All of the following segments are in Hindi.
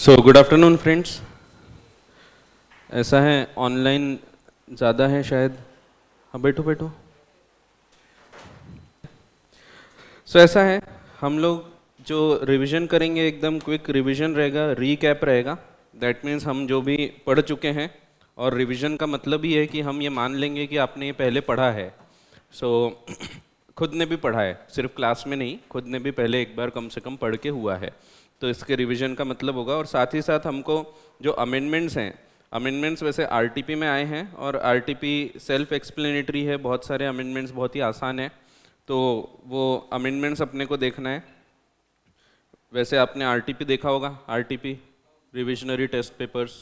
सो गुड आफ्टरनून फ्रेंड्स ऐसा है ऑनलाइन ज़्यादा है शायद हाँ बैठो बैठो सो so, ऐसा है हम लोग जो रिवीजन करेंगे एकदम क्विक रिवीजन रहेगा रीकैप रहेगा दैट मीन्स हम जो भी पढ़ चुके हैं और रिवीजन का मतलब ही है कि हम ये मान लेंगे कि आपने ये पहले पढ़ा है सो so, खुद ने भी पढ़ा है सिर्फ क्लास में नहीं खुद ने भी पहले एक बार कम से कम पढ़ के हुआ है तो इसके रिविजन का मतलब होगा और साथ ही साथ हमको जो अमेंडमेंट्स हैं अमेंडमेंट्स वैसे आरटीपी में आए हैं और आरटीपी सेल्फ एक्सप्लेनेटरी है बहुत सारे अमेंडमेंट्स बहुत ही आसान है तो वो अमेंडमेंट्स अपने को देखना है वैसे आपने आरटीपी देखा होगा आरटीपी रिविजनरी टेस्ट पेपर्स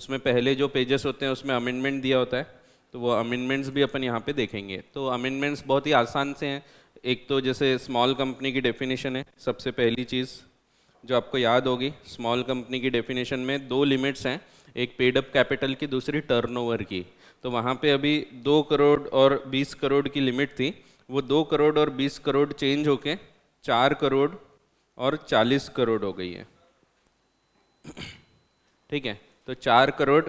उसमें पहले जो पेजेस होते हैं उसमें अमेंडमेंट दिया होता है तो वो अमेंडमेंट्स भी अपन यहाँ पे देखेंगे तो अमेंडमेंट्स बहुत ही आसान से हैं एक तो जैसे स्मॉल कंपनी की डेफिनेशन है सबसे पहली चीज़ जो आपको याद होगी स्मॉल कंपनी की डेफिनेशन में दो लिमिट्स हैं एक पेड अप कैपिटल की दूसरी टर्नओवर की तो वहाँ पे अभी दो करोड़ और बीस करोड़ की लिमिट थी वो दो करोड़ और बीस करोड़ चेंज होके चार करोड़ और चालीस करोड़ हो गई है ठीक है तो चार करोड़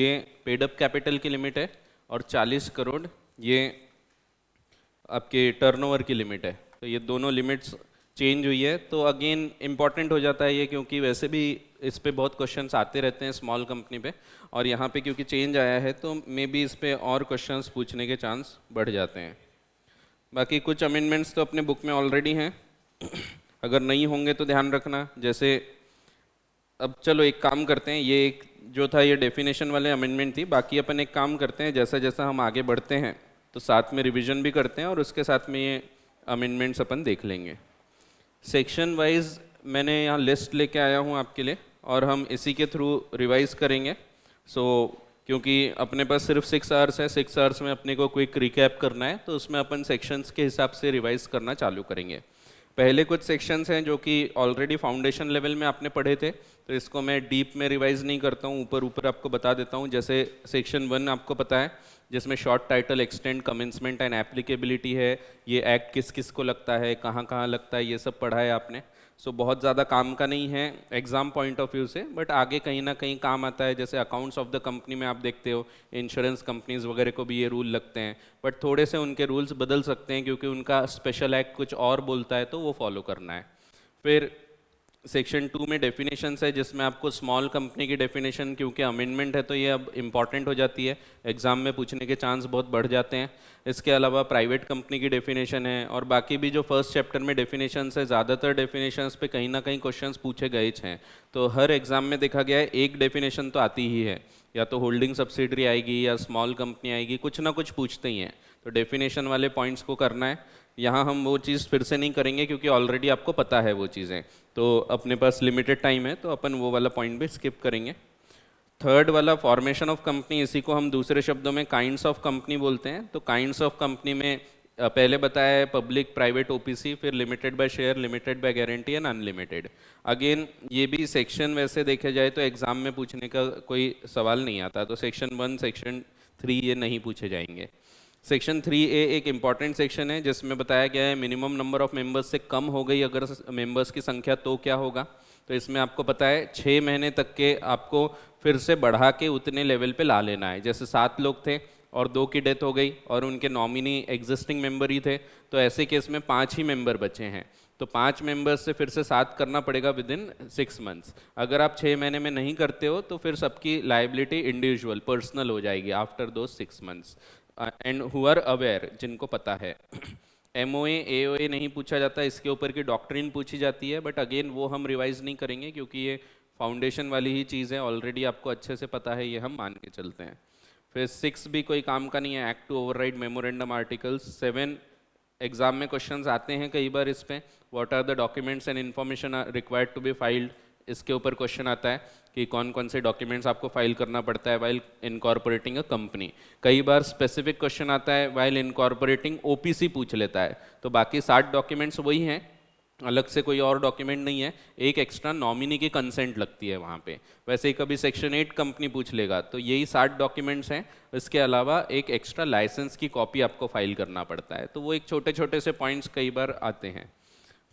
ये पेड अप कैपिटल की लिमिट है और चालीस करोड़ ये आपके टर्नओवर की लिमिट है तो ये दोनों लिमिट्स चेंज हुई है तो अगेन इम्पॉर्टेंट हो जाता है ये क्योंकि वैसे भी इस पर बहुत क्वेश्चन आते रहते हैं स्मॉल कंपनी पे और यहाँ पे क्योंकि चेंज आया है तो मे बी इस पर और क्वेश्चन पूछने के चांस बढ़ जाते हैं बाकी कुछ अमेंडमेंट्स तो अपने बुक में ऑलरेडी हैं अगर नहीं होंगे तो ध्यान रखना जैसे अब चलो एक काम करते हैं ये एक जो था ये डेफिनेशन वाले अमेंडमेंट थी बाकी अपन एक काम करते हैं जैसा जैसा हम आगे बढ़ते हैं तो साथ में रिविजन भी करते हैं और उसके साथ में ये अमेंडमेंट्स अपन देख लेंगे सेक्शन वाइज मैंने यहाँ लिस्ट लेके आया हूँ आपके लिए और हम इसी के थ्रू रिवाइज करेंगे सो so, क्योंकि अपने पास सिर्फ सिक्स आवर्स है सिक्स आवर्स में अपने को क्विक रिकैप करना है तो उसमें अपन सेक्शंस के हिसाब से रिवाइज करना चालू करेंगे पहले कुछ सेक्शंस हैं जो कि ऑलरेडी फाउंडेशन लेवल में आपने पढ़े थे तो इसको मैं डीप में रिवाइज नहीं करता हूँ ऊपर ऊपर आपको बता देता हूँ जैसे सेक्शन वन आपको पता है जिसमें short title extent commencement and applicability है ये एक्ट किस किस को लगता है कहाँ कहाँ लगता है ये सब पढ़ा है आपने सो so, बहुत ज़्यादा काम का नहीं है एग्जाम पॉइंट ऑफ व्यू से बट आगे कहीं ना कहीं काम आता है जैसे अकाउंट्स ऑफ द कंपनी में आप देखते हो इंश्योरेंस कंपनीज वगैरह को भी ये रूल लगते हैं बट थोड़े से उनके रूल्स बदल सकते हैं क्योंकि उनका स्पेशल एक्ट कुछ और बोलता है तो वो फॉलो करना है फिर सेक्शन टू में डेफिनेशन है जिसमें आपको स्मॉल कंपनी की डेफिनेशन क्योंकि अमेंडमेंट है तो ये अब इम्पॉर्टेंट हो जाती है एग्ज़ाम में पूछने के चांस बहुत बढ़ जाते हैं इसके अलावा प्राइवेट कंपनी की डेफिनेशन है और बाकी भी जो फर्स्ट चैप्टर में डेफिनेशन है ज़्यादातर डेफिनेशन पे कहीं ना कहीं क्वेश्चन पूछे गए हैं तो हर एग्ज़ाम में देखा गया है एक डेफिनेशन तो आती ही है या तो होल्डिंग सब्सिडरी आएगी या स्मॉल कंपनी आएगी कुछ ना कुछ पूछते ही हैं तो डेफिनेशन वाले पॉइंट्स को करना है यहाँ हम वो चीज़ फिर से नहीं करेंगे क्योंकि ऑलरेडी आपको पता है वो चीज़ें तो अपने पास लिमिटेड टाइम है तो अपन वो वाला पॉइंट भी स्किप करेंगे थर्ड वाला फॉर्मेशन ऑफ कंपनी इसी को हम दूसरे शब्दों में काइंड्स ऑफ कंपनी बोलते हैं तो काइंड्स ऑफ कंपनी में पहले बताया है पब्लिक प्राइवेट ओपीसी फिर limited by share limited by guarantee and unlimited again ये भी सेक्शन वैसे देखा जाए तो एग्जाम में पूछने का कोई सवाल नहीं आता तो सेक्शन वन सेक्शन थ्री ये नहीं पूछे जाएंगे सेक्शन थ्री ए एक इंपॉर्टेंट सेक्शन है जिसमें बताया गया है मिनिमम नंबर ऑफ मेंबर्स से कम हो गई अगर मेंबर्स की संख्या तो क्या होगा तो इसमें आपको पता है छः महीने तक के आपको फिर से बढ़ा के उतने लेवल पे ला लेना है जैसे सात लोग थे और दो की डेथ हो गई और उनके नॉमिनी एग्जिस्टिंग मेंबर ही थे तो ऐसे केस में पाँच ही मेम्बर बचे हैं तो पाँच मेंबर्स से फिर से सात करना पड़ेगा विद इन सिक्स मंथ्स अगर आप छः महीने में नहीं करते हो तो फिर सबकी लाइबिलिटी इंडिविजुअल पर्सनल हो जाएगी आफ्टर दो six months and who are aware जिनको पता है एम ओ ए नहीं पूछा जाता इसके ऊपर की डॉक्ट्रिन पूछी जाती है बट अगेन वो हम रिवाइज नहीं करेंगे क्योंकि ये फाउंडेशन वाली ही चीज़ है ऑलरेडी आपको अच्छे से पता है ये हम मान के चलते हैं फिर सिक्स भी कोई काम का नहीं है act to override memorandum articles seven exam में क्वेश्चंस आते हैं कई बार इस पर what are the documents and information required to be filed इसके ऊपर क्वेश्चन आता है कि कौन कौन से डॉक्यूमेंट्स आपको फाइल करना पड़ता है वाइल इनकॉर्पोरेटिंग अ कंपनी कई बार स्पेसिफिक क्वेश्चन आता है वाइल इनकॉर्पोरेटिंग ओपीसी पूछ लेता है तो बाकी साठ डॉक्यूमेंट्स वही हैं अलग से कोई और डॉक्यूमेंट नहीं है एक एक्स्ट्रा नॉमिनी की कंसेंट लगती है वहाँ पे वैसे ही कभी सेक्शन एट कंपनी पूछ लेगा तो यही साठ डॉक्यूमेंट्स हैं इसके अलावा एक एक्स्ट्रा लाइसेंस की कॉपी आपको फाइल करना पड़ता है तो वो एक छोटे छोटे से पॉइंट्स कई बार आते हैं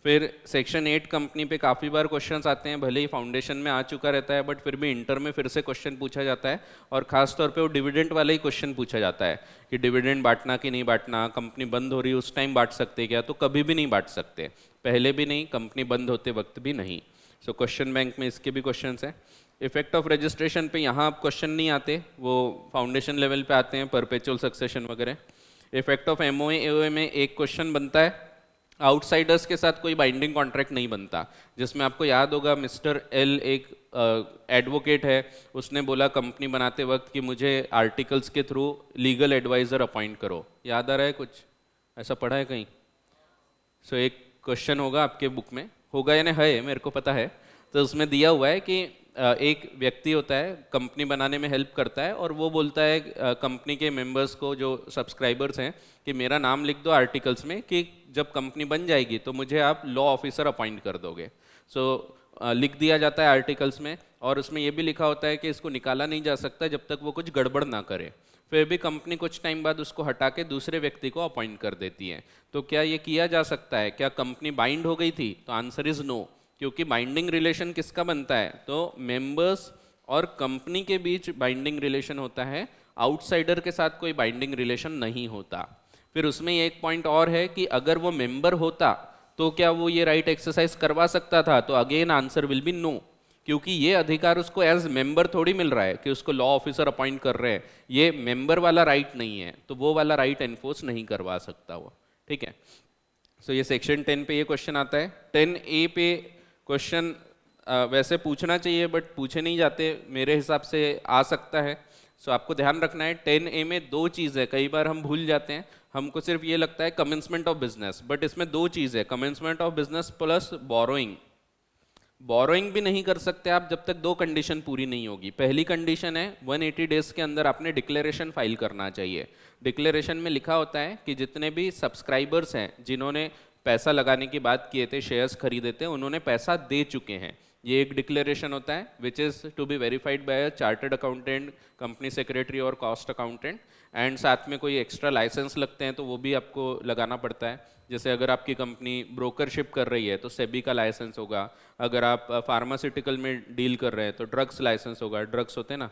फिर सेक्शन एट कंपनी पे काफ़ी बार क्वेश्चंस आते हैं भले ही फाउंडेशन में आ चुका रहता है बट फिर भी इंटर में फिर से क्वेश्चन पूछा जाता है और खास तौर पे वो डिविडेंट वाला ही क्वेश्चन पूछा जाता है कि डिविडेंट बांटना कि नहीं बांटना कंपनी बंद हो रही उस टाइम बांट सकते क्या तो कभी भी नहीं बांट सकते पहले भी नहीं कंपनी बंद होते वक्त भी नहीं सो क्वेश्चन बैंक में इसके भी क्वेश्चन हैं इफेक्ट ऑफ रजिस्ट्रेशन पर यहाँ आप क्वेश्चन नहीं आते वो फाउंडेशन लेवल पे आते हैं परपेचुअल सक्सेशन वगैरह इफेक्ट ऑफ एम ओ में एक क्वेश्चन बनता है आउटसाइडर्स के साथ कोई बाइंडिंग कॉन्ट्रैक्ट नहीं बनता जिसमें आपको याद होगा मिस्टर एल एक एडवोकेट है उसने बोला कंपनी बनाते वक्त कि मुझे आर्टिकल्स के थ्रू लीगल एडवाइज़र अपॉइंट करो याद आ रहा है कुछ ऐसा पढ़ा है कहीं सो so, एक क्वेश्चन होगा आपके बुक में होगा यानी है मेरे को पता है तो उसमें दिया हुआ है कि एक व्यक्ति होता है कंपनी बनाने में हेल्प करता है और वो बोलता है कंपनी के मेंबर्स को जो सब्सक्राइबर्स हैं कि मेरा नाम लिख दो आर्टिकल्स में कि जब कंपनी बन जाएगी तो मुझे आप लॉ ऑफिसर अपॉइंट कर दोगे सो so, लिख दिया जाता है आर्टिकल्स में और उसमें यह भी लिखा होता है कि इसको निकाला नहीं जा सकता जब तक वो कुछ गड़बड़ ना करे फिर भी कंपनी कुछ टाइम बाद उसको हटा के दूसरे व्यक्ति को अपॉइंट कर देती है तो क्या ये किया जा सकता है क्या कंपनी बाइंड हो गई थी तो आंसर इज़ नो क्योंकि बाइंडिंग रिलेशन किसका बनता है तो मेंबर्स और कंपनी के बीच बाइंडिंग रिलेशन होता है आउटसाइडर के साथ कोई बाइंडिंग रिलेशन नहीं होता फिर उसमें एक पॉइंट और है कि अगर वो मेंबर होता तो क्या वो ये राइट एक्सरसाइज करवा सकता था तो again answer will be no क्योंकि ये अधिकार उसको एज मेंबर थोड़ी मिल रहा है कि उसको लॉ ऑफिसर अपॉइंट कर रहे हैं ये मेंबर वाला राइट नहीं है तो वो वाला राइट एनफोर्स नहीं करवा सकता वो ठीक है सो so ये सेक्शन टेन पे ये क्वेश्चन आता है टेन ए पे क्वेश्चन वैसे पूछना चाहिए बट पूछे नहीं जाते मेरे हिसाब से आ सकता है सो so आपको ध्यान रखना है टेन ए में दो चीज़ है कई बार हम भूल जाते हैं हमको सिर्फ ये लगता है कमेंसमेंट ऑफ बिजनेस बट इसमें दो चीज़ है commencement of business plus borrowing borrowing भी नहीं कर सकते आप जब तक दो कंडीशन पूरी नहीं होगी पहली कंडीशन है 180 डेज के अंदर आपने डिक्लेरेशन फाइल करना चाहिए डिक्लेरेशन में लिखा होता है कि जितने भी सब्सक्राइबर्स हैं जिन्होंने पैसा लगाने की बात किए थे शेयर्स खरीदे थे उन्होंने पैसा दे चुके हैं ये एक डिक्लेरेशन होता है which is to be verified by chartered accountant company secretary और कॉस्ट अकाउंटेंट एंड साथ में कोई एक्स्ट्रा लाइसेंस लगते हैं तो वो भी आपको लगाना पड़ता है जैसे अगर आपकी कंपनी ब्रोकरशिप कर रही है तो सेबी का लाइसेंस होगा अगर आप फार्मास्यूटिकल में डील कर रहे हैं तो ड्रग्स लाइसेंस होगा ड्रग्स होते ना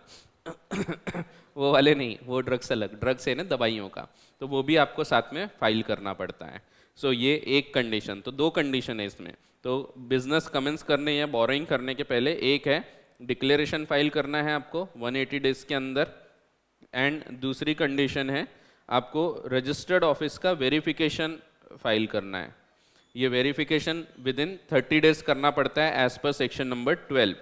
वो वाले नहीं वो ड्रग्स अलग ड्रग्स है ना दवाइयों का तो वो भी आपको साथ में फाइल करना पड़ता है सो so, ये एक कंडीशन तो दो कंडीशन है इसमें तो बिजनेस कमेंस करने या बोरोइंग करने के पहले एक है डिक्लेरेशन फाइल करना है आपको 180 डेज के अंदर एंड दूसरी कंडीशन है आपको रजिस्टर्ड ऑफिस का वेरिफिकेशन फाइल करना है ये verification within thirty days करना पड़ता है as per section number twelve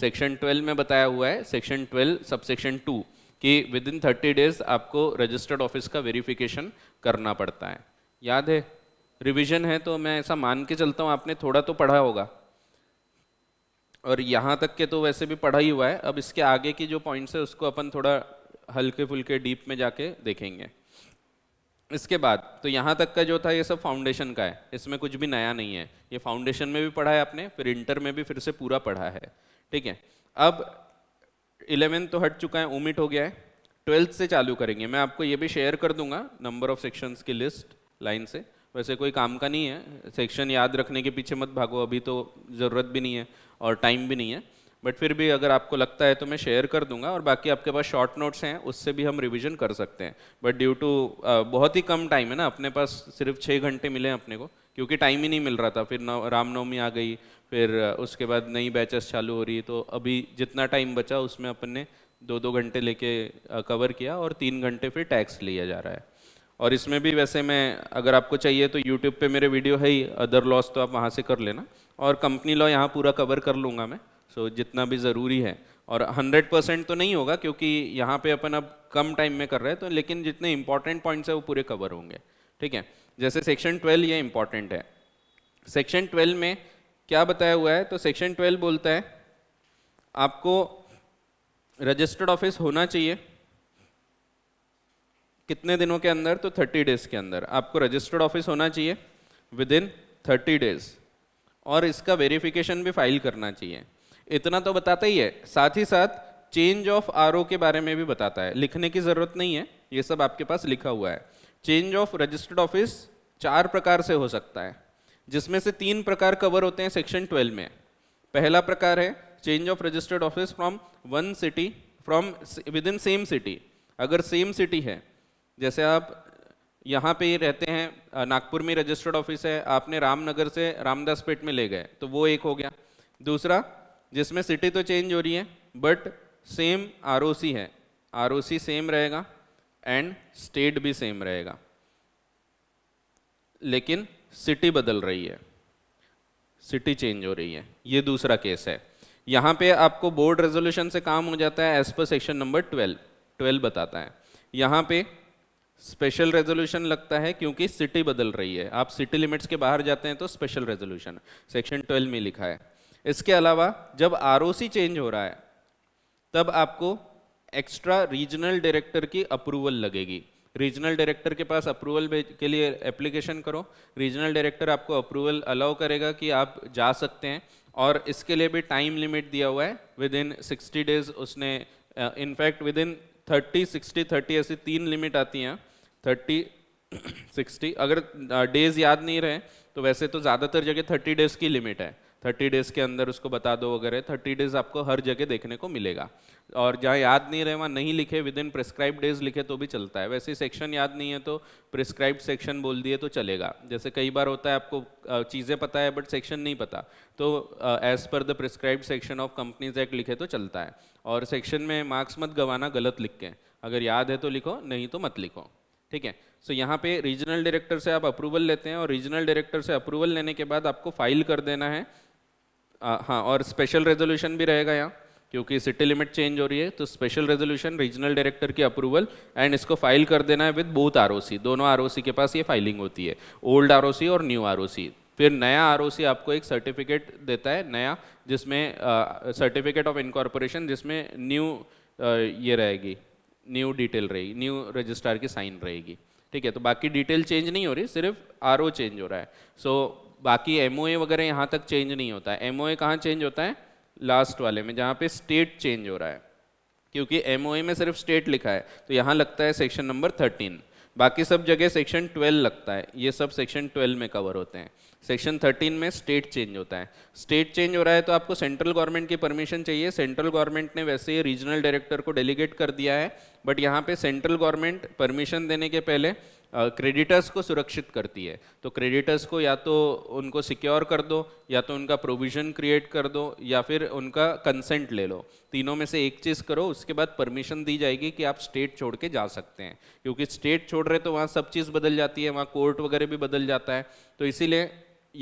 section twelve में बताया हुआ है section twelve sub section two कि विद इन थर्टी डेज आपको रजिस्टर्ड ऑफिस का वेरिफिकेशन करना पड़ता है याद है रिविजन है तो मैं ऐसा मान के चलता हूँ आपने थोड़ा तो पढ़ा होगा और यहाँ तक के तो वैसे भी पढ़ा ही हुआ है अब इसके आगे की जो पॉइंट्स है उसको अपन थोड़ा हल्के फुल्के डीप में जाके देखेंगे इसके बाद तो यहाँ तक का जो था ये सब फाउंडेशन का है इसमें कुछ भी नया नहीं है ये फाउंडेशन में भी पढ़ा है आपने फिर इंटर में भी फिर से पूरा पढ़ा है ठीक है अब इलेवेंथ तो हट चुका है ओमिट हो गया है ट्वेल्थ से चालू करेंगे मैं आपको ये भी शेयर कर दूंगा नंबर ऑफ सेक्शन की लिस्ट लाइन से वैसे कोई काम का नहीं है सेक्शन याद रखने के पीछे मत भागो अभी तो ज़रूरत भी नहीं है और टाइम भी नहीं है बट फिर भी अगर आपको लगता है तो मैं शेयर कर दूंगा और बाकी आपके पास शॉर्ट नोट्स हैं उससे भी हम रिविजन कर सकते हैं बट ड्यू टू बहुत ही कम टाइम है ना अपने पास सिर्फ छः घंटे मिले अपने को क्योंकि टाइम ही नहीं मिल रहा था फिर रामनवमी आ गई फिर उसके बाद नई बैचेस चालू हो रही तो अभी जितना टाइम बचा उसमें अपन ने दो दो घंटे लेके कवर किया और तीन घंटे फिर टैक्स लिया जा रहा है और इसमें भी वैसे मैं अगर आपको चाहिए तो यूट्यूब पे मेरे वीडियो है ही अदर लॉस तो आप वहाँ से कर लेना और कंपनी लॉ यहाँ पूरा कवर कर लूँगा मैं सो so, जितना भी ज़रूरी है और 100 परसेंट तो नहीं होगा क्योंकि यहाँ पे अपन अब कम टाइम में कर रहे हैं तो लेकिन जितने इंपॉर्टेंट पॉइंट्स है वो पूरे कवर होंगे ठीक है जैसे सेक्शन 12 ये इंपॉर्टेंट है सेक्शन 12 में क्या बताया हुआ है तो सेक्शन 12 बोलता है आपको रजिस्टर्ड ऑफिस होना चाहिए कितने दिनों के अंदर तो 30 डेज के अंदर आपको रजिस्टर्ड ऑफिस होना चाहिए विद इन थर्टी डेज और इसका वेरिफिकेशन भी फाइल करना चाहिए इतना तो बताता ही है साथ ही साथ चेंज ऑफ आर के बारे में भी बताता है लिखने की ज़रूरत नहीं है ये सब आपके पास लिखा हुआ है चेंज ऑफ रजिस्टर्ड ऑफिस चार प्रकार से हो सकता है जिसमें से तीन प्रकार कवर होते हैं सेक्शन ट्वेल्व में पहला प्रकार है change of registered office from one city from within same city अगर सेम सिटी है जैसे आप यहाँ पे रहते हैं नागपुर में रजिस्टर्ड ऑफिस है आपने रामनगर से रामदास पेट में ले गए तो वो एक हो गया दूसरा जिसमें सिटी तो चेंज हो रही है बट सेम आर है आर सेम रहेगा एंड स्टेट भी सेम रहेगा लेकिन सिटी बदल रही है सिटी चेंज हो रही है ये दूसरा केस है यहाँ पे आपको बोर्ड रेजोल्यूशन से काम हो जाता है as per section number twelve twelve बताता है यहाँ पे स्पेशल रेजोल्यूशन लगता है क्योंकि सिटी बदल रही है आप सिटी लिमिट्स के बाहर जाते हैं तो स्पेशल रेजोल्यूशन सेक्शन ट्वेल्व में लिखा है इसके अलावा जब आर चेंज हो रहा है तब आपको एक्स्ट्रा रीजनल डायरेक्टर की अप्रूवल लगेगी रीजनल डायरेक्टर के पास अप्रूवल के लिए एप्लीकेशन करो रीजनल डायरेक्टर आपको अप्रूवल अलाउ करेगा कि आप जा सकते हैं और इसके लिए भी टाइम लिमिट दिया हुआ है विद इन सिक्सटी डेज उसने in fact within thirty sixty thirty ऐसी तीन लिमिट आती हैं थर्टी सिक्सटी अगर डेज याद नहीं रहे तो वैसे तो ज़्यादातर जगह थर्टी डेज की लिमिट है थर्टी डेज़ के अंदर उसको बता दो वगैरह थर्टी डेज़ आपको हर जगह देखने को मिलेगा और जहाँ याद नहीं रहे वहाँ नहीं लिखे विद इन प्रिस्क्राइब डेज लिखे तो भी चलता है वैसे सेक्शन याद नहीं है तो प्रिस्क्राइब सेक्शन बोल दिए तो चलेगा जैसे कई बार होता है आपको चीज़ें पता है बट सेक्शन नहीं पता तो as per the prescribe section of companies act लिखे तो चलता है और सेक्शन में मार्क्स मत गवाना गलत लिख के अगर याद है तो लिखो नहीं तो मत लिखो ठीक है सो so, यहाँ पे रीजनल डायरेक्टर से आप अप्रूवल लेते हैं और रीजनल डायरेक्टर से अप्रूवल लेने के बाद आपको फाइल कर देना है हाँ और स्पेशल रेजोल्यूशन भी रहेगा यहाँ क्योंकि सिटी लिमिट चेंज हो रही है तो स्पेशल रेजोल्यूशन रीजनल डायरेक्टर की अप्रूवल एंड इसको फाइल कर देना है विद बोथ आर दोनों आर के पास ये फाइलिंग होती है ओल्ड आर और न्यू आर फिर नया आर आपको एक सर्टिफिकेट देता है नया जिसमें सर्टिफिकेट ऑफ इनकॉर्पोरेशन जिसमें न्यू ये रहेगी न्यू डिटेल रहेगी न्यू रजिस्ट्रार की साइन रहेगी ठीक है तो बाकी डिटेल चेंज नहीं हो रही सिर्फ आर चेंज हो रहा है सो so, बाकी एम वगैरह यहाँ तक चेंज नहीं होता है एम ओ चेंज होता है लास्ट वाले में जहाँ पे स्टेट चेंज हो रहा है क्योंकि एम में सिर्फ स्टेट लिखा है तो यहाँ लगता है सेक्शन नंबर थर्टीन बाकी सब जगह सेक्शन 12 लगता है ये सब सेक्शन 12 में कवर होते हैं सेक्शन 13 में स्टेट चेंज होता है स्टेट चेंज हो रहा है तो आपको सेंट्रल गवर्नमेंट की परमिशन चाहिए सेंट्रल गवर्नमेंट ने वैसे ही रीजनल डायरेक्टर को डेलीगेट कर दिया है बट यहाँ पे सेंट्रल गवर्नमेंट परमिशन देने के पहले क्रेडिटर्स को सुरक्षित करती है तो क्रेडिटर्स को या तो उनको सिक्योर कर दो या तो उनका प्रोविजन क्रिएट कर दो या फिर उनका कंसेंट ले लो तीनों में से एक चीज़ करो उसके बाद परमिशन दी जाएगी कि आप स्टेट छोड़ के जा सकते हैं क्योंकि स्टेट छोड़ रहे तो वहाँ सब चीज़ बदल जाती है वहाँ कोर्ट वगैरह भी बदल जाता है तो इसीलिए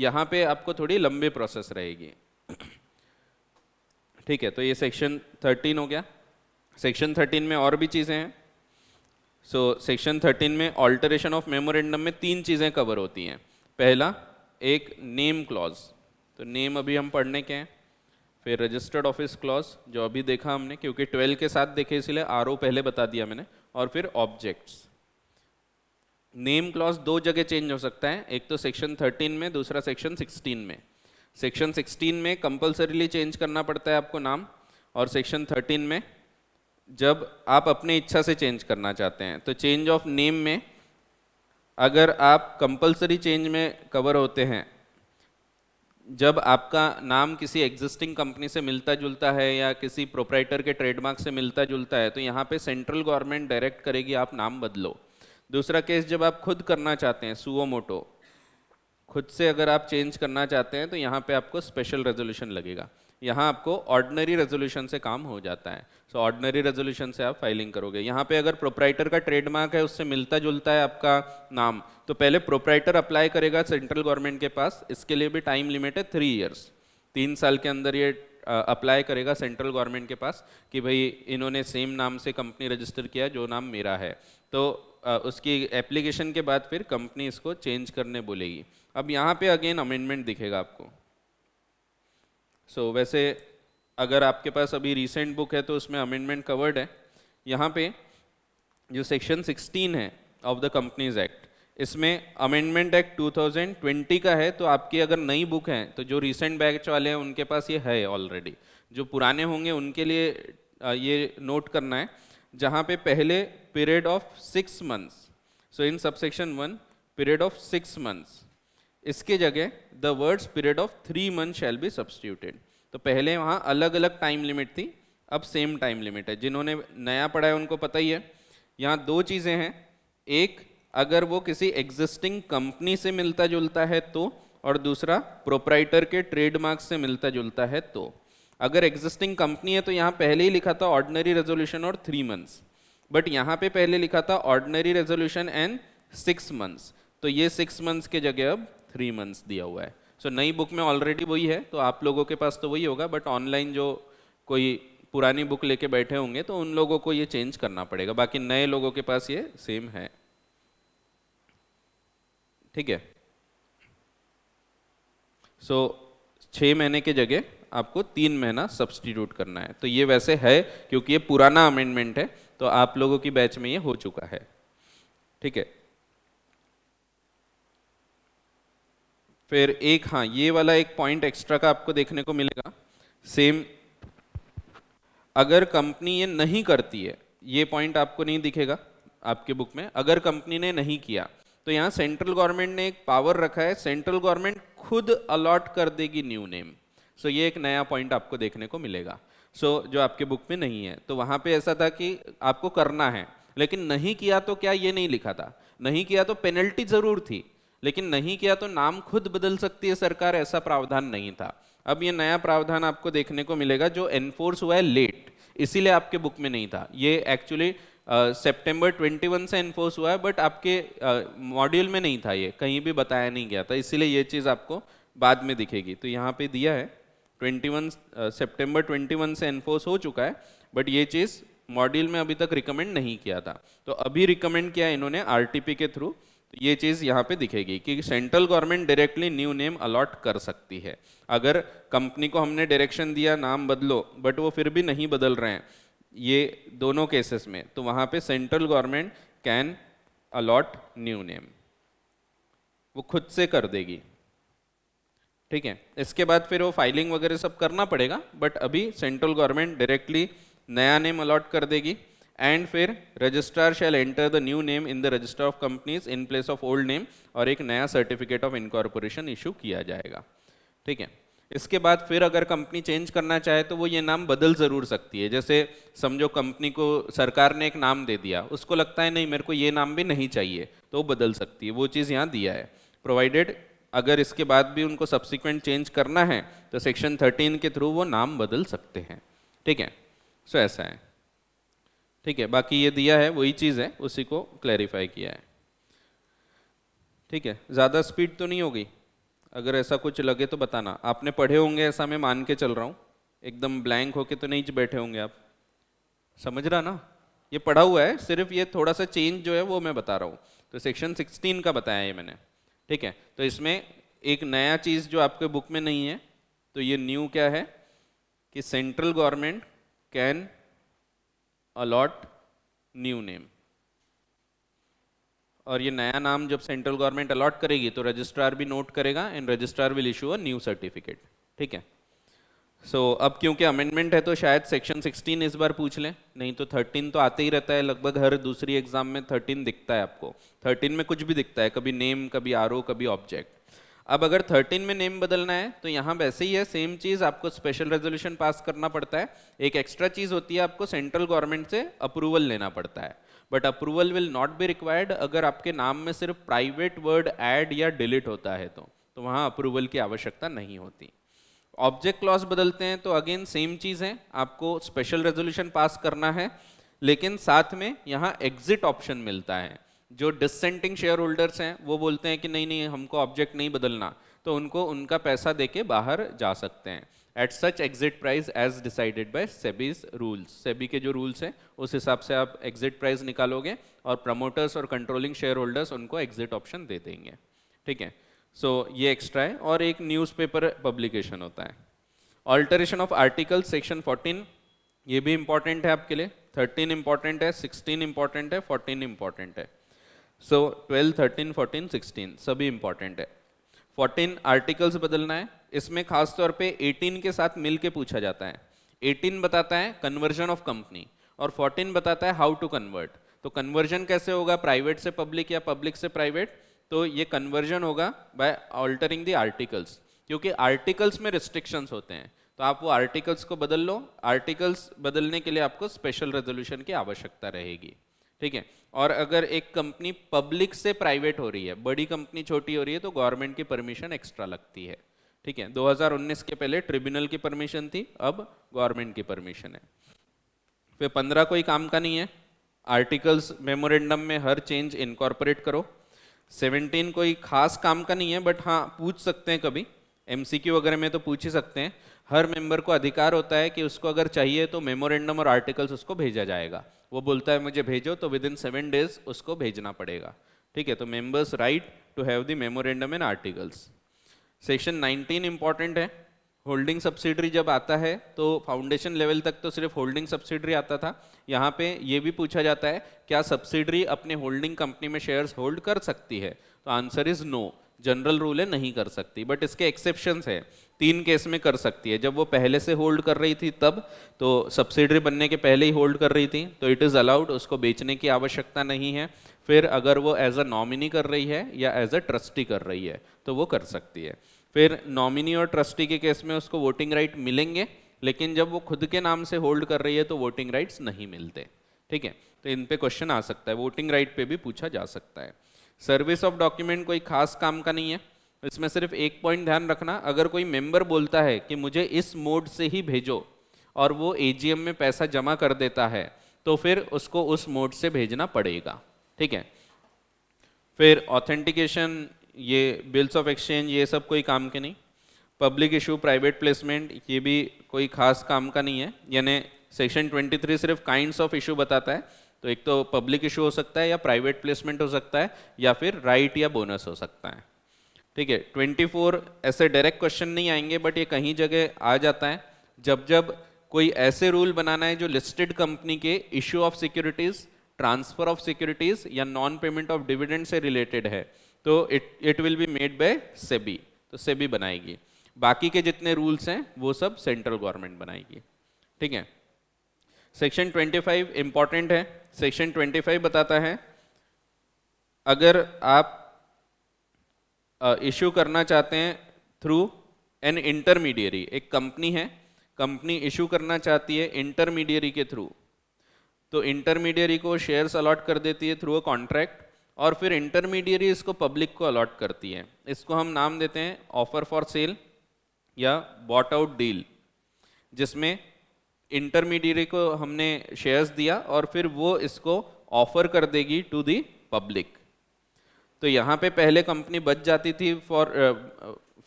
यहाँ पे आपको थोड़ी लंबी प्रोसेस रहेगी ठीक है तो ये सेक्शन थर्टीन हो गया सेक्शन थर्टीन में और भी चीज़ें हैं सो सेक्शन थर्टीन में ऑल्टरेशन ऑफ मेमोरेंडम में तीन चीज़ें कवर होती हैं पहला एक नेम क्लॉज तो नेम अभी हम पढ़ने के हैं फिर रजिस्टर्ड ऑफिस क्लॉज जो अभी देखा हमने क्योंकि 12 के साथ देखे इसलिए आर पहले बता दिया मैंने और फिर ऑब्जेक्ट्स नेम क्लॉज दो जगह चेंज हो सकता है एक तो सेक्शन 13 में दूसरा सेक्शन 16 में सेक्शन 16 में कंपलसरीली चेंज करना पड़ता है आपको नाम और सेक्शन 13 में जब आप अपने इच्छा से चेंज करना चाहते हैं तो चेंज ऑफ नेम में अगर आप कंपलसरी चेंज में कवर होते हैं जब आपका नाम किसी एग्जिस्टिंग कंपनी से मिलता जुलता है या किसी प्रोपराइटर के ट्रेडमार्क से मिलता जुलता है तो यहाँ पे सेंट्रल गवर्नमेंट डायरेक्ट करेगी आप नाम बदलो दूसरा केस जब आप खुद करना चाहते हैं सुओ मोटो खुद से अगर आप चेंज करना चाहते हैं तो यहाँ पे आपको स्पेशल रेजोल्यूशन लगेगा यहाँ आपको ऑर्डनरी रेजोल्यूशन से काम हो जाता है सो ऑर्डनरी रेजोल्यूशन से आप फाइलिंग करोगे यहाँ पे अगर प्रोपराइटर का ट्रेडमार्क है उससे मिलता जुलता है आपका नाम तो पहले प्रोपराइटर अप्लाई करेगा सेंट्रल गवर्नमेंट के पास इसके लिए भी टाइम लिमिट है थ्री ईयर्स तीन साल के अंदर ये अप्लाई करेगा सेंट्रल गवर्नमेंट के पास कि भाई इन्होंने सेम नाम से कंपनी रजिस्टर किया जो नाम मेरा है तो उसकी एप्लीकेशन के बाद फिर कंपनी इसको चेंज करने बोलेगी अब यहाँ पे अगेन अमेंडमेंट दिखेगा आपको सो so, वैसे अगर आपके पास अभी रिसेंट बुक है तो उसमें अमेंडमेंट कवर्ड है यहाँ पे जो सेक्शन 16 है ऑफ द कंपनीज एक्ट इसमें अमेंडमेंट एक्ट 2020 का है तो आपकी अगर नई बुक है तो जो रिसेंट बैच वाले हैं उनके पास ये है ऑलरेडी जो पुराने होंगे उनके लिए ये नोट करना है जहाँ पे पहले period of six months so in subsection one period of six months इसके जगह the words period of three month shall be substituted तो पहले वहाँ अलग अलग टाइम लिमिट थी अब सेम टाइम लिमिट है जिन्होंने नया पढ़ा है उनको पता ही है यहाँ दो चीज़ें हैं एक अगर वो किसी एग्जिस्टिंग कंपनी से मिलता जुलता है तो और दूसरा प्रोपराइटर के ट्रेडमार्क से मिलता जुलता है तो अगर एग्जिस्टिंग कंपनी है तो यहाँ पहले ही लिखा था ऑर्डनरी रेजोल्यूशन और थ्री मंथ्स बट यहाँ पे पहले लिखा था ordinary resolution and six months तो ये सिक्स मंथ्स के जगह अब थ्री मंथ्स दिया हुआ है सो so, नई बुक में ऑलरेडी वही है तो आप लोगों के पास तो वही होगा बट ऑनलाइन जो कोई पुरानी बुक लेके बैठे होंगे तो उन लोगों को ये चेंज करना पड़ेगा बाकी नए लोगों के पास ये सेम है ठीक है सो so, छः महीने के जगह आपको तीन महीना सब्सटीट्यूट करना है तो ये वैसे है क्योंकि ये पुराना अमेंडमेंट है तो आप लोगों की बैच में ये हो चुका है ठीक है फिर एक हाँ ये वाला एक पॉइंट एक्स्ट्रा का आपको देखने को मिलेगा सेम अगर कंपनी ये नहीं करती है ये पॉइंट आपको नहीं दिखेगा आपके बुक में अगर कंपनी ने नहीं किया तो यहाँ सेंट्रल गवर्नमेंट ने एक पावर रखा है सेंट्रल गवर्नमेंट खुद अलॉट कर देगी न्यू नेम सो ये एक नया पॉइंट आपको देखने को मिलेगा सो so, जो आपके बुक में नहीं है तो वहाँ पे ऐसा था कि आपको करना है लेकिन नहीं किया तो क्या ये नहीं लिखा था नहीं किया तो पेनल्टी ज़रूर थी लेकिन नहीं किया तो नाम खुद बदल सकती है सरकार ऐसा प्रावधान नहीं था अब ये नया प्रावधान आपको देखने को मिलेगा जो एनफोर्स हुआ है लेट इसीलिए आपके बुक में नहीं था ये एक्चुअली सेप्टेम्बर ट्वेंटी से इन्फोर्स हुआ है बट आपके मॉड्यूल uh, में नहीं था ये कहीं भी बताया नहीं गया था इसीलिए ये चीज़ आपको बाद में दिखेगी तो यहाँ पे दिया है 21 सितंबर uh, 21 से एनफोर्स हो चुका है बट ये चीज़ मॉड्यूल में अभी तक रिकमेंड नहीं किया था तो अभी रिकमेंड किया इन्होंने आर के थ्रू ये चीज़ यहाँ पे दिखेगी कि central government directly new name allot कर सकती है अगर कंपनी को हमने डायरेक्शन दिया नाम बदलो बट वो फिर भी नहीं बदल रहे हैं ये दोनों केसेस में तो वहाँ पे central government can allot new name वो खुद से कर देगी ठीक है इसके बाद फिर वो फाइलिंग वगैरह सब करना पड़ेगा बट अभी सेंट्रल गवर्नमेंट डायरेक्टली नया नेम अलॉट कर देगी एंड फिर registrar shall enter the new name in the register of companies in place of old name और एक नया सर्टिफिकेट ऑफ इनकॉर्पोरेशन इशू किया जाएगा ठीक है इसके बाद फिर अगर कंपनी चेंज करना चाहे तो वो ये नाम बदल ज़रूर सकती है जैसे समझो कंपनी को सरकार ने एक नाम दे दिया उसको लगता है नहीं मेरे को ये नाम भी नहीं चाहिए तो बदल सकती है वो चीज़ यहाँ दिया है प्रोवाइडेड अगर इसके बाद भी उनको सब्सिक्वेंट चेंज करना है तो सेक्शन 13 के थ्रू वो नाम बदल सकते हैं ठीक है सो ऐसा है ठीक है बाकी ये दिया है वही चीज़ है उसी को क्लैरिफाई किया है ठीक है ज़्यादा स्पीड तो नहीं होगी अगर ऐसा कुछ लगे तो बताना आपने पढ़े होंगे ऐसा मैं मान के चल रहा हूँ एकदम ब्लैंक होके तो नहीं बैठे होंगे आप समझ रहा ना ये पढ़ा हुआ है सिर्फ ये थोड़ा सा चेंज जो है वो मैं बता रहा हूँ तो सेक्शन 16 का बताया ये मैंने ठीक है तो इसमें एक नया चीज़ जो आपके बुक में नहीं है तो ये न्यू क्या है कि central government can allot new name और ये नया नाम जब सेंट्रल गवर्नमेंट अलॉट करेगी तो रजिस्ट्रार भी नोट करेगा and registrar will issue a new certificate ठीक है सो so, अब क्योंकि अमेंडमेंट है तो शायद सेक्शन 16 इस बार पूछ लें नहीं तो 13 तो आते ही रहता है लगभग हर दूसरी एग्जाम में 13 दिखता है आपको 13 में कुछ भी दिखता है कभी नेम कभी आर कभी ऑब्जेक्ट अब अगर 13 में नेम बदलना है तो यहाँ वैसे ही है सेम चीज़ आपको स्पेशल रेजोल्यूशन पास करना पड़ता है एक एक्स्ट्रा चीज़ होती है आपको सेंट्रल गवर्नमेंट से अप्रूवल लेना पड़ता है but approval will not be required अगर आपके नाम में सिर्फ प्राइवेट वर्ड एड या डिलीट होता है तो, तो वहाँ अप्रूवल की आवश्यकता नहीं होती ऑब्जेक्ट क्लॉज बदलते हैं तो अगेन सेम चीज़ है आपको स्पेशल रेजोल्यूशन पास करना है लेकिन साथ में यहाँ एग्जिट ऑप्शन मिलता है जो डिसेंटिंग शेयर होल्डर्स हैं वो बोलते हैं कि नहीं नहीं हमको ऑब्जेक्ट नहीं बदलना तो उनको उनका पैसा देके बाहर जा सकते हैं at such exit price as decided by SEBI's rules SEBI के जो रूल्स हैं उस हिसाब से आप एग्जिट प्राइस निकालोगे और प्रमोटर्स और कंट्रोलिंग शेयर होल्डर्स उनको एग्जिट ऑप्शन दे देंगे ठीक है सो so, ये एक्स्ट्रा है और एक न्यूज़पेपर पब्लिकेशन होता है ऑल्टरेशन ऑफ आर्टिकल सेक्शन 14 ये भी इंपॉर्टेंट है आपके लिए 13 इंपॉर्टेंट है 16 इंपॉर्टेंट है 14 इंपॉर्टेंट है so twelve thirteen fourteen sixteen सभी इंपॉर्टेंट है फोर्टीन आर्टिकल्स बदलना है इसमें खास तौर पे 18 के साथ मिल के पूछा जाता है 18 बताता है कन्वर्जन ऑफ कंपनी और 14 बताता है हाउ टू कन्वर्ट तो कन्वर्जन कैसे होगा प्राइवेट से पब्लिक या पब्लिक से प्राइवेट तो ये कन्वर्जन होगा बाय ऑल्टरिंग द आर्टिकल्स क्योंकि आर्टिकल्स में रिस्ट्रिक्शंस होते हैं तो आप वो आर्टिकल्स को बदल लो आर्टिकल्स बदलने के लिए आपको स्पेशल रेजोल्यूशन की आवश्यकता रहेगी ठीक है और अगर एक कंपनी पब्लिक से प्राइवेट हो रही है बड़ी कंपनी छोटी हो रही है तो गवर्नमेंट की परमिशन एक्स्ट्रा लगती है ठीक है 2019 के पहले ट्रिब्यूनल की परमिशन थी अब गवर्नमेंट की परमिशन है फिर पंद्रह कोई काम का नहीं है आर्टिकल्स मेमोरेंडम में हर चेंज इनकॉर्पोरेट करो सेवनटीन कोई खास काम का नहीं है बट हाँ पूछ सकते हैं कभी एमसीक्यू वगैरह में तो पूछ ही सकते हैं हर मेंबर को अधिकार होता है कि उसको अगर चाहिए तो मेमोरेंडम और आर्टिकल्स उसको भेजा जाएगा वो बोलता है मुझे भेजो तो विद इन सेवन डेज उसको भेजना पड़ेगा ठीक है तो members right to have the memorandum and articles section 19 important है होल्डिंग सब्सिडरी जब आता है तो फाउंडेशन लेवल तक तो सिर्फ होल्डिंग सब्सिडरी आता था यहाँ पे ये भी पूछा जाता है क्या सब्सिडरी अपने होल्डिंग कंपनी में शेयर्स होल्ड कर सकती है तो answer is no general rule है नहीं कर सकती बट इसके एक्सेप्शन है तीन केस में कर सकती है जब वो पहले से होल्ड कर रही थी तब तो सब्सिडरी बनने के पहले ही होल्ड कर रही थी तो इट इज़ अलाउड उसको बेचने की आवश्यकता नहीं है फिर अगर वो एज अ नॉमिनी कर रही है या एज अ ट्रस्टी कर रही है तो वो कर सकती है फिर नॉमिनी और ट्रस्टी के केस में उसको वोटिंग राइट मिलेंगे लेकिन जब वो खुद के नाम से होल्ड कर रही है तो वोटिंग राइट्स नहीं मिलते ठीक है तो इन पे क्वेश्चन आ सकता है वोटिंग राइट पे भी पूछा जा सकता है सर्विस ऑफ डॉक्यूमेंट कोई खास काम का नहीं है इसमें सिर्फ एक पॉइंट ध्यान रखना अगर कोई मेंबर बोलता है कि मुझे इस मोड से ही भेजो और वो एजीएम में पैसा जमा कर देता है तो फिर उसको उस मोड से भेजना पड़ेगा ठीक है फिर ऑथेंटिकेशन ये बिल्स ऑफ एक्सचेंज ये सब कोई काम के नहीं पब्लिक इशू प्राइवेट प्लेसमेंट ये भी कोई खास काम का नहीं है यानी सेक्शन 23 सिर्फ काइंड्स ऑफ इशू बताता है तो एक तो पब्लिक इशू हो सकता है या प्राइवेट प्लेसमेंट हो सकता है या फिर राइट या बोनस हो सकता है ठीक है फोर ऐसे डायरेक्ट क्वेश्चन नहीं आएंगे बट ये कहीं जगह आ जाता है जब जब कोई ऐसे रूल बनाना है जो लिस्टेड कंपनी के issue of securities transfer of securities या नॉन पेमेंट ऑफ डिविडेंड से रिलेटेड है तो it it will be made by SEBI तो सेबी बनाएगी बाकी के जितने रूल्स हैं वो सब सेंट्रल गवर्नमेंट बनाएगी ठीक है सेक्शन 25 इंपॉर्टेंट है सेक्शन 25 बताता है अगर आप इश्यू करना चाहते हैं थ्रू एन इंटरमीडियरी एक कंपनी है कंपनी इशू करना चाहती है इंटरमीडियरी के थ्रू तो इंटरमीडियरी को शेयर्स अलॉट कर देती है थ्रू अ कॉन्ट्रैक्ट और फिर इंटरमीडियरी इसको पब्लिक को अलॉट करती है इसको हम नाम देते हैं ऑफर फॉर सेल या बॉट आउट डील जिसमें इंटरमीडियरी को हमने शेयर्स दिया और फिर वो इसको ऑफर कर देगी टू दी पब्लिक तो यहाँ पे पहले कंपनी बच जाती थी for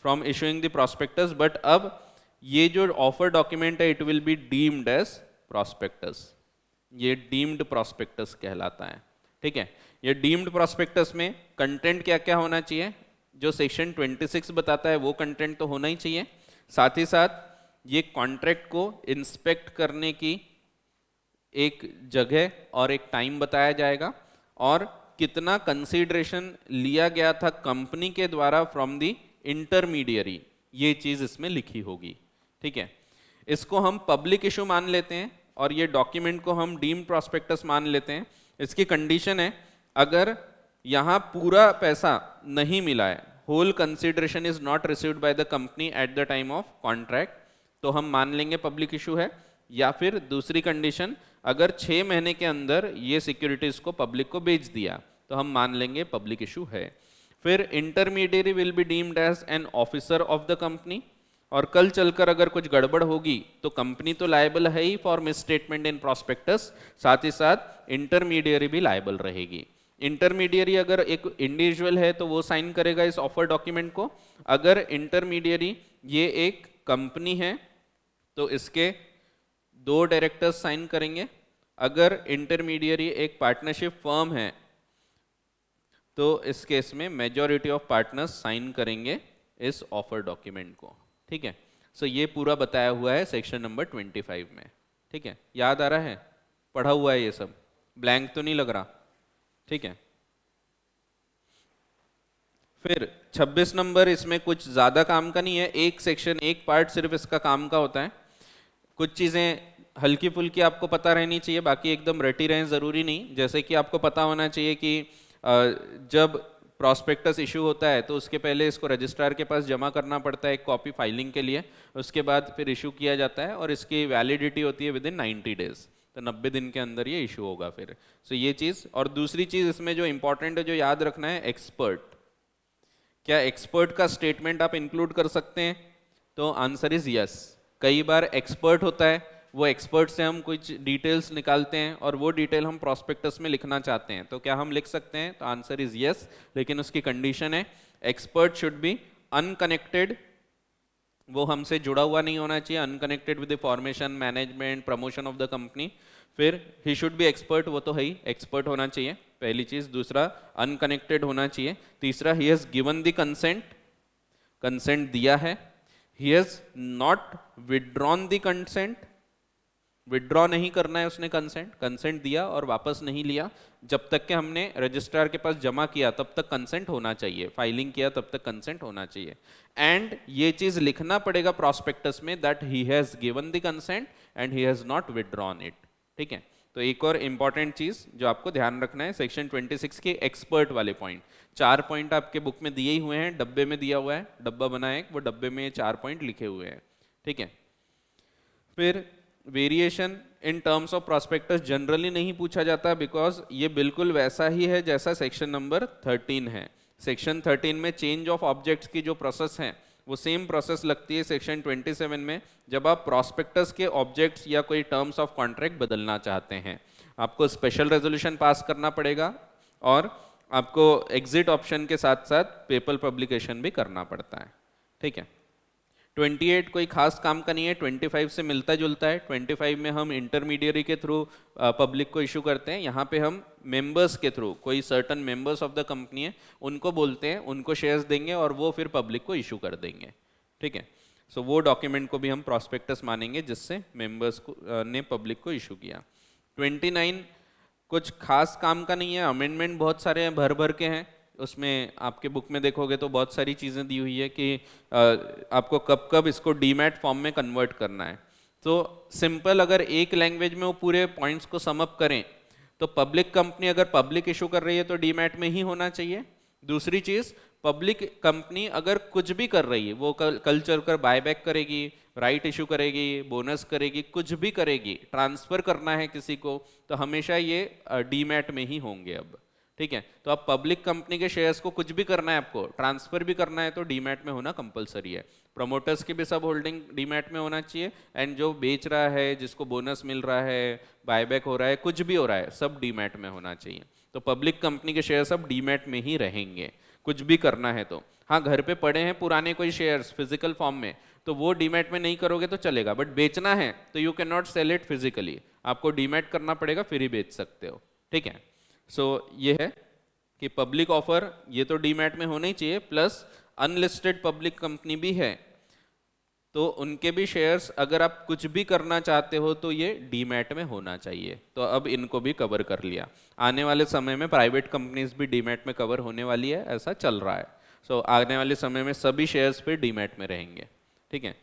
from issuing the prospectus but अब ये जो ऑफर डॉक्यूमेंट है it will be deemed as prospectus ये डीम्ड प्रॉस्पेक्टस कहलाता है ठीक है ये डीम्ड प्रॉस्पेक्टस में कंटेंट क्या क्या होना चाहिए जो सेक्शन 26 बताता है वो कंटेंट तो होना ही चाहिए साथ ही साथ ये कॉन्ट्रैक्ट को इंस्पेक्ट करने की एक जगह और एक टाइम बताया जाएगा और कितना कंसीडरेशन लिया गया था कंपनी के द्वारा फ्रॉम दी इंटरमीडियरी ये चीज़ इसमें लिखी होगी ठीक है इसको हम पब्लिक इशू मान लेते हैं और ये डॉक्यूमेंट को हम डीम प्रोस्पेक्टस मान लेते हैं इसकी कंडीशन है अगर यहां पूरा पैसा नहीं मिला है whole consideration is not received by the company at the time of contract तो हम मान लेंगे पब्लिक इशू है या फिर दूसरी कंडीशन अगर छः महीने के अंदर ये सिक्योरिटीज़ को पब्लिक को बेच दिया तो हम मान लेंगे पब्लिक इशू है फिर intermediary will be deemed as an officer of the company और कल चलकर अगर कुछ गड़बड़ होगी तो कंपनी तो लाइबल है ही फॉर मिसस्टेटमेंट इन प्रॉस्पेक्टस साथ ही साथ इंटरमीडियरी भी लाइबल रहेगी इंटरमीडियरी अगर एक इंडिविजुअल है तो वो साइन करेगा इस ऑफर डॉक्यूमेंट को अगर इंटरमीडियरी ये एक कंपनी है तो इसके दो डायरेक्टर्स साइन करेंगे अगर इंटरमीडियरी एक पार्टनरशिप फर्म है तो इस केस में मेजॉरिटी ऑफ पार्टनर्स साइन करेंगे इस ऑफर डॉक्यूमेंट को ठीक है सो ये पूरा बताया हुआ है सेक्शन नंबर 25 में ठीक है याद आ रहा है पढ़ा हुआ है ये सब ब्लैंक तो नहीं लग रहा ठीक है फिर 26 नंबर इसमें कुछ ज़्यादा काम का नहीं है एक सेक्शन एक पार्ट सिर्फ इसका काम का होता है कुछ चीज़ें हल्की फुल्की आपको पता रहनी चाहिए बाकी एकदम रटी रहें ज़रूरी नहीं जैसे कि आपको पता होना चाहिए कि जब प्रॉस्पेक्टस इशू होता है तो उसके पहले इसको रजिस्ट्रार के पास जमा करना पड़ता है एक कॉपी फाइलिंग के लिए उसके बाद फिर इशू किया जाता है और इसकी वैलिडिटी होती है विद इन नाइन्टी डेज़ तो नब्बे दिन के अंदर ये इशू होगा फिर सो ये चीज़ और दूसरी चीज़ इसमें जो इम्पोर्टेंट है जो याद रखना है एक्सपर्ट क्या एक्सपर्ट का स्टेटमेंट आप इंक्लूड कर सकते हैं तो आंसर इज़ यस कई बार एक्सपर्ट होता है वो एक्सपर्ट से हम कुछ डिटेल्स निकालते हैं और वो डिटेल हम प्रॉस्पेक्टस में लिखना चाहते हैं तो क्या हम लिख सकते हैं तो आंसर इज यस लेकिन उसकी कंडीशन है एक्सपर्ट शुड बी अनकनेक्टेड वो हमसे जुड़ा हुआ नहीं होना चाहिए unconnected with the formation management promotion of the company फिर ही शुड बी एक्सपर्ट वो तो है ही एक्सपर्ट होना चाहिए पहली चीज दूसरा अनकनेक्टेड होना चाहिए तीसरा he has given the consent consent दिया है he has not withdrawn the consent withdraw नहीं करना है उसने कंसेंट कंसेंट दिया और वापस नहीं लिया जब तक के हमने रजिस्ट्रार के पास जमा किया तब तक कंसेंट होना चाहिए फाइलिंग किया तब तक कंसेंट होना चाहिए एंड ये चीज लिखना पड़ेगा प्रोस्पेक्टस में that he has given the consent and he has not withdrawn it ठीक है तो एक और इंपॉर्टेंट चीज जो आपको ध्यान रखना है सेक्शन ट्वेंटी के एक्सपर्ट वाले पॉइंट चार पॉइंट आपके बुक में दिए ही हुए हैं डब्बे में दिया हुआ है डब्बा बनाए वो डब्बे में चार पॉइंट लिखे हुए हैं ठीक है फिर variation in terms of prospectus generally नहीं पूछा जाता बिकॉज ये बिल्कुल वैसा ही है जैसा सेक्शन नंबर थर्टीन है सेक्शन थर्टीन में चेंज ऑफ ऑब्जेक्ट्स की जो प्रोसेस है वो सेम प्रोसेस लगती है सेक्शन 27 में जब आप प्रोस्पेक्टस के ऑब्जेक्ट्स या कोई टर्म्स ऑफ कॉन्ट्रैक्ट बदलना चाहते हैं आपको स्पेशल रेजोल्यूशन पास करना पड़ेगा और आपको एग्जिट ऑप्शन के साथ साथ पेपर पब्लिकेशन भी करना पड़ता है ठीक है 28 कोई खास काम का नहीं है 25 से मिलता जुलता है 25 में हम इंटरमीडियरी के थ्रू पब्लिक को इशू करते हैं यहाँ पे हम मेंबर्स के थ्रू कोई certain members of the company है उनको बोलते हैं उनको शेयर्स देंगे और वो फिर पब्लिक को इशू कर देंगे ठीक है सो वो डॉक्यूमेंट को भी हम प्रॉस्पेक्टस मानेंगे जिससे मेम्बर्स को ने पब्लिक को इशू किया ट्वेंटी कुछ खास काम का नहीं है अमेंडमेंट बहुत सारे हैं भर भर के हैं उसमें आपके बुक में देखोगे तो बहुत सारी चीज़ें दी हुई है कि आपको कब कब इसको डीमैट फॉर्म में कन्वर्ट करना है तो सिंपल अगर एक लैंग्वेज में वो पूरे पॉइंट्स को समअप करें तो पब्लिक कंपनी अगर पब्लिक इशू कर रही है तो डीमैट में ही होना चाहिए दूसरी चीज़ पब्लिक कंपनी अगर कुछ भी कर रही है वो कल कल्चर कर बायबैक करेगी राइट इशू करेगी बोनस करेगी कुछ भी करेगी ट्रांसफ़र करना है किसी को तो हमेशा ये डीमैट में ही होंगे अब ठीक है तो आप पब्लिक कंपनी के शेयर्स को कुछ भी करना है आपको ट्रांसफर भी करना है तो डीमैट में होना कंपलसरी है प्रमोटर्स की भी सब होल्डिंग डीमैट में होना चाहिए एंड जो बेच रहा है जिसको बोनस मिल रहा है बायबैक हो रहा है कुछ भी हो रहा है सब डीमैट में होना चाहिए तो पब्लिक कंपनी के शेयर सब डीमैट में ही रहेंगे कुछ भी करना है तो हाँ घर पे पड़े हैं पुराने कोई शेयर्स फिजिकल फॉर्म में तो वो डीमेट में नहीं करोगे तो चलेगा बट बेचना है तो you can not sell it physically आपको डीमेट करना पड़ेगा फिर ही बेच सकते हो ठीक है सो so, ये है कि पब्लिक ऑफर ये तो डीमेट में होना ही चाहिए प्लस अनलिस्टेड पब्लिक कंपनी भी है तो उनके भी शेयर्स अगर आप कुछ भी करना चाहते हो तो ये डीमेट में होना चाहिए तो अब इनको भी कवर कर लिया आने वाले समय में प्राइवेट कंपनीज भी डीमेट में कवर होने वाली है ऐसा चल रहा है सो so, आने वाले समय में सभी शेयर्स पे डीमेट में रहेंगे ठीक है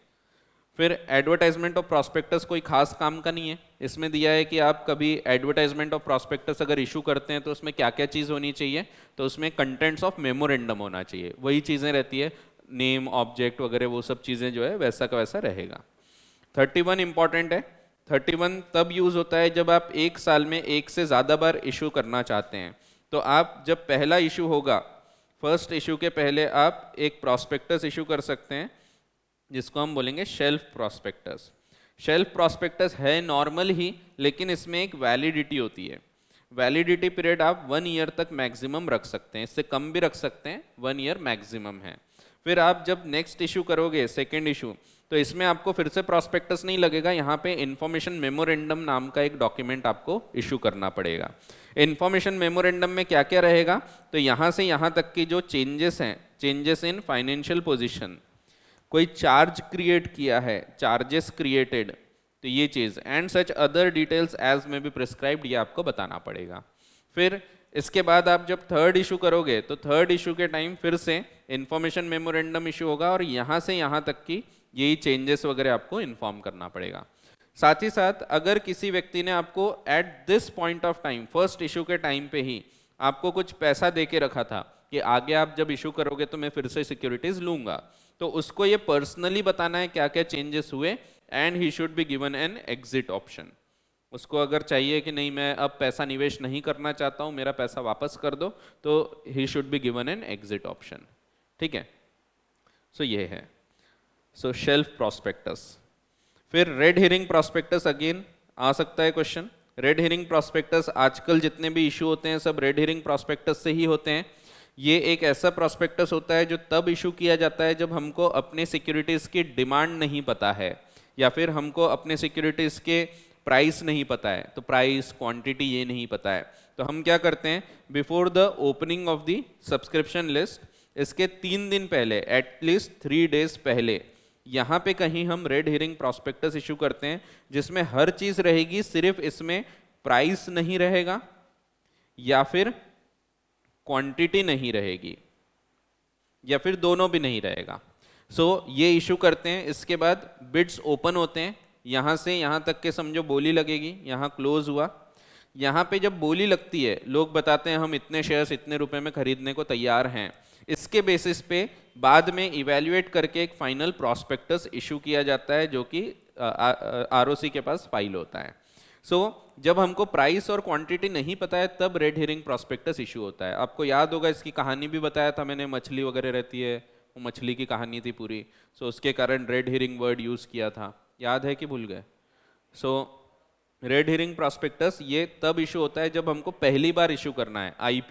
फिर एडवर्टाइजमेंट ऑफ प्रॉस्पेक्टस कोई खास काम का नहीं है इसमें दिया है कि आप कभी एडवर्टाइजमेंट ऑफ प्रॉस्पेक्टस अगर इशू करते हैं तो उसमें क्या क्या चीज़ होनी चाहिए तो उसमें कंटेंट्स ऑफ मेमोरेंडम होना चाहिए वही चीज़ें रहती है नेम ऑब्जेक्ट वगैरह वो सब चीज़ें जो है वैसा का वैसा रहेगा थर्टी वन इंपॉर्टेंट है थर्टी वन तब यूज़ होता है जब आप एक साल में एक से ज़्यादा बार इशू करना चाहते हैं तो आप जब पहला इशू होगा फर्स्ट इशू के पहले आप एक प्रॉस्पेक्टस इशू कर सकते हैं जिसको हम बोलेंगे शेल्फ प्रॉस्पेक्टस शेल्फ प्रॉस्पेक्टस है नॉर्मल ही लेकिन इसमें एक वैलिडिटी होती है वैलिडिटी पीरियड आप वन ईयर तक मैक्सिमम रख सकते हैं इससे कम भी रख सकते हैं वन ईयर मैक्सिमम है फिर आप जब नेक्स्ट इशू करोगे सेकेंड इशू तो इसमें आपको फिर से प्रॉस्पेक्टस नहीं लगेगा यहाँ पे इन्फॉर्मेशन मेमोरेंडम नाम का एक डॉक्यूमेंट आपको इशू करना पड़ेगा इन्फॉर्मेशन मेमोरेंडम में क्या क्या रहेगा तो यहाँ से यहाँ तक की जो चेंजेस हैं चेंजेस इन फाइनेंशियल पोजिशन कोई चार्ज क्रिएट किया है चार्जेस क्रिएटेड तो ये चीज़ and such other details as में भी प्रिस्क्राइब्ड ये आपको बताना पड़ेगा फिर इसके बाद आप जब थर्ड इशू करोगे तो थर्ड इशू के टाइम फिर से इन्फॉर्मेशन मेमोरेंडम इशू होगा और यहां से यहां तक की यही चेंजेस वगैरह आपको इन्फॉर्म करना पड़ेगा साथ ही साथ अगर किसी व्यक्ति ने आपको at this point of time first issue के टाइम पे ही आपको कुछ पैसा दे के रखा था कि आगे आप जब इशू करोगे तो मैं फिर से सिक्योरिटीज़ लूंगा तो उसको ये पर्सनली बताना है क्या क्या चेंजेस हुए and he should be given an exit option उसको अगर चाहिए कि नहीं मैं अब पैसा निवेश नहीं करना चाहता हूँ मेरा पैसा वापस कर दो तो he should be given an exit option ठीक है सो so, ये है सो शेल्फ प्रॉस्पेक्टस फिर रेड हियरिंग प्रॉस्पेक्टस अगेन आ सकता है क्वेश्चन रेड हियरिंग प्रॉस्पेक्टस आजकल जितने भी इशू होते हैं सब रेड हियरिंग प्रॉस्पेक्टस से ही होते हैं ये एक ऐसा प्रॉस्पेक्टस होता है जो तब इशू किया जाता है जब हमको अपने सिक्योरिटीज़ की डिमांड नहीं पता है या फिर हमको अपने सिक्योरिटीज़ के प्राइस नहीं पता है तो प्राइस क्वांटिटी ये नहीं पता है तो हम क्या करते हैं before the opening of the subscription list इसके तीन दिन पहले एटलीस्ट थ्री डेज पहले यहाँ पे कहीं हम रेड हियरिंग प्रॉस्पेक्टस इशू करते हैं जिसमें हर चीज़ रहेगी सिर्फ इसमें प्राइस नहीं रहेगा या फिर क्वांटिटी नहीं रहेगी या फिर दोनों भी नहीं रहेगा सो so, ये इशू करते हैं इसके बाद बिड्स ओपन होते हैं यहाँ से यहाँ तक के समझो बोली लगेगी यहाँ क्लोज हुआ यहाँ पे जब बोली लगती है लोग बताते हैं हम इतने शेयर्स इतने रुपए में खरीदने को तैयार हैं इसके बेसिस पे बाद में इवेल्युएट करके एक फाइनल प्रॉस्पेक्टस इशू किया जाता है जो कि आर के पास फाइल होता है सो so, जब हमको प्राइस और क्वांटिटी नहीं पता है तब रेड हेरिंग प्रोस्पेक्टस इशू होता है आपको याद होगा इसकी कहानी भी बताया था मैंने मछली वगैरह रहती है वो मछली की कहानी थी पूरी सो so, उसके कारण रेड हिरिंग वर्ड यूज़ किया था याद है कि भूल गए सो रेड हिरिंग प्रोस्पेक्टस ये तब इशू होता है जब हमको पहली बार इशू करना है आई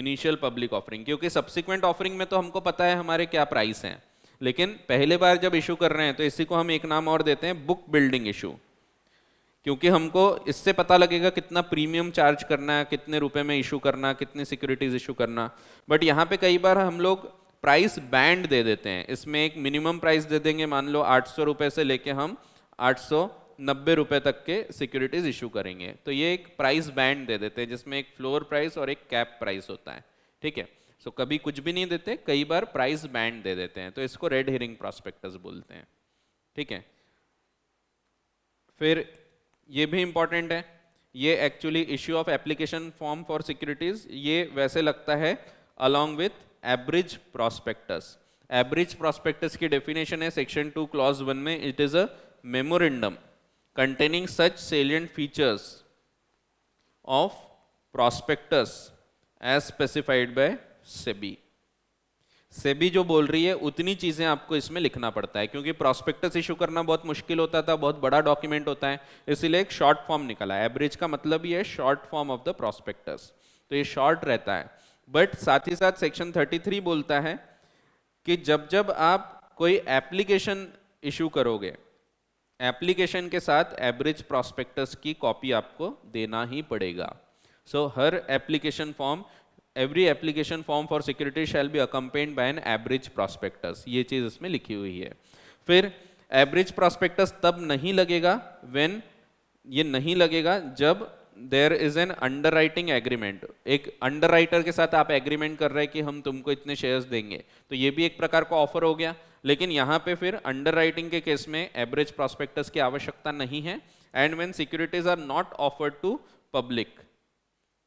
इनिशियल पब्लिक ऑफरिंग क्योंकि सब्सिक्वेंट ऑफरिंग में तो हमको पता है हमारे क्या प्राइस हैं लेकिन पहले बार जब इशू कर रहे हैं तो इसी को हम एक नाम और देते हैं बुक बिल्डिंग इशू क्योंकि हमको इससे पता लगेगा कितना प्रीमियम चार्ज करना है कितने रुपए में इशू करना कितने सिक्योरिटीज़ इशू करना बट यहाँ पे कई बार हम लोग प्राइस बैंड दे देते हैं इसमें एक मिनिमम प्राइस दे देंगे मान लो आठ सौ से लेके हम आठ सौ नब्बे तक के सिक्योरिटीज़ इशू करेंगे तो ये एक प्राइस बैंड दे देते हैं जिसमें एक फ्लोर प्राइस और एक कैप प्राइस होता है ठीक है सो कभी कुछ भी नहीं देते कई बार प्राइस बैंड दे देते हैं तो इसको रेड हिरिंग प्रॉस्पेक्टस बोलते हैं ठीक है फिर ये भी इम्पॉर्टेंट है ये actually issue of application form for securities ये वैसे लगता है along with average prospectus average prospectus की डेफिनेशन है सेक्शन टू क्लॉज वन में it is a memorandum containing such salient features of prospectus as specified by SEBI SEBI जो बोल रही है उतनी चीज़ें आपको इसमें लिखना पड़ता है क्योंकि प्रॉस्पेक्टस इशू करना बहुत मुश्किल होता था बहुत बड़ा डॉक्यूमेंट होता है इसीलिए एक शॉर्ट फॉर्म निकला है एवरेज का मतलब ये short form of the prospectus तो ये शॉर्ट रहता है बट साथ ही साथ सेक्शन 33 बोलता है कि जब जब आप कोई एप्लीकेशन इशू करोगे एप्लीकेशन के साथ एवरेज प्रॉस्पेक्टस की कॉपी आपको देना ही पड़ेगा सो so, हर application form every application form for security shall be accompanied by an एवरेज प्रॉस्पेक्टस ये चीज़ इसमें लिखी हुई है फिर एवरेज प्रॉस्पेक्टस तब नहीं लगेगा व्हेन ये नहीं लगेगा जब there is an underwriting agreement एक अंडर राइटर के साथ आप एग्रीमेंट कर रहे हैं कि हम तुमको इतने शेयर्स देंगे तो ये भी एक प्रकार का ऑफर हो गया लेकिन यहाँ पे फिर अंडर राइटिंग के केस में एवरेज प्रॉस्पेक्टस की आवश्यकता नहीं है and when securities are not offered to public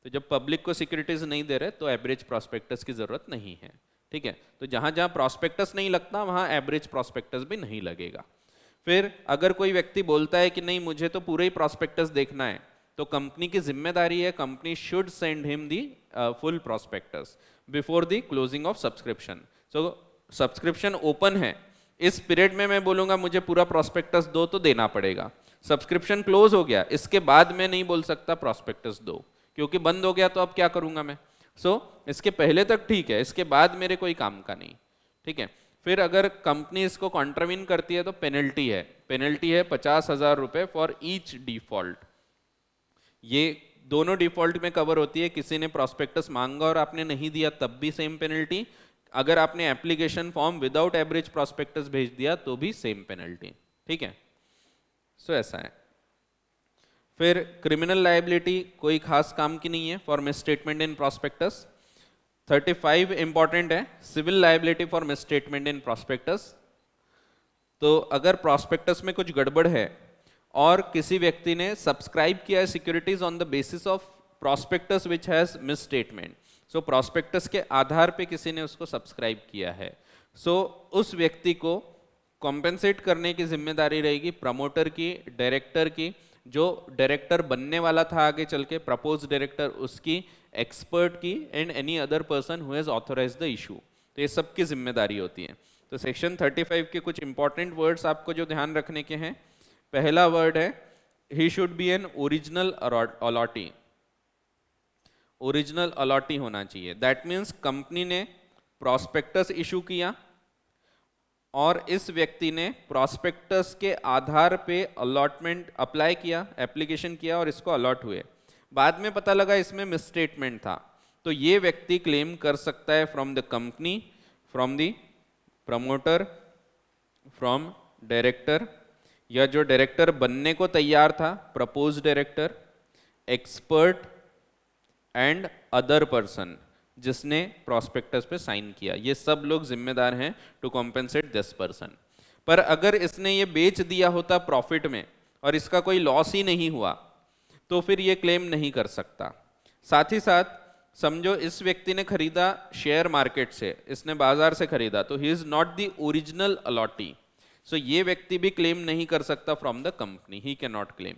तो जब पब्लिक को सिक्योरिटीज नहीं दे रहे तो एवरेज प्रॉस्पेक्टस की ज़रूरत नहीं है ठीक है तो जहां जहां प्रॉस्पेक्टस नहीं लगता वहां एवरेज प्रॉस्पेक्टस भी नहीं लगेगा फिर अगर कोई व्यक्ति बोलता है कि नहीं मुझे तो पूरे ही प्रॉस्पेक्टस देखना है तो कंपनी की जिम्मेदारी है company should send him the full prospectus before the closing of subscription so subscription open है इस पीरियड में मैं बोलूंगा मुझे पूरा प्रॉस्पेक्टस दो तो देना पड़ेगा सब्सक्रिप्शन क्लोज हो गया इसके बाद मैं नहीं बोल सकता प्रॉस्पेक्टस दो क्योंकि बंद हो गया तो अब क्या करूंगा मैं सो so, इसके पहले तक ठीक है इसके बाद मेरे कोई काम का नहीं ठीक है फिर अगर कंपनी इसको कॉन्ट्राविन करती है तो पेनल्टी है पेनल्टी है पचास हजार रुपए फॉर ईच डिफॉल्ट ये दोनों डिफॉल्ट में कवर होती है किसी ने प्रोस्पेक्टस मांगा और आपने नहीं दिया तब भी सेम पेनल्टी अगर आपने एप्लीकेशन फॉर्म विदाउट एवरेज प्रॉस्पेक्टस भेज दिया तो भी सेम पेनल्टी ठीक है सो so, ऐसा है फिर क्रिमिनल लाइबिलिटी कोई खास काम की नहीं है for misstatement in prospectus 35 important है civil liability for misstatement in prospectus तो अगर प्रॉस्पेक्टस में कुछ गड़बड़ है और किसी व्यक्ति ने सब्सक्राइब किया है securities on the basis of prospectus which has misstatement so prospectus के आधार पे किसी ने उसको सब्सक्राइब किया है सो so, उस व्यक्ति को कॉम्पेंसेट करने की जिम्मेदारी रहेगी प्रमोटर की डायरेक्टर की जो डायरेक्टर बनने वाला था आगे चल के प्रपोज डायरेक्टर उसकी एक्सपर्ट की and any other person who has authorise the issue तो ये सबकी जिम्मेदारी होती है तो सेक्शन 35 के कुछ इंपॉर्टेंट वर्ड्स आपको जो ध्यान रखने के हैं पहला वर्ड है he should be an original allottee original allottee होना चाहिए दैट मीन्स कंपनी ने प्रॉस्पेक्टस इशू किया और इस व्यक्ति ने प्रॉस्पेक्टस के आधार पे अलॉटमेंट अप्लाई किया एप्लीकेशन किया और इसको अलॉट हुए बाद में पता लगा इसमें मिसस्टेटमेंट था तो ये व्यक्ति क्लेम कर सकता है from the company from the promoter from director या जो डायरेक्टर बनने को तैयार था propose director expert and other person जिसने प्रॉस्पेक्टस पे साइन किया ये सब लोग जिम्मेदार हैं टू कॉम्पेंसेट दिस पर्सन पर अगर इसने ये बेच दिया होता प्रॉफिट में और इसका कोई लॉस ही नहीं हुआ तो फिर ये क्लेम नहीं कर सकता साथ ही साथ समझो इस व्यक्ति ने खरीदा शेयर मार्केट से इसने बाजार से खरीदा तो he is not the original allottee so ये व्यक्ति भी क्लेम नहीं कर सकता from the company he can not claim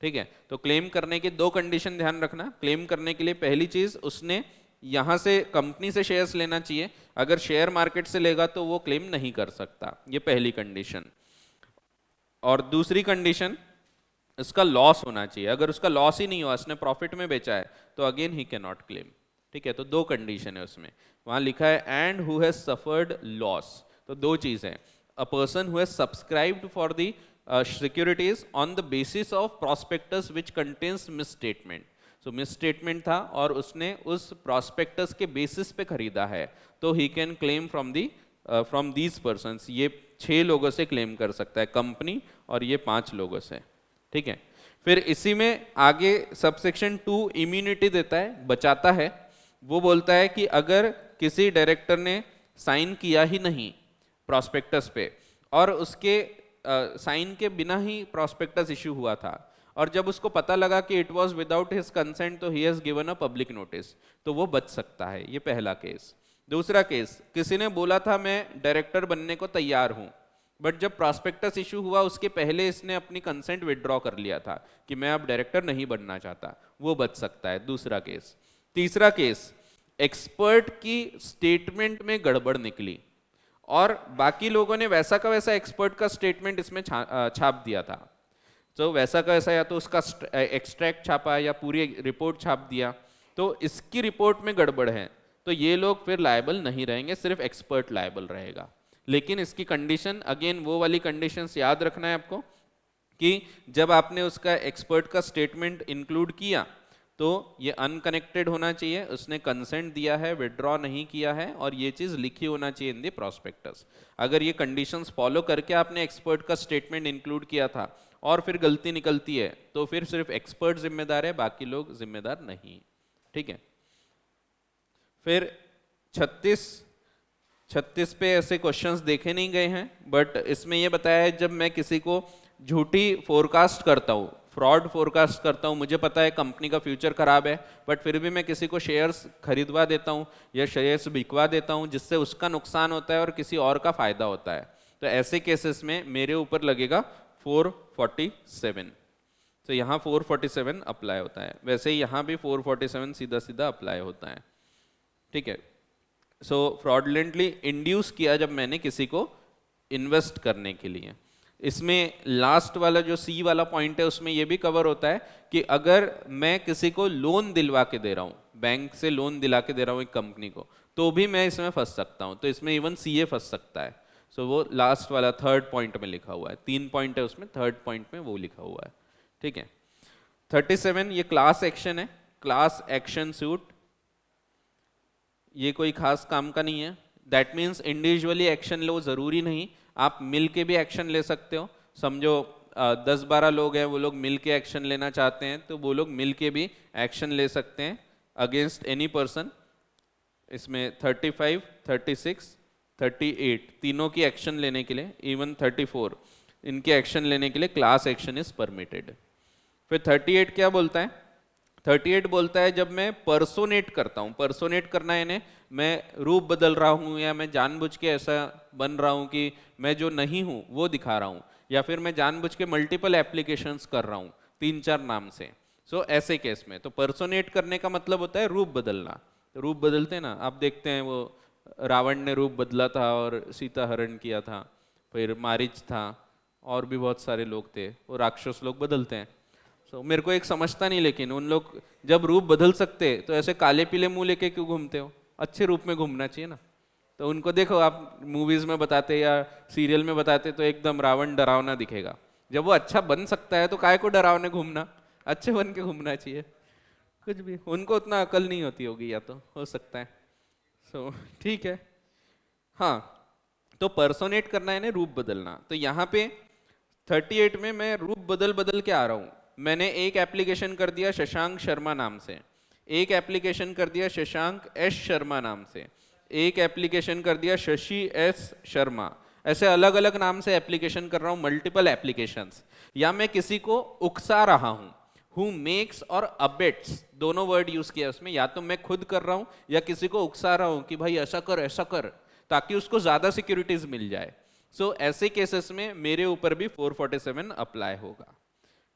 ठीक है तो क्लेम करने की दो कंडीशन ध्यान रखना क्लेम करने के लिए पहली चीज उसने यहां से कंपनी से शेयर्स लेना चाहिए अगर शेयर मार्केट से लेगा तो वो क्लेम नहीं कर सकता ये पहली कंडीशन और दूसरी कंडीशन इसका लॉस होना चाहिए अगर उसका लॉस ही नहीं हुआ उसने प्रॉफिट में बेचा है तो again he can not claim ठीक है तो दो कंडीशन है उसमें वहां लिखा है and who has suffered loss तो दो चीज है a person who has subscribed for the securities on the basis of prospectus which contains misstatement so misstatement था और उसने उस प्रॉस्पेक्टस के बेसिस पे खरीदा है तो he can claim from the from these person ये छः लोगों से क्लेम कर सकता है कंपनी और ये पाँच लोगों से ठीक है फिर इसी में आगे सबसेक्शन टू इम्यूनिटी देता है बचाता है वो बोलता है कि अगर किसी डायरेक्टर ने साइन किया ही नहीं प्रॉस्पेक्टस पे और उसके साइन uh, के बिना ही प्रॉस्पेक्टस इश्यू हुआ था और जब उसको पता लगा कि it was without his consent तो he has given a public notice तो वो बच सकता है ये पहला केस दूसरा केस किसी ने बोला था मैं डायरेक्टर बनने को तैयार हूँ बट जब प्रॉस्पेक्टस इशू हुआ उसके पहले इसने अपनी कंसेंट विदड्रॉ कर लिया था कि मैं अब डायरेक्टर नहीं बनना चाहता वो बच सकता है दूसरा केस तीसरा केस एक्सपर्ट की स्टेटमेंट में गड़बड़ निकली और बाकी लोगों ने वैसा का वैसा एक्सपर्ट का स्टेटमेंट इसमें छाप दिया था तो वैसा का वैसा या तो उसका एक्सट्रैक्ट छापा या पूरी रिपोर्ट छाप दिया तो इसकी रिपोर्ट में गड़बड़ है तो ये लोग फिर लायबल नहीं रहेंगे सिर्फ एक्सपर्ट लाइबल रहेगा लेकिन इसकी कंडीशन अगेन वो वाली कंडीशंस याद रखना है आपको कि जब आपने उसका एक्सपर्ट का स्टेटमेंट इंक्लूड किया तो ये अनकनेक्टेड होना चाहिए उसने कंसेंट दिया है विड्रॉ नहीं किया है और ये चीज़ लिखी होना चाहिए इन दी प्रोस्पेक्टस अगर ये कंडीशंस फॉलो करके आपने एक्सपर्ट का स्टेटमेंट इंक्लूड किया था और फिर गलती निकलती है तो फिर सिर्फ एक्सपर्ट जिम्मेदार है बाकी लोग जिम्मेदार नहीं ठीक है फिर 36 36 पे ऐसे क्वेश्चंस देखे नहीं गए हैं बट इसमें यह बताया है जब मैं किसी को झूठी फोरकास्ट करता हूँ फ्रॉड फोरकास्ट करता हूँ मुझे पता है कंपनी का फ्यूचर खराब है बट फिर भी मैं किसी को शेयर्स खरीदवा देता हूँ या शेयर्स बिकवा देता हूँ जिससे उसका नुकसान होता है और किसी और का फायदा होता है तो ऐसे केसेस में मेरे ऊपर लगेगा 447 तो यहाँ 447 अप्लाई होता है वैसे ही यहाँ भी 447 सीधा सीधा अप्लाई होता है ठीक है सो फ्रॉडलेंटली इंड्यूस किया जब मैंने किसी को इन्वेस्ट करने के लिए इसमें लास्ट वाला जो सी वाला पॉइंट है उसमें यह भी कवर होता है कि अगर मैं किसी को लोन दिलवा के दे रहा हूँ बैंक से लोन दिला के दे रहा हूँ एक कंपनी को तो भी मैं इसमें फंस सकता हूँ तो इसमें इवन सी फंस सकता है सो तो so, वो लास्ट वाला थर्ड पॉइंट में लिखा हुआ है तीन पॉइंट है उसमें थर्ड पॉइंट में वो लिखा हुआ है ठीक है थर्टी सेवन ये क्लास एक्शन है क्लास एक्शन सूट ये कोई खास काम का नहीं है दैट मीन्स इंडिविजुअली एक्शन लो ज़रूरी नहीं आप मिल भी एक्शन ले सकते हो समझो दस बारह लोग हैं वो लोग मिल एक्शन लेना चाहते हैं तो वो लोग मिल के भी एक्शन ले सकते हैं अगेंस्ट एनी पर्सन इसमें थर्टी फाइव थर्टी सिक्स 38 तीनों की एक्शन लेने के लिए इवन 34 इनके एक्शन लेने के लिए क्लास एक्शन इज परमिटेड फिर 38 क्या बोलता है 38 बोलता है जब मैं परसोनेट करता हूँ परसोनेट करना है मैं रूप बदल रहा हूँ या मैं जानबूझ के ऐसा बन रहा हूँ कि मैं जो नहीं हूँ वो दिखा रहा हूँ या फिर मैं जानबूझ के मल्टीपल एप्लीकेशन कर रहा हूँ तीन चार नाम से सो so, ऐसे केस में तो परसोनेट करने का मतलब होता है रूप बदलना तो रूप बदलते ना आप देखते हैं वो रावण ने रूप बदला था और सीता हरण किया था फिर मारिच था और भी बहुत सारे लोग थे वो राक्षस लोग बदलते हैं सो so, मेरे को एक समझता नहीं लेकिन उन लोग जब रूप बदल सकते तो ऐसे काले पीले मुंह लेके क्यों घूमते हो अच्छे रूप में घूमना चाहिए ना तो उनको देखो आप मूवीज़ में बताते या सीरियल में बताते तो एकदम रावण डरावना दिखेगा जब वो अच्छा बन सकता है तो काय को डरावने घूमना अच्छे बन के घूमना चाहिए कुछ भी उनको उतना अकल नहीं होती होगी या तो हो सकता है सो so, ठीक है हाँ तो पर्सोनेट करना है ना रूप बदलना तो यहाँ पे 38 में मैं रूप बदल बदल के आ रहा हूँ मैंने एक एप्लीकेशन कर दिया शशांक शर्मा नाम से एक एप्लीकेशन कर दिया शशांक एस शर्मा नाम से एक एप्लीकेशन कर दिया शशि एस शर्मा ऐसे अलग अलग नाम से एप्लीकेशन कर रहा हूँ मल्टीपल एप्लीकेशंस या मैं किसी को उकसा रहा हूँ हु मेक्स और अबेट्स दोनों वर्ड यूज किया उसमें या तो मैं खुद कर रहा हूं या किसी को उकसा रहा हूं कि भाई ऐसा कर ऐसा कर ताकि उसको ज़्यादा सिक्योरिटीज मिल जाए सो so, ऐसे केसेस में मेरे ऊपर भी 447 अप्लाई होगा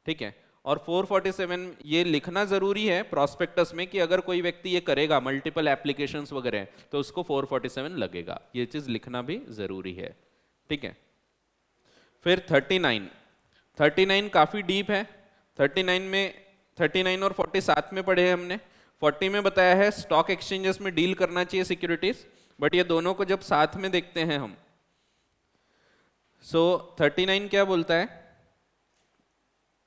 ठीक है और 447 ये लिखना ज़रूरी है प्रोस्पेक्टस में कि अगर कोई व्यक्ति ये करेगा मल्टीपल एप्लीकेशंस वगैरह तो उसको 447 लगेगा ये चीज़ लिखना भी ज़रूरी है ठीक है फिर 39 39 काफ़ी डीप है 39 में 39 और 40 साथ में पढ़े हैं हमने 40 में बताया है स्टॉक एक्सचेंजेस में डील करना चाहिए सिक्योरिटीज बट ये दोनों को जब साथ में देखते हैं हम सो so, 39 क्या बोलता है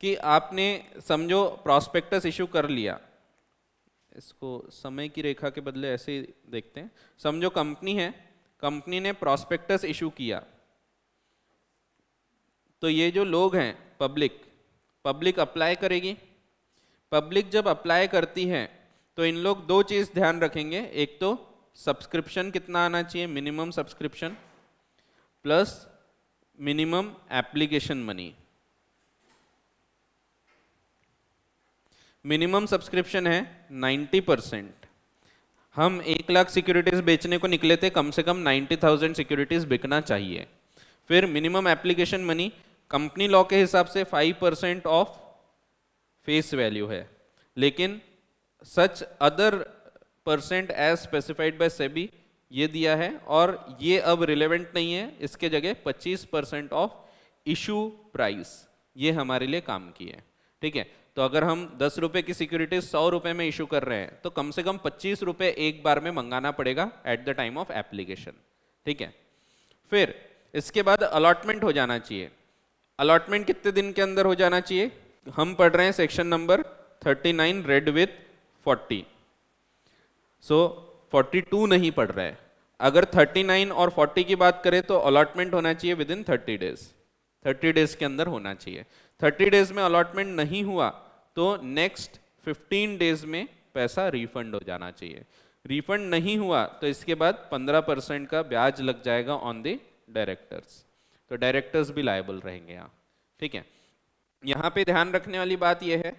कि आपने समझो प्रॉस्पेक्टस इशू कर लिया इसको समय की रेखा के बदले ऐसे ही देखते हैं समझो कंपनी है कंपनी ने प्रॉस्पेक्टस इशू किया तो ये जो लोग हैं पब्लिक पब्लिक अप्लाई करेगी पब्लिक जब अप्लाई करती है तो इन लोग दो चीज़ ध्यान रखेंगे एक तो सब्सक्रिप्शन कितना आना चाहिए minimum subscription plus minimum application money minimum subscription है 90 परसेंट हम एक लाख सिक्योरिटीज़ बेचने को निकले थे कम से कम 90,000 सिक्योरिटीज़ बिकना चाहिए फिर minimum application money company law के हिसाब से five percent of face value है लेकिन such other percent as specified by SEBI ये दिया है और ये अब रिलेवेंट नहीं है इसके जगह 25 परसेंट ऑफ इशू प्राइस ये हमारे लिए काम की है ठीक है तो अगर हम दस रुपये की सिक्योरिटी सौ रुपये में इशू कर रहे हैं तो कम से कम पच्चीस रुपये एक बार में मंगाना पड़ेगा at the time of application ठीक है फिर इसके बाद अलॉटमेंट हो जाना चाहिए अलॉटमेंट कितने दिन के अंदर हो जाना चाहिए हम पढ़ रहे हैं section number 39 read with forty so forty 42 नहीं पढ़ रहा है अगर 39 और 40 की बात करें तो अलॉटमेंट होना चाहिए within thirty days thirty days के अंदर होना चाहिए थर्टी डेज में अलॉटमेंट नहीं हुआ तो नेक्स्ट फिफ्टीन डेज में पैसा रिफंड हो जाना चाहिए रिफंड नहीं हुआ तो इसके बाद पंद्रह परसेंट का ब्याज लग जाएगा ऑन द डायरेक्टर्स तो डायरेक्टर्स भी लाइबल रहेंगे यहाँ ठीक है यहाँ पे ध्यान रखने वाली बात यह है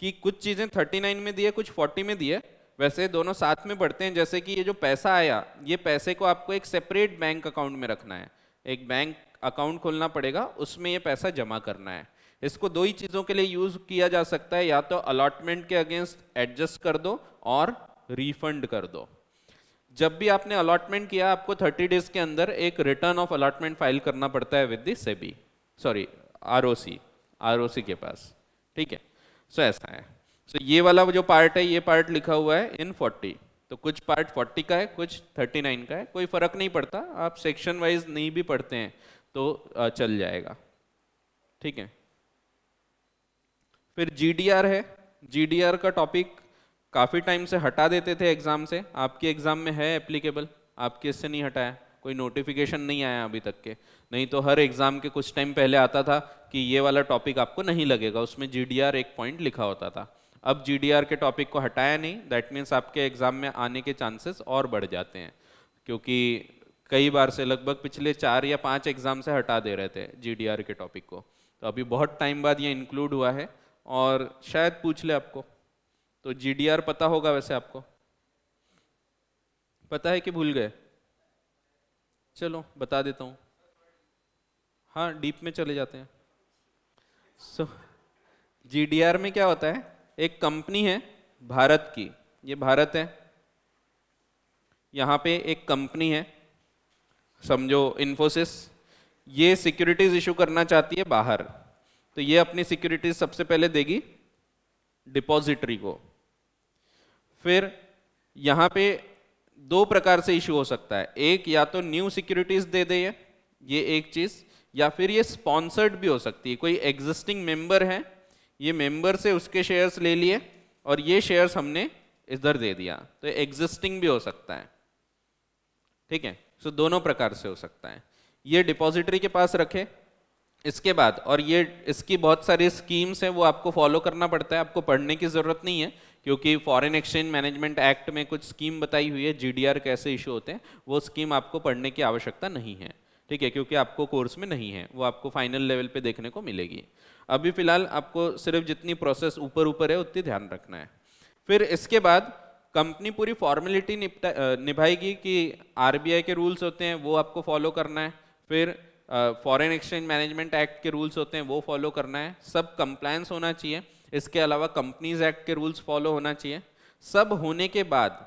कि कुछ चीज़ें 39 में दिए कुछ 40 में दिए वैसे दोनों साथ में बढ़ते हैं जैसे कि ये जो पैसा आया ये पैसे को आपको एक सेपरेट बैंक अकाउंट में रखना है एक बैंक अकाउंट खोलना पड़ेगा उसमें ये पैसा जमा करना है इसको दो ही चीज़ों के लिए यूज़ किया जा सकता है या तो अलॉटमेंट के अगेंस्ट एडजस्ट कर दो और रिफंड कर दो जब भी आपने अलॉटमेंट किया आपको 30 डेज के अंदर एक रिटर्न ऑफ अलॉटमेंट फाइल करना पड़ता है with the SEBI sorry ROC ROC के पास ठीक है सो so, ऐसा है सो so, ये वाला जो पार्ट है ये पार्ट लिखा हुआ है इन 40 तो कुछ पार्ट 40 का है कुछ 39 का है कोई फर्क नहीं पड़ता आप सेक्शन वाइज नहीं भी पढ़ते हैं तो चल जाएगा ठीक है फिर आर है आर का टॉपिक काफ़ी टाइम से हटा देते थे एग्ज़ाम से आपके एग्ज़ाम में है एप्लीकेबल आपके इससे नहीं हटाया कोई नोटिफिकेशन नहीं आया अभी तक के नहीं तो हर एग्ज़ाम के कुछ टाइम पहले आता था कि ये वाला टॉपिक आपको नहीं लगेगा उसमें जी एक पॉइंट लिखा होता था अब जी के टॉपिक को हटाया नहीं दैट मीन्स आपके एग्ज़ाम में आने के चांसेस और बढ़ जाते हैं क्योंकि कई बार से लगभग पिछले चार या पाँच एग्ज़ाम से हटा दे रहे थे जी के टॉपिक को तो अभी बहुत टाइम बाद ये इंक्लूड हुआ है और शायद पूछ ले आपको तो जी पता होगा वैसे आपको पता है कि भूल गए चलो बता देता हूँ हाँ डीप में चले जाते हैं सो so, जी में क्या होता है एक कंपनी है भारत की ये भारत है यहाँ पे एक कंपनी है समझो इन्फोसिस ये सिक्योरिटीज़ इशू करना चाहती है बाहर तो ये अपनी सिक्योरिटीज़ सबसे पहले देगी डिपॉजिटरी को फिर यहाँ पे दो प्रकार से इशू हो सकता है एक या तो न्यू सिक्योरिटीज दे दे ये, ये एक चीज़ या फिर ये स्पॉन्सर्ड भी हो सकती है कोई एग्जिस्टिंग मेंबर है ये मेंबर से उसके शेयर्स ले लिए और ये शेयर्स हमने इधर दे दिया तो एग्जिस्टिंग भी हो सकता है ठीक है सो दोनों प्रकार से हो सकता है ये डिपॉजिटरी के पास रखे इसके बाद और ये इसकी बहुत सारी स्कीम्स हैं वो आपको फॉलो करना पड़ता है आपको पढ़ने की ज़रूरत नहीं है क्योंकि फॉरेन एक्सचेंज मैनेजमेंट एक्ट में कुछ स्कीम बताई हुई है जीडीआर कैसे इशू होते हैं वो स्कीम आपको पढ़ने की आवश्यकता नहीं है ठीक है क्योंकि आपको कोर्स में नहीं है वो आपको फाइनल लेवल पे देखने को मिलेगी अभी फिलहाल आपको सिर्फ जितनी प्रोसेस ऊपर ऊपर है उतनी ध्यान रखना है फिर इसके बाद कंपनी पूरी फॉर्मेलिटी निभाएगी कि आर के रूल्स होते हैं वो आपको फॉलो करना है फिर फॉरन एक्सचेंज मैनेजमेंट एक्ट के रूल्स होते हैं वो फॉलो करना है सब कंप्लायंस होना चाहिए इसके अलावा कंपनीज एक्ट के रूल्स फॉलो होना चाहिए सब होने के बाद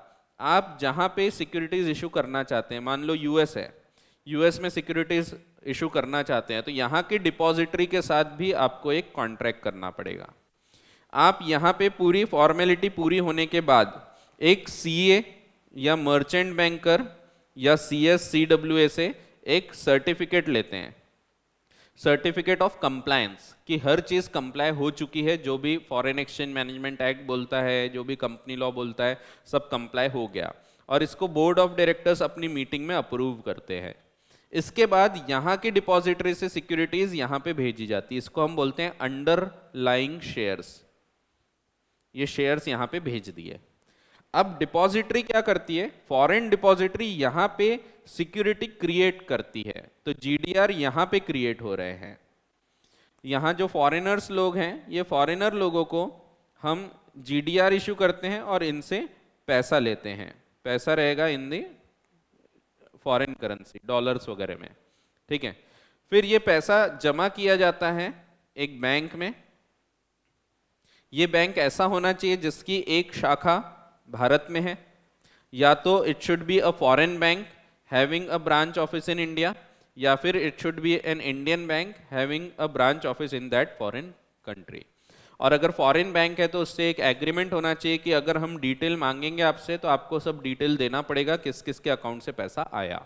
आप जहाँ पे सिक्योरिटीज़ इशू करना चाहते हैं मान लो यूएस है यूएस में सिक्योरिटीज़ इशू करना चाहते हैं तो यहाँ की डिपॉजिटरी के साथ भी आपको एक कॉन्ट्रैक्ट करना पड़ेगा आप यहाँ पे पूरी फॉर्मेलिटी पूरी होने के बाद एक सीए या मर्चेंट बैंकर या C S C W A से एक सर्टिफिकेट लेते हैं सर्टिफिकेट ऑफ कंप्लायंस कि हर चीज़ कंप्लाई हो चुकी है जो भी फॉरेन एक्सचेंज मैनेजमेंट एक्ट बोलता है जो भी कंपनी लॉ बोलता है सब कंप्लाई हो गया और इसको बोर्ड ऑफ डायरेक्टर्स अपनी मीटिंग में अप्रूव करते हैं इसके बाद यहाँ की डिपॉजिटरी से सिक्योरिटीज यहाँ पे भेजी जाती है इसको हम बोलते हैं अंडर लाइंग शेयर्स ये शेयर्स यहाँ पे भेज दिए अब डिपॉजिटरी क्या करती है फॉरेन डिपॉजिटरी यहाँ पे सिक्योरिटी क्रिएट करती है तो जीडीआर यहाँ पे क्रिएट हो रहे हैं यहाँ जो फॉरेनर्स लोग हैं ये फॉरेनर लोगों को हम जी डी आर इशू करते हैं और इनसे पैसा लेते हैं पैसा रहेगा in the foreign currency dollars वगैरह में ठीक है फिर ये पैसा जमा किया जाता है एक बैंक में ये बैंक ऐसा होना चाहिए जिसकी एक शाखा भारत में है या तो it should be a foreign bank having a branch office in India या फिर it should be an Indian bank having a branch office in that foreign country और अगर फॉरेन बैंक है तो उससे एक एग्रीमेंट होना चाहिए कि अगर हम डिटेल मांगेंगे आपसे तो आपको सब डिटेल देना पड़ेगा किस किस के अकाउंट से पैसा आया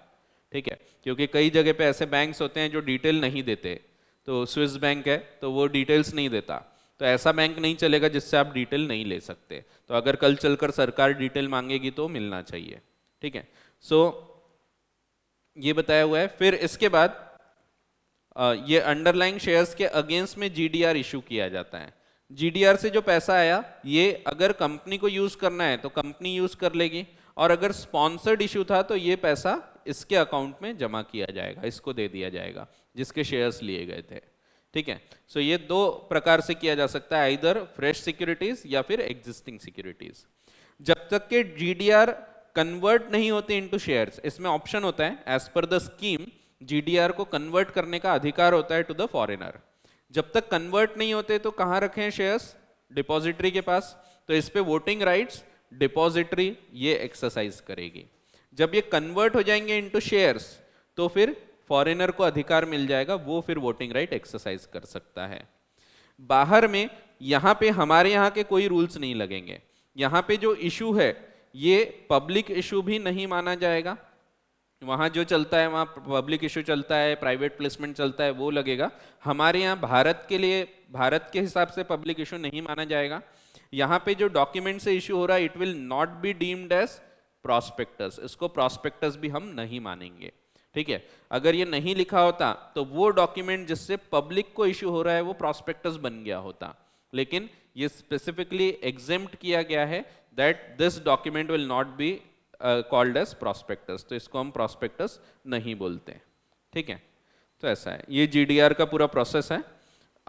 ठीक है क्योंकि कई जगह पे ऐसे बैंक्स होते हैं जो डिटेल नहीं देते तो स्विस बैंक है तो वो डिटेल्स नहीं देता तो ऐसा बैंक नहीं चलेगा जिससे आप डिटेल नहीं ले सकते तो अगर कल चलकर सरकार डिटेल मांगेगी तो मिलना चाहिए ठीक है सो so, ये बताया हुआ है फिर इसके बाद ये अंडरलाइंग शेयर्स के अगेंस्ट में जीडीआर इशू किया जाता है जीडीआर से जो पैसा आया ये अगर कंपनी को यूज करना है तो कंपनी यूज कर लेगी और अगर स्पॉन्सर्ड इशू था तो ये पैसा इसके अकाउंट में जमा किया जाएगा इसको दे दिया जाएगा जिसके शेयर्स लिए गए थे ठीक है सो ये दो प्रकार से किया जा सकता है इधर फ्रेश सिक्योरिटीज या फिर एग्जिस्टिंग सिक्योरिटीज जब तक के जीडीआर कन्वर्ट नहीं होते इनटू शेयर्स इसमें ऑप्शन होता है as per the scheme GDR को कन्वर्ट करने का अधिकार होता है टू द फॉरेनर जब तक कन्वर्ट नहीं होते तो कहाँ रखें शेयर्स डिपॉजिटरी के पास तो इस पे वोटिंग राइट्स डिपॉजिटरी ये एक्सरसाइज करेगी जब ये कन्वर्ट हो जाएंगे इनटू शेयर्स तो फिर फॉरेनर को अधिकार मिल जाएगा वो फिर वोटिंग राइट एक्सरसाइज कर सकता है बाहर में यहाँ पे हमारे यहाँ के कोई रूल्स नहीं लगेंगे यहाँ पे जो इशू है ये पब्लिक इशू भी नहीं माना जाएगा वहां जो चलता है वहां पब्लिक इशू चलता है प्राइवेट प्लेसमेंट चलता है वो लगेगा हमारे यहाँ भारत के लिए भारत के हिसाब से पब्लिक इशू नहीं माना जाएगा यहाँ पे जो डॉक्यूमेंट से इशू हो रहा है it will not be deemed as prospectus इसको प्रॉस्पेक्टस भी हम नहीं मानेंगे ठीक है अगर ये नहीं लिखा होता तो वो डॉक्यूमेंट जिससे पब्लिक को इशू हो रहा है वो प्रॉस्पेक्टस बन गया होता लेकिन ये स्पेसिफिकली एग्जेम्प्ट किया गया है that this document will not be called as prospectus तो इसको हम प्रॉस्पेक्टस नहीं बोलते ठीक है तो ऐसा है ये जी का पूरा प्रोसेस है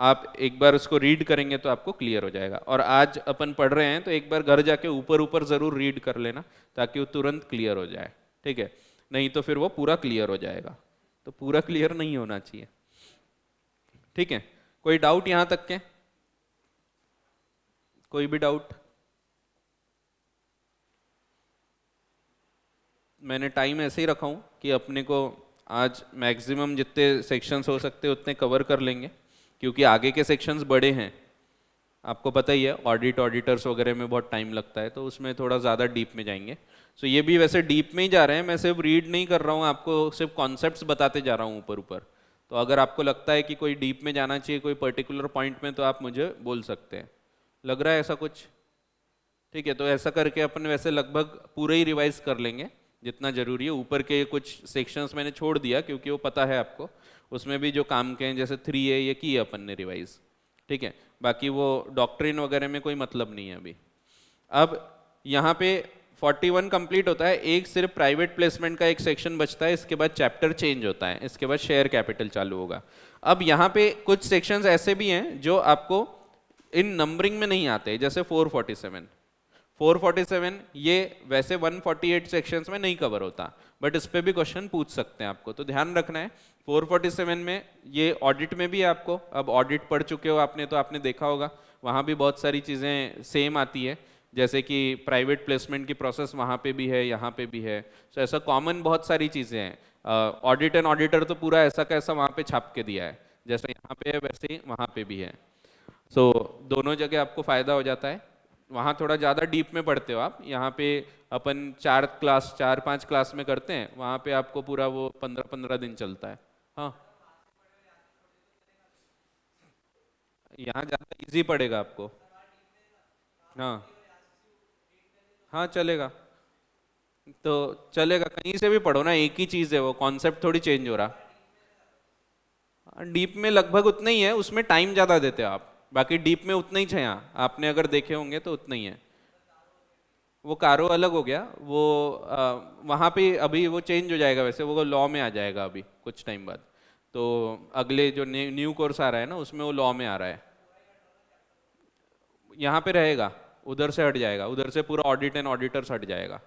आप एक बार उसको रीड करेंगे तो आपको क्लियर हो जाएगा और आज अपन पढ़ रहे हैं तो एक बार घर जाके ऊपर ऊपर ज़रूर रीड कर लेना ताकि वो तुरंत क्लियर हो जाए ठीक है नहीं तो फिर वो पूरा क्लियर हो जाएगा तो पूरा क्लियर नहीं होना चाहिए ठीक है कोई डाउट यहाँ तक के कोई भी डाउट मैंने टाइम ऐसे ही रखा हूँ कि अपने को आज मैक्सिमम जितने सेक्शंस हो सकते उतने कवर कर लेंगे क्योंकि आगे के सेक्शंस बड़े हैं आपको पता ही है ऑडिट ऑडिटर्स वगैरह में बहुत टाइम लगता है तो उसमें थोड़ा ज़्यादा डीप में जाएंगे सो ये भी वैसे डीप में ही जा रहे हैं मैं सिर्फ रीड नहीं कर रहा हूँ आपको सिर्फ कॉन्सेप्ट बताते जा रहा हूँ ऊपर ऊपर तो अगर आपको लगता है कि कोई डीप में जाना चाहिए कोई पर्टिकुलर पॉइंट में तो आप मुझे बोल सकते हैं लग रहा है ऐसा कुछ ठीक है तो ऐसा करके अपन वैसे लगभग पूरे ही रिवाइज कर लेंगे जितना ज़रूरी है ऊपर के कुछ सेक्शंस मैंने छोड़ दिया क्योंकि वो पता है आपको उसमें भी जो काम के हैं जैसे थ्री ए ये की अपन ने रिवाइज ठीक है बाकी वो डॉक्ट्रिन वगैरह में कोई मतलब नहीं है अभी अब यहाँ पे 41 कंप्लीट होता है एक सिर्फ प्राइवेट प्लेसमेंट का एक सेक्शन बचता है इसके बाद चैप्टर चेंज होता है इसके बाद शेयर कैपिटल चालू होगा अब यहाँ पे कुछ सेक्शंस ऐसे भी हैं जो आपको इन नंबरिंग में नहीं आते जैसे 447 447 ये वैसे 148 सेक्शंस में नहीं कवर होता बट इस पर भी क्वेश्चन पूछ सकते हैं आपको तो ध्यान रखना है 447 में ये ऑडिट में भी है आपको अब ऑडिट पढ़ चुके हो आपने तो आपने देखा होगा वहाँ भी बहुत सारी चीज़ें सेम आती है जैसे कि प्राइवेट प्लेसमेंट की प्रोसेस वहाँ पे भी है यहाँ पे भी है सो so, ऐसा कॉमन बहुत सारी चीज़ें हैं ऑडिट एंड ऑडिटर तो पूरा ऐसा का ऐसा वहाँ पे छाप के दिया है जैसा यहाँ पे है वैसे ही वहाँ पे भी है सो so, दोनों जगह आपको फ़ायदा हो जाता है वहाँ थोड़ा ज़्यादा डीप में पढ़ते हो आप यहाँ पे अपन चार क्लास चार पांच क्लास में करते हैं वहाँ पे आपको पूरा वो पंद्रह पंद्रह दिन चलता है हाँ यहाँ ज़्यादा इजी पड़ेगा आपको हाँ हाँ चलेगा तो चलेगा कहीं से भी पढ़ो ना एक ही चीज़ है वो कॉन्सेप्ट थोड़ी चेंज हो रहा डीप हाँ, में लगभग उतना ही है उसमें टाइम ज़्यादा देते हो आप बाकी डीप में उतना ही है यहाँ आपने अगर देखे होंगे तो उतना ही है वो कारो अलग हो गया वो आ, वहाँ पे अभी वो चेंज हो जाएगा वैसे वो लॉ में आ जाएगा अभी कुछ टाइम बाद तो अगले जो न्यू कोर्स आ रहा है ना उसमें वो लॉ में आ रहा है यहाँ पे रहेगा उधर से हट जाएगा उधर से पूरा ऑडिट एंड ऑडिटर्स हट जाएगा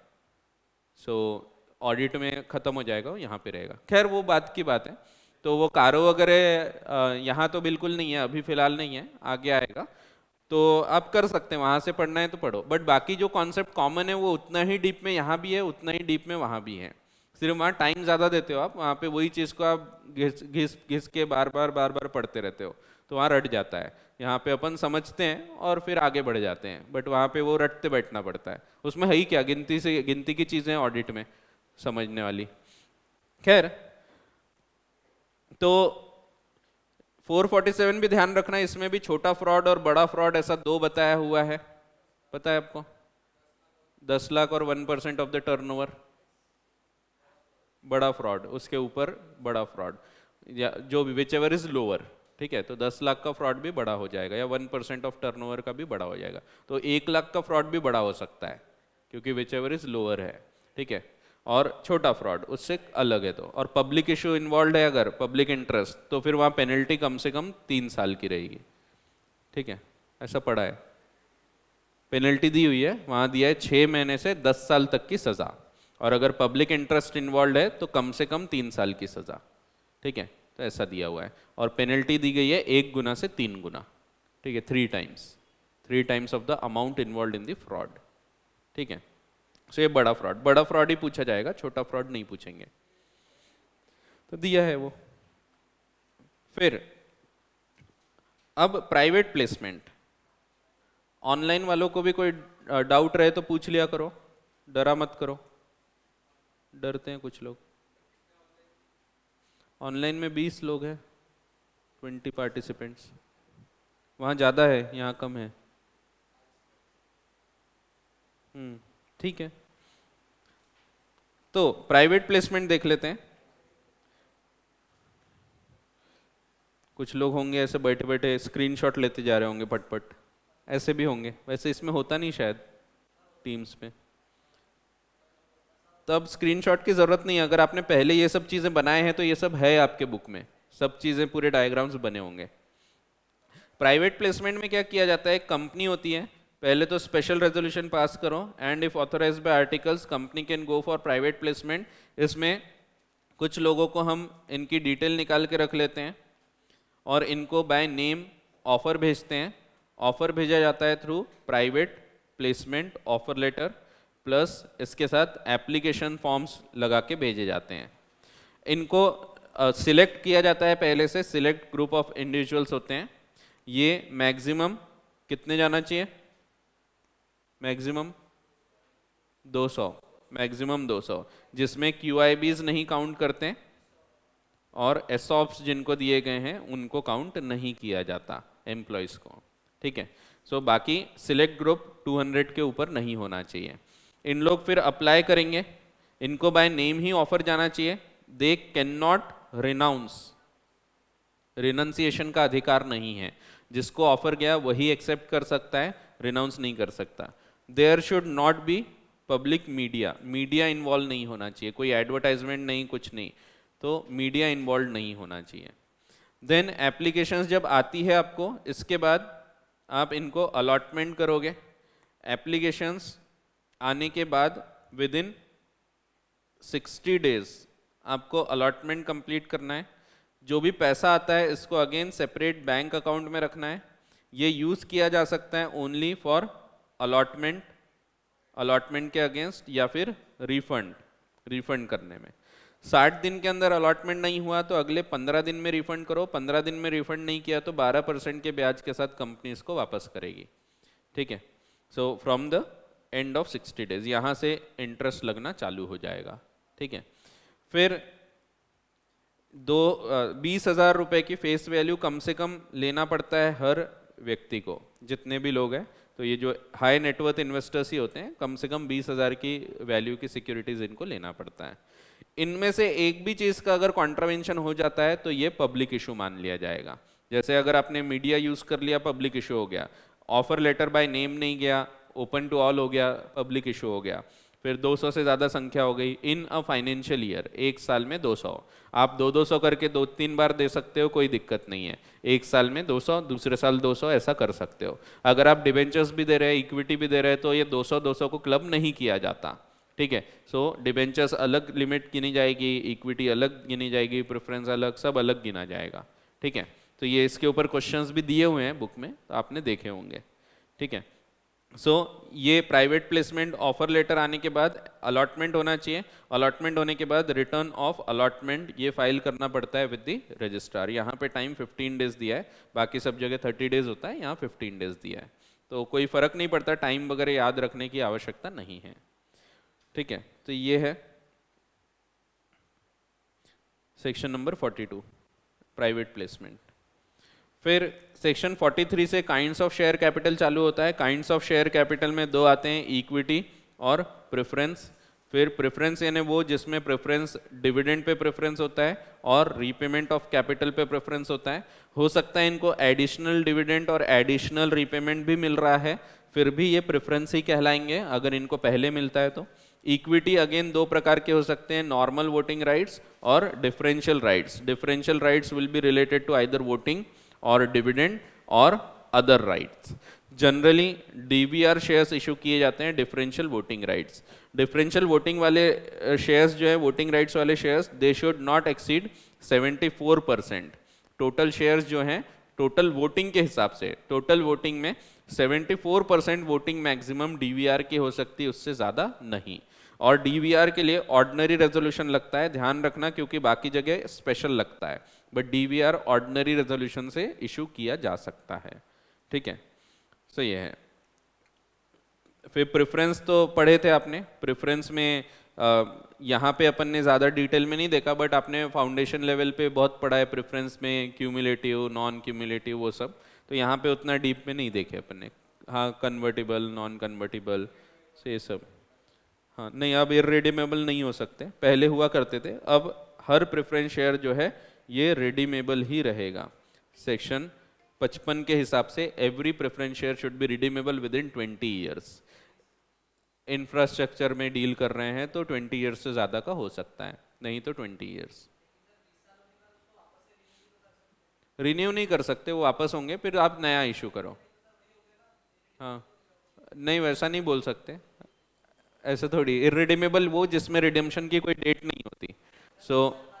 सो so, ऑडिट में ख़त्म हो जाएगा वो यहाँ पे रहेगा खैर वो बात की बात है तो वो कारो वगैरह यहाँ तो बिल्कुल नहीं है अभी फिलहाल नहीं है आगे आएगा तो आप कर सकते हैं वहाँ से पढ़ना है तो पढ़ो बट बाकी जो कॉन्सेप्ट कॉमन है वो उतना ही डीप में यहाँ भी है उतना ही डीप में वहाँ भी है सिर्फ वहाँ टाइम ज़्यादा देते हो आप वहाँ पे वही चीज़ को आप घिस घिस घिस के बार बार बार बार पढ़ते रहते हो तो वहाँ रट जाता है यहाँ पे अपन समझते हैं और फिर आगे बढ़ जाते हैं बट वहाँ पे वो रटते बैठना पड़ता है उसमें है ही क्या गिनती से गिनती की चीज़ें ऑडिट में समझने वाली खैर तो 447 भी ध्यान रखना इसमें भी छोटा फ्रॉड और बड़ा फ्रॉड ऐसा दो बताया हुआ है पता है आपको दस लाख और one percent of the turnover बड़ा फ्रॉड उसके ऊपर बड़ा फ्रॉड या जो भी विच एवर इज लोअर ठीक है तो दस लाख का फ्रॉड भी बड़ा हो जाएगा या वन परसेंट ऑफ टर्नओवर का भी बड़ा हो जाएगा तो एक लाख का फ्रॉड भी बड़ा हो सकता है क्योंकि विच एवर इज लोअर है ठीक है और छोटा फ्रॉड उससे अलग है तो और पब्लिक इशू इन्वॉल्व है अगर पब्लिक इंटरेस्ट तो फिर वहाँ पेनल्टी कम से कम तीन साल की रहेगी ठीक है ऐसा पड़ा है पेनल्टी दी हुई है वहाँ दिया है छः महीने से दस साल तक की सज़ा और अगर पब्लिक इंटरेस्ट इन्वॉल्व है तो कम से कम तीन साल की सज़ा ठीक है तो ऐसा दिया हुआ है और पेनल्टी दी गई है एक गुना से तीन गुना ठीक है three times three times of the amount involve in the fraud ठीक है सो ये बड़ा फ्रॉड बड़ा फ्रॉड ही पूछा जाएगा छोटा फ्रॉड नहीं पूछेंगे तो दिया है वो फिर अब प्राइवेट प्लेसमेंट ऑनलाइन वालों को भी कोई डाउट रहे तो पूछ लिया करो डरा मत करो डरते हैं कुछ लोग ऑनलाइन में 20 लोग हैं 20 पार्टिसिपेंट्स वहाँ ज़्यादा है यहाँ कम है हम्म, ठीक है तो प्राइवेट प्लेसमेंट देख लेते हैं कुछ लोग होंगे ऐसे बैठे बैठे स्क्रीनशॉट लेते जा रहे होंगे पटपट ऐसे भी होंगे वैसे इसमें होता नहीं शायद टीम्स में तो अब स्क्रीनशॉट की ज़रूरत नहीं अगर आपने पहले ये सब चीज़ें बनाए हैं तो ये सब है आपके बुक में सब चीज़ें पूरे डायग्राम्स बने होंगे प्राइवेट प्लेसमेंट में क्या किया जाता है एक कंपनी होती है पहले तो स्पेशल रेजोल्यूशन पास करो and if authorise by articles company can go for private placement इसमें कुछ लोगों को हम इनकी डिटेल निकाल के रख लेते हैं और इनको बाय नेम ऑफर भेजते हैं ऑफर भेजा जाता है through private placement offer letter plus इसके साथ एप्लीकेशन फॉर्म्स लगा के भेजे जाते हैं इनको सिलेक्ट uh, किया जाता है पहले से सिलेक्ट ग्रुप ऑफ इंडिविजुअल्स होते हैं ये मैक्सिमम कितने जाना चाहिए मैक्सिमम 200 मैक्सिमम 200 जिसमें क्यू नहीं काउंट करते और एसॉप्स जिनको दिए गए हैं उनको काउंट नहीं किया जाता एम्प्लॉयज़ को ठीक है सो so, बाकी सिलेक्ट ग्रुप 200 के ऊपर नहीं होना चाहिए इन लोग फिर अप्लाई करेंगे इनको बाय नेम ही ऑफर जाना चाहिए they can not renounce renunciation का अधिकार नहीं है जिसको ऑफर गया वही एक्सेप्ट कर सकता है रिनाउंस नहीं कर सकता there should not be public media media involve नहीं होना चाहिए कोई एडवर्टाइजमेंट नहीं कुछ नहीं तो मीडिया इन्वॉल्व नहीं होना चाहिए देन एप्लीकेशंस जब आती है आपको इसके बाद आप इनको अलॉटमेंट करोगे एप्लीकेशंस आने के बाद विद इन सिक्सटी डेज आपको अलॉटमेंट कंप्लीट करना है जो भी पैसा आता है इसको अगेन सेपरेट बैंक अकाउंट में रखना है ये यूज़ किया जा सकता है ओनली फॉर अलॉटमेंट अलॉटमेंट के अगेंस्ट या फिर रिफंड रिफंड करने में साठ दिन के अंदर अलॉटमेंट नहीं हुआ तो अगले पंद्रह दिन में रिफंड करो पंद्रह दिन में रिफंड नहीं किया तो बारह परसेंट के ब्याज के साथ कंपनी इसको वापस करेगी ठीक है so from the end of sixty days यहाँ से इंटरेस्ट लगना चालू हो जाएगा ठीक है फिर दो बीस हजार रुपये की फेस वैल्यू कम से कम लेना पड़ता है हर व्यक्ति को जितने भी लोग हैं तो ये जो हाई नेटवर्थ इन्वेस्टर्स ही होते हैं कम से कम बीस हज़ार की वैल्यू की सिक्योरिटीज़ इनको लेना पड़ता है इनमें से एक भी चीज़ का अगर कॉन्ट्रावेंशन हो जाता है तो ये पब्लिक इशू मान लिया जाएगा जैसे अगर आपने मीडिया यूज़ कर लिया पब्लिक इशू हो गया ऑफर लेटर बाय नेम नहीं गया ओपन टू ऑल हो गया पब्लिक इशू हो गया फिर 200 से ज़्यादा संख्या हो गई इन अ फाइनेंशियल ईयर एक साल में 200 आप दो दो सौ करके दो तीन बार दे सकते हो कोई दिक्कत नहीं है एक साल में 200 दूसरे साल 200 ऐसा कर सकते हो अगर आप डिबेंचर्स भी दे रहे हैं इक्विटी भी दे रहे हैं तो ये 200 200 को क्लब नहीं किया जाता ठीक है सो डिबेंचर्स अलग लिमिट गिनी जाएगी इक्विटी अलग गिनी जाएगी प्रेफरेंस अलग सब अलग गिना जाएगा ठीक है तो ये इसके ऊपर क्वेश्चन भी दिए हुए हैं बुक में तो आपने देखे होंगे ठीक है सो so, ये प्राइवेट प्लेसमेंट ऑफर लेटर आने के बाद अलॉटमेंट होना चाहिए अलॉटमेंट होने के बाद रिटर्न ऑफ अलॉटमेंट ये फाइल करना पड़ता है विद दी रजिस्ट्रार यहाँ पे टाइम 15 डेज दिया है बाकी सब जगह 30 डेज होता है यहाँ 15 डेज दिया है तो कोई फर्क नहीं पड़ता टाइम वगैरह याद रखने की आवश्यकता नहीं है ठीक है तो ये है section number forty private placement फिर सेक्शन 43 से काइंड्स ऑफ शेयर कैपिटल चालू होता है काइंड्स ऑफ शेयर कैपिटल में दो आते हैं इक्विटी और प्रेफरेंस फिर प्रेफरेंस यानी वो जिसमें प्रेफरेंस डिविडेंड पे प्रेफरेंस होता है और रीपेमेंट ऑफ कैपिटल पे प्रेफरेंस होता है हो सकता है इनको एडिशनल डिविडेंड और एडिशनल रीपेमेंट भी मिल रहा है फिर भी ये प्रेफरेंस ही कहलाएंगे अगर इनको पहले मिलता है तो इक्विटी अगेन दो प्रकार के हो सकते हैं नॉर्मल वोटिंग राइट्स और differential rights differential rights will be related to either voting और डिविडेंड और other rights generally DVR shares issue किए जाते हैं differential voting rights differential voting वाले शेयर्स जो है वोटिंग राइट्स वाले shares they should not exceed 74 percent total shares जो हैं टोटल वोटिंग के हिसाब से टोटल वोटिंग में 74 परसेंट वोटिंग मैक्सिमम डीवीआर की हो सकती है उससे ज़्यादा नहीं और डीवीआर के लिए ऑर्डनरी रेजोल्यूशन लगता है ध्यान रखना क्योंकि बाकी जगह स्पेशल लगता है बट डीवीआर ऑर्डिनरी रेजोल्यूशन से इशू किया जा सकता है ठीक है सो ये है फिर प्रेफरेंस तो पढ़े थे आपने प्रेफरेंस में यहाँ पे अपन ने ज़्यादा डिटेल में नहीं देखा बट आपने फाउंडेशन लेवल पे बहुत पढ़ा है प्रेफरेंस में क्यूमुलेटिव नॉन क्यूमुलेटिव वो सब तो यहाँ पे उतना डीप में नहीं देखे अपन ने हाँ कन्वर्टिबल नॉन कन्वर्टिबल से ये सब हाँ नहीं अब इरेडिमेबल नहीं हो सकते पहले हुआ करते थे अब हर प्रेफरेंस शेयर जो है ये रिडीमेबल ही रहेगा सेक्शन 55 के हिसाब से every preference share should be redeemable within twenty years infrastructure में डील कर रहे हैं तो ट्वेंटी ईयर्स से ज़्यादा का हो सकता है नहीं तो ट्वेंटी ईयर्स रिन्यू नहीं कर सकते वो वापस होंगे फिर आप नया इशू करो हाँ नहीं वैसा नहीं बोल सकते ऐसा थोड़ी इरिडीमेबल वो जिसमें रिडिमशन की कोई डेट नहीं होती सो so,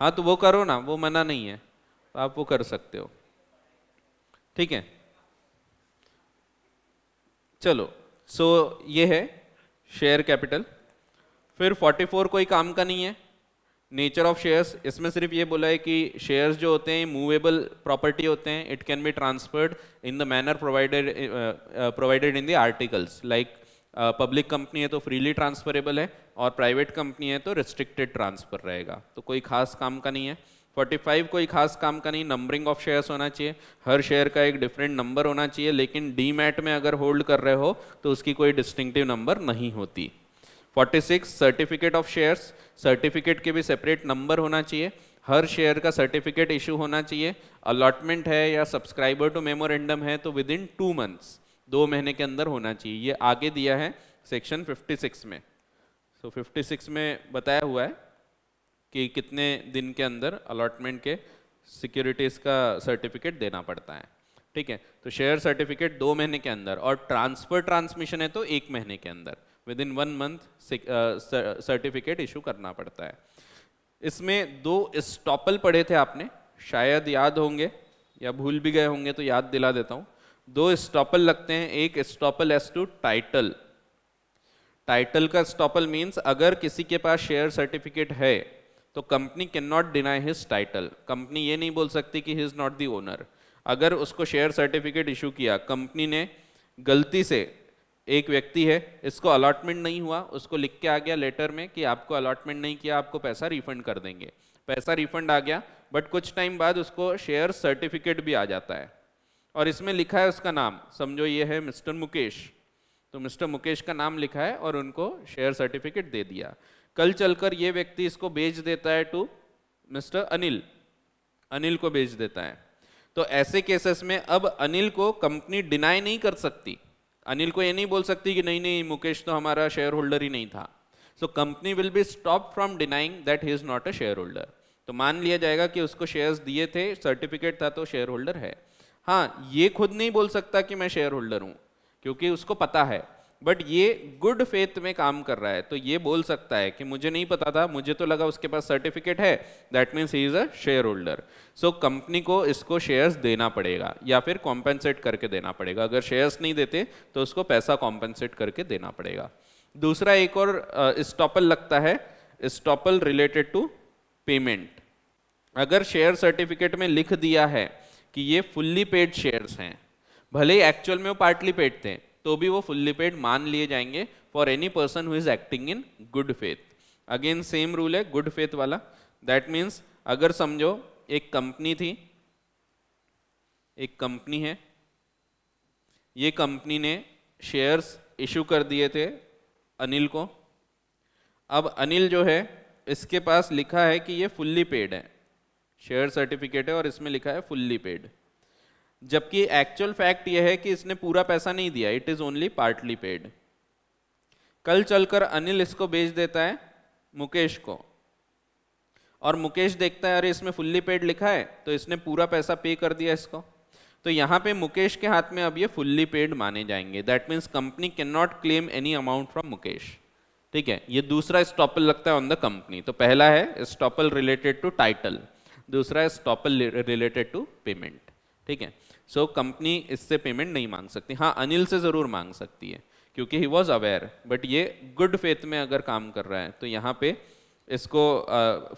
हाँ तो वो करो ना वो मना नहीं है तो आप वो कर सकते हो ठीक है चलो सो so, ये है शेयर कैपिटल फिर 44 कोई काम का नहीं है नेचर ऑफ शेयर्स इसमें सिर्फ ये बोला है कि शेयर्स जो होते हैं मूवेबल प्रॉपर्टी होते हैं it can be transferred in the manner provided provided in the articles like public company है तो फ्रीली ट्रांसफरेबल है और प्राइवेट कंपनी है तो रिस्ट्रिक्टेड ट्रांसफर रहेगा तो कोई खास काम का नहीं है 45 कोई खास काम का नहीं नंबरिंग ऑफ शेयर्स होना चाहिए हर शेयर का एक डिफरेंट नंबर होना चाहिए लेकिन डी में अगर होल्ड कर रहे हो तो उसकी कोई डिस्टिंक्टिव नंबर नहीं होती 46 सर्टिफिकेट ऑफ शेयर्स सर्टिफिकेट के भी सेपरेट नंबर होना चाहिए हर शेयर का सर्टिफिकेट इशू होना चाहिए अलॉटमेंट है या सब्सक्राइबर टू मेमोरेंडम है तो विद इन टू मंथ्स दो महीने के अंदर होना चाहिए ये आगे दिया है सेक्शन 56 में सो so, 56 में बताया हुआ है कि कितने दिन के अंदर अलॉटमेंट के सिक्योरिटीज़ का सर्टिफिकेट देना पड़ता है ठीक है तो शेयर सर्टिफिकेट दो महीने के अंदर और ट्रांसफर ट्रांसमिशन है तो एक महीने के अंदर within one month certificate issue करना पड़ता है इसमें दो स्टॉपल पढ़े थे आपने शायद याद होंगे या भूल भी गए होंगे तो याद दिला देता हूँ दो स्टॉपल लगते हैं एक estoppel as to title title का स्टॉपल मीन्स अगर किसी के पास शेयर सर्टिफिकेट है तो company can not deny his title company ये नहीं बोल सकती कि he is not the owner अगर उसको शेयर सर्टिफिकेट इशू किया कंपनी ने गलती से एक व्यक्ति है इसको अलॉटमेंट नहीं हुआ उसको लिख के आ गया लेटर में कि आपको अलॉटमेंट नहीं किया आपको पैसा रिफंड कर देंगे पैसा रिफंड आ गया बट कुछ टाइम बाद उसको शेयर सर्टिफिकेट भी आ जाता है और इसमें लिखा है उसका नाम समझो ये है मिस्टर मुकेश तो मिस्टर मुकेश का नाम लिखा है और उनको शेयर सर्टिफिकेट दे दिया कल चलकर ये व्यक्ति इसको बेच देता है टू मिस्टर अनिल अनिल को बेच देता है तो ऐसे केसेस में अब अनिल को कंपनी डिनाई नहीं कर सकती अनिल को ये नहीं बोल सकती कि नहीं नहीं मुकेश तो हमारा शेयर होल्डर ही नहीं था so company will be stop from denying that he is not a share holder तो मान लिया जाएगा कि उसको शेयर्स दिए थे सर्टिफिकेट था तो शेयर होल्डर है हाँ ये खुद नहीं बोल सकता कि मैं शेयर होल्डर हूं क्योंकि उसको पता है बट ये गुड फेथ में काम कर रहा है तो ये बोल सकता है कि मुझे नहीं पता था मुझे तो लगा उसके पास सर्टिफिकेट है that means he is a share holder so company को इसको शेयर्स देना पड़ेगा या फिर कॉम्पनसेट करके देना पड़ेगा अगर शेयर्स नहीं देते तो उसको पैसा कॉम्पेंसेट करके देना पड़ेगा दूसरा एक और स्टॉपल लगता है स्टॉपल रिलेटेड टू पेमेंट अगर शेयर सर्टिफिकेट में लिख दिया है कि ये फुल्ली पेड शेयर्स हैं भले ही एक्चुअल में वो पार्टली पेड थे तो भी वो फुल्ली पेड मान लिए जाएंगे for any person who is acting in good faith again same rule है गुड फेथ वाला दैट मीन्स अगर समझो एक कंपनी थी एक कंपनी है ये कंपनी ने शेयर्स इशू कर दिए थे अनिल को अब अनिल जो है इसके पास लिखा है कि ये फुल्ली पेड है शेयर सर्टिफिकेट है और इसमें लिखा है फुल्ली पेड जबकि एक्चुअल फैक्ट यह है कि इसने पूरा पैसा नहीं दिया it is only partly paid कल चलकर अनिल इसको बेच देता है मुकेश को और मुकेश देखता है अरे इसमें फुल्ली पेड लिखा है तो इसने पूरा पैसा पे कर दिया इसको तो यहाँ पे मुकेश के हाथ में अब ये फुल्ली पेड माने जाएंगे that means company can not claim any amount from Mukesh ठीक है ये दूसरा स्टॉपल लगता है ऑन द कंपनी तो पहला है स्टॉपल रिलेटेड टू टाइटल दूसरा है स्टॉपल रिलेटेड टू पेमेंट ठीक है सो so, कंपनी इससे पेमेंट नहीं मांग सकती हाँ अनिल से ज़रूर मांग सकती है क्योंकि ही वॉज अवेयर बट ये गुड फेथ में अगर काम कर रहा है तो यहाँ पे इसको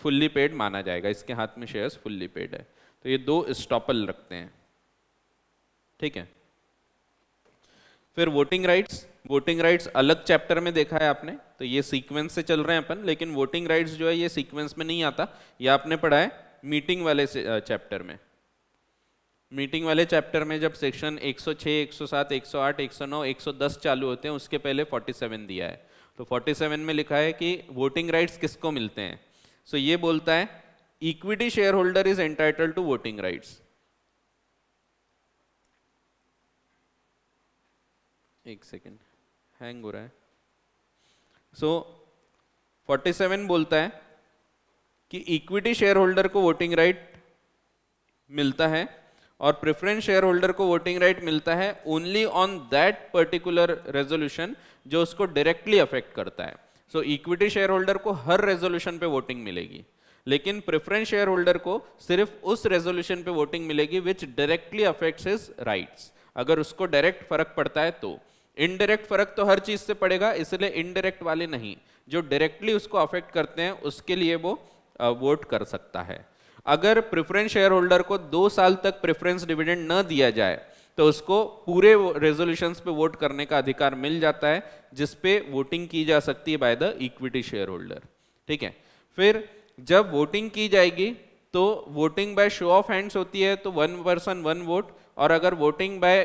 फुल्ली uh, पेड माना जाएगा इसके हाथ में शेयर्स फुल्ली पेड है तो ये दो स्टॉपल रखते हैं ठीक है फिर वोटिंग राइट्स वोटिंग राइट्स अलग चैप्टर में देखा है आपने तो ये सीक्वेंस से चल रहे हैं अपन लेकिन वोटिंग राइट्स जो है ये सीक्वेंस में नहीं आता ये आपने पढ़ा है मीटिंग वाले चैप्टर में मीटिंग वाले चैप्टर में जब सेक्शन 106, 107, 108, 109, 110 चालू होते हैं उसके पहले 47 दिया है तो 47 में लिखा है कि वोटिंग राइट्स किसको मिलते हैं सो so ये बोलता है equity share holder is entitle to voting rights एक सेकेंड हैंग हो रहा है सो so, 47 बोलता है कि इक्विटी शेयर होल्डर को वोटिंग राइट मिलता है और प्रेफरेंस शेयर होल्डर को वोटिंग राइट मिलता है only on that particular resolution जो उसको डायरेक्टली अफेक्ट करता है सो इक्विटी शेयर होल्डर को हर रेजोल्यूशन पे वोटिंग मिलेगी लेकिन प्रेफरेंस शेयर होल्डर को सिर्फ उस रेजोल्यूशन पे वोटिंग मिलेगी which directly affects his rights अगर उसको डायरेक्ट फर्क पड़ता है तो इनडायरेक्ट फर्क तो हर चीज से पड़ेगा इसलिए इनडायरेक्ट वाले नहीं जो डायरेक्टली उसको अफेक्ट करते हैं उसके लिए वो वोट कर सकता है अगर प्रेफरेंस शेयर होल्डर को दो साल तक प्रेफरेंस डिविडेंड न दिया जाए तो उसको पूरे रेजोल्यूशन पे वोट करने का अधिकार मिल जाता है जिसपे वोटिंग की जा सकती है by the equity share holder ठीक है फिर जब वोटिंग की जाएगी तो voting by show of hands होती है तो वन पर्सन वन वोट और अगर वोटिंग बाय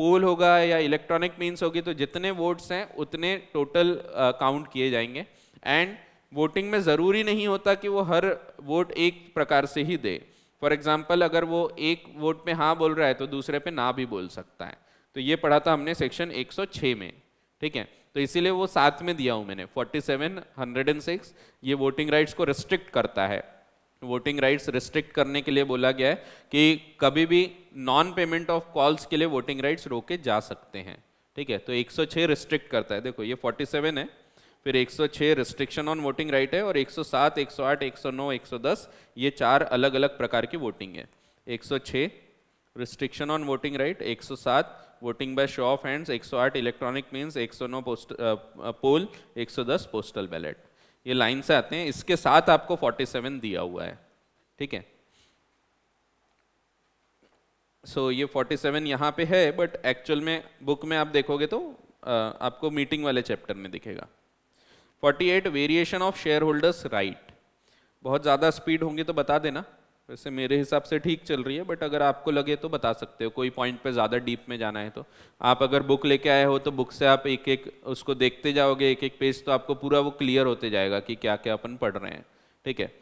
पोल होगा या इलेक्ट्रॉनिक मीन्स होगी तो जितने वोट्स हैं उतने टोटल काउंट किए जाएंगे एंड वोटिंग में ज़रूरी नहीं होता कि वो हर वोट एक प्रकार से ही दे फॉर एग्जाम्पल अगर वो एक वोट पे हाँ बोल रहा है तो दूसरे पे ना भी बोल सकता है तो ये पढ़ा था हमने सेक्शन 106 में ठीक है तो इसीलिए वो साथ में दिया हूँ मैंने 47, 106 ये वोटिंग राइट्स को रिस्ट्रिक्ट करता है वोटिंग राइट्स रिस्ट्रिक्ट करने के लिए बोला गया है कि कभी भी नॉन पेमेंट ऑफ कॉल्स के लिए वोटिंग राइट्स रोके जा सकते हैं ठीक है तो 106 रिस्ट्रिक्ट करता है देखो ये 47 है फिर 106 रिस्ट्रिक्शन ऑन वोटिंग राइट है और 107, 108, 109, 110 ये चार अलग अलग प्रकार की वोटिंग है 106 restriction on voting right 107 voting by show of hands 108 electronic means 109 post poll 110 postal ballot ये लाइन से आते हैं इसके साथ आपको 47 दिया हुआ है ठीक है सो so, ये 47 यहाँ पे है बट एक्चुअल में बुक में आप देखोगे तो आ, आपको मीटिंग वाले चैप्टर में दिखेगा 48 variation of share holders right बहुत ज़्यादा स्पीड होंगी तो बता देना वैसे मेरे हिसाब से ठीक चल रही है बट अगर आपको लगे तो बता सकते हो कोई पॉइंट पे ज़्यादा डीप में जाना है तो आप अगर बुक लेके आए हो तो बुक से आप एक एक उसको देखते जाओगे एक एक पेज तो आपको पूरा वो क्लियर होते जाएगा कि क्या क्या अपन पढ़ रहे हैं ठीक है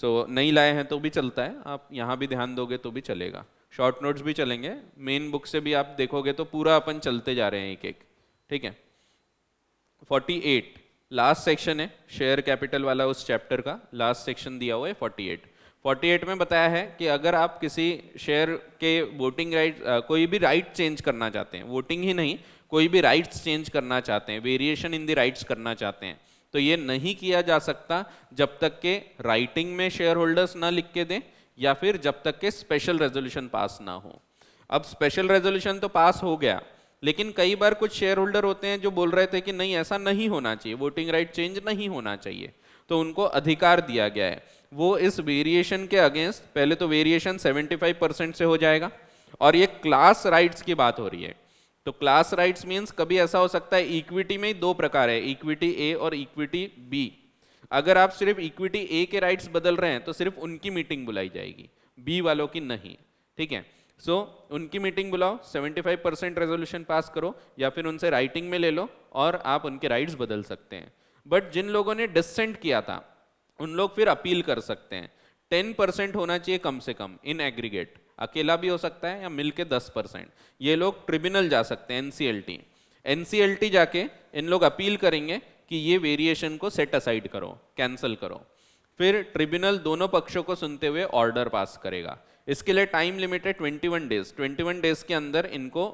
सो so, नहीं लाए हैं तो भी चलता है आप यहाँ भी ध्यान दोगे तो भी चलेगा शॉर्ट नोट्स भी चलेंगे मेन बुक से भी आप देखोगे तो पूरा अपन चलते जा रहे हैं एक एक ठीक है एट लास्ट सेक्शन है शेयर कैपिटल वाला उस चैप्टर का लास्ट सेक्शन दिया हुआ है 48 48 में बताया है कि अगर आप किसी शेयर के वोटिंग राइट कोई भी राइट चेंज करना चाहते हैं वोटिंग ही नहीं कोई भी राइट्स चेंज करना चाहते हैं वेरिएशन इन दी राइट्स करना चाहते हैं तो ये नहीं किया जा सकता जब तक के राइटिंग में शेयर होल्डर्स ना लिख के दें या फिर जब तक के स्पेशल रेजोल्यूशन पास ना हो अब स्पेशल रेजोल्यूशन तो पास हो गया लेकिन कई बार कुछ शेयर होल्डर होते हैं जो बोल रहे थे कि नहीं ऐसा नहीं होना चाहिए वोटिंग राइट चेंज नहीं होना चाहिए तो उनको अधिकार दिया गया है वो इस वेरिएशन के अगेंस्ट पहले तो वेरिएशन 75 परसेंट से हो जाएगा और ये क्लास राइट्स की बात हो रही है तो क्लास राइट्स मीन्स कभी ऐसा हो सकता है इक्विटी में दो प्रकार है इक्विटी ए और इक्विटी बी अगर आप सिर्फ इक्विटी ए के राइट्स बदल रहे हैं तो सिर्फ उनकी मीटिंग बुलाई जाएगी बी वालों की नहीं ठीक है सो so, उनकी मीटिंग बुलाओ 75 परसेंट रेजोल्यूशन पास करो या फिर उनसे राइटिंग में ले लो और आप उनके राइट्स बदल सकते हैं बट जिन लोगों ने डिसेंट किया था उन लोग फिर अपील कर सकते हैं 10 परसेंट होना चाहिए कम से कम इन एग्रीगेट अकेला भी हो सकता है या मिल के दस परसेंट ये लोग ट्रिब्यूनल जा सकते हैं एनसीएलटी एनसीएलटी जाके इन लोग अपील करेंगे कि ये वेरिएशन को सेट असाइड करो कैंसिल करो फिर ट्रिब्यूनल दोनों पक्षों को सुनते हुए ऑर्डर पास करेगा इसके लिए टाइम लिमिट है one days twenty one days के अंदर इनको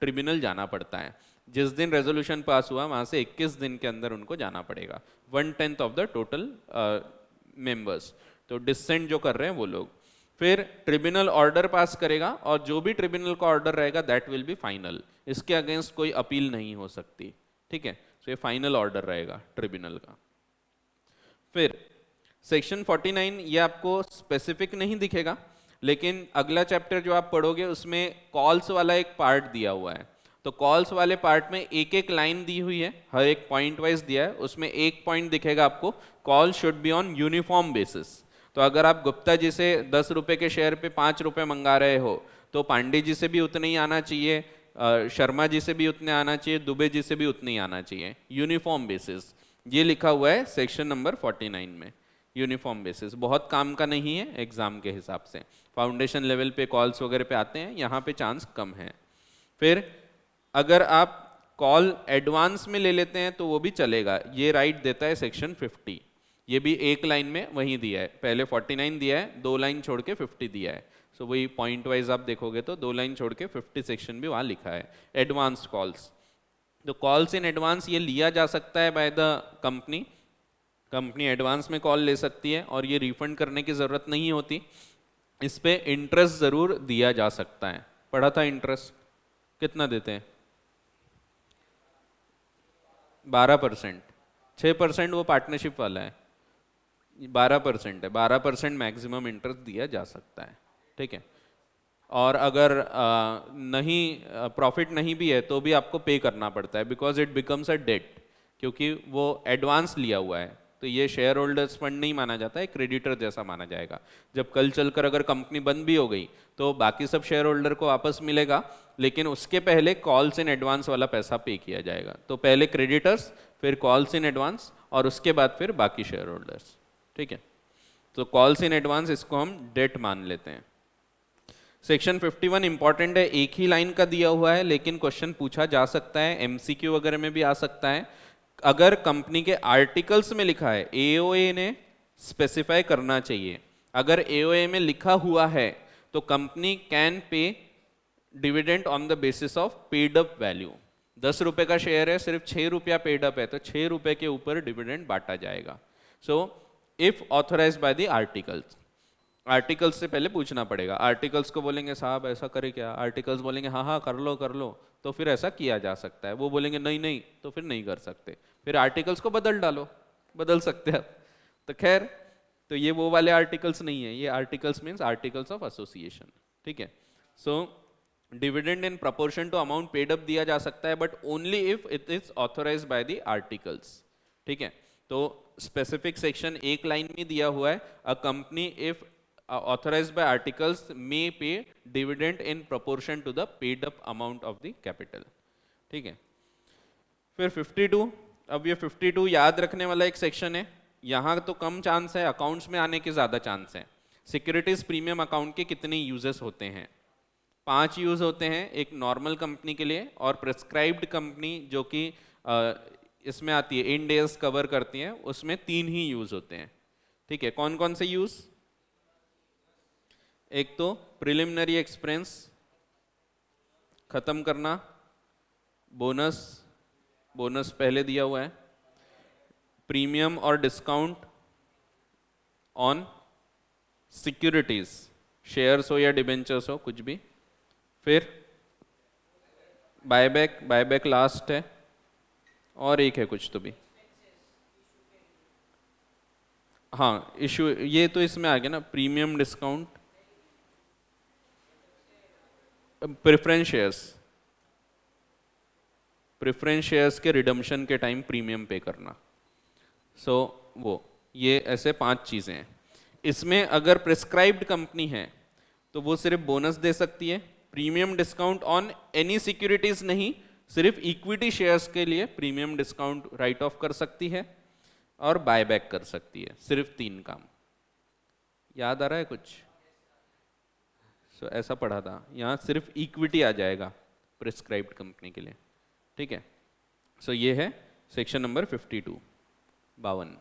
ट्रिब्यूनल जाना पड़ता है जिस दिन रेजोल्यूशन पास हुआ वहाँ से 21 दिन के अंदर उनको जाना पड़ेगा one tenth of the total members तो डिसेंट जो कर रहे हैं वो लोग फिर ट्रिब्यूनल ऑर्डर पास करेगा और जो भी ट्रिब्यूनल का ऑर्डर रहेगा दैट विल बी फाइनल इसके अगेंस्ट कोई अपील नहीं हो सकती ठीक है तो ये फाइनल ऑर्डर रहेगा ट्रिब्यूनल का फिर सेक्शन 49 ये आपको स्पेसिफिक नहीं दिखेगा लेकिन अगला चैप्टर जो आप पढ़ोगे उसमें कॉल्स वाला एक पार्ट दिया हुआ है तो कॉल्स वाले पार्ट में एक एक लाइन दी हुई है हर एक पॉइंट वाइज दिया है उसमें एक पॉइंट दिखेगा आपको call should be on uniform basis तो अगर आप गुप्ता जी से दस रुपये के शेयर पे पाँच रुपये मंगा रहे हो तो पांडे जी से भी उतने ही आना चाहिए शर्मा जी से भी उतने आना चाहिए दुबे जी से भी उतने ही आना चाहिए यूनिफॉर्म बेसिस ये लिखा हुआ है सेक्शन नंबर फोर्टी में यूनिफॉर्म बेसिस बहुत काम का नहीं है एग्जाम के हिसाब से फाउंडेशन लेवल पे कॉल्स वगैरह पे आते हैं यहाँ पे चांस कम है फिर अगर आप कॉल एडवांस में ले लेते हैं तो वो भी चलेगा ये राइट देता है सेक्शन 50 ये भी एक लाइन में वहीं दिया है पहले 49 दिया है दो लाइन छोड़ के 50 दिया है सो वही पॉइंट वाइज आप देखोगे तो दो लाइन छोड़ के फिफ्टी सेक्शन भी वहाँ लिखा है एडवांस कॉल्स तो कॉल्स इन एडवांस ये लिया जा सकता है by the company company advance में कॉल ले सकती है और ये रिफंड करने की ज़रूरत नहीं होती इस पर इंटरेस्ट ज़रूर दिया जा सकता है पढ़ा था इंटरेस्ट कितना देते हैं बारह परसेंट छः परसेंट वो पार्टनरशिप वाला है बारह परसेंट है बारह परसेंट मैक्सिमम इंटरेस्ट दिया जा सकता है ठीक है और अगर आ, नहीं प्रॉफिट नहीं भी है तो भी आपको पे करना पड़ता है because it becomes a debt क्योंकि वो एडवांस लिया हुआ है तो ये शेयर होल्डर्स फंड नहीं माना जाता है क्रेडिटर जैसा माना जाएगा जब कल चलकर अगर कंपनी बंद भी हो गई तो बाकी सब शेयर होल्डर को वापस मिलेगा लेकिन उसके पहले कॉल्स इन एडवांस वाला पैसा पे किया जाएगा तो पहले क्रेडिटर्स फिर कॉल्स इन एडवांस और उसके बाद फिर बाकी शेयर होल्डर्स ठीक है तो कॉल्स इन एडवांस इसको हम डेट मान लेते हैं सेक्शन 51 इंपॉर्टेंट है एक ही लाइन का दिया हुआ है लेकिन क्वेश्चन पूछा जा सकता है एमसीक्यू वगैरह में भी आ सकता है अगर कंपनी के आर्टिकल्स में लिखा है ए ने स्पेसिफाई करना चाहिए अगर ए में लिखा हुआ है तो company can pay dividend on the basis of paid up value दस रुपए का शेयर है सिर्फ छह रुपया पेड अप है तो छह रुपए के ऊपर डिविडेंड बांटा जाएगा so if authorise by the articles articles से पहले पूछना पड़ेगा आर्टिकल्स को बोलेंगे साहब ऐसा करे क्या आर्टिकल्स बोलेंगे हाँ हाँ कर लो कर लो तो फिर ऐसा किया जा सकता है वो बोलेंगे नहीं नहीं तो फिर नहीं कर सकते फिर आर्टिकल्स को बदल डालो बदल सकते हैं तो खैर तो ये वो वाले आर्टिकल्स नहीं है ये articles means articles of association ठीक है so dividend in proportion to amount paid up दिया जा सकता है but only if it is authorise by the articles ठीक है तो स्पेसिफिक सेक्शन एक लाइन में दिया हुआ है a company if authorise by articles may pay dividend in proportion to the paid up amount of the ठीक है फिर 52 अब ये 52 याद रखने वाला एक सेक्शन है यहाँ तो कम चांस है अकाउंट्स में आने के ज़्यादा चांस है सिक्योरिटीज़ प्रीमियम अकाउंट के कितने यूजेस होते हैं पांच यूज़ होते हैं एक नॉर्मल कंपनी के लिए और प्रेस्क्राइब्ड कंपनी जो कि इसमें आती है इन डेज कवर करती है उसमें तीन ही यूज़ होते हैं ठीक है कौन कौन से यूज़ एक तो प्रिलिमिनरी एक्सपीरियंस ख़त्म करना बोनस बोनस पहले दिया हुआ है प्रीमियम और डिस्काउंट ऑन सिक्योरिटीज शेयर्स हो या डिबेंचर्स हो कुछ भी फिर बायबैक बायबैक लास्ट है और एक है कुछ तो भी हाँ इशू ये तो इसमें आ गया ना premium discount preference shares preference shares के रिडम्शन के टाइम प्रीमियम पे करना सो so, वो ये ऐसे पांच चीज़ें हैं इसमें अगर प्रिस्क्राइब्ड कंपनी है तो वो सिर्फ बोनस दे सकती है premium discount on any securities नहीं सिर्फ इक्विटी शेयर्स के लिए प्रीमियम डिस्काउंट राइट ऑफ कर सकती है और बायबैक कर सकती है सिर्फ तीन काम याद आ रहा है कुछ सो so, ऐसा पढ़ा था यहाँ सिर्फ इक्विटी आ जाएगा प्रिस्क्राइब्ड कंपनी के लिए ठीक है सो so, ये है सेक्शन नंबर 52 टू बावन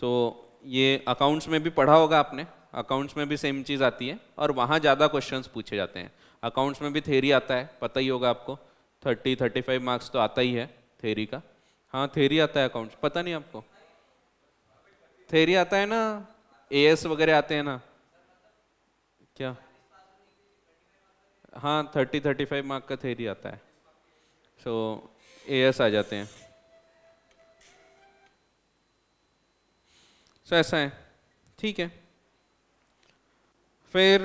सो ये अकाउंट्स में भी पढ़ा होगा आपने अकाउंट्स में भी सेम चीज़ आती है और वहाँ ज़्यादा क्वेश्चंस पूछे जाते हैं अकाउंट्स में भी थेरी आता है पता ही होगा आपको 30 35 मार्क्स तो आता ही है थेरी का हाँ थेरी आता है अकाउंट्स पता नहीं आपको थेरी आता है ना एस वगैरह आते हैं ना क्या हाँ थर्टी थर्टी फाइव मार्क का थेरी आता है सो ए एस आ जाते हैं सो so, ऐसा है ठीक है फिर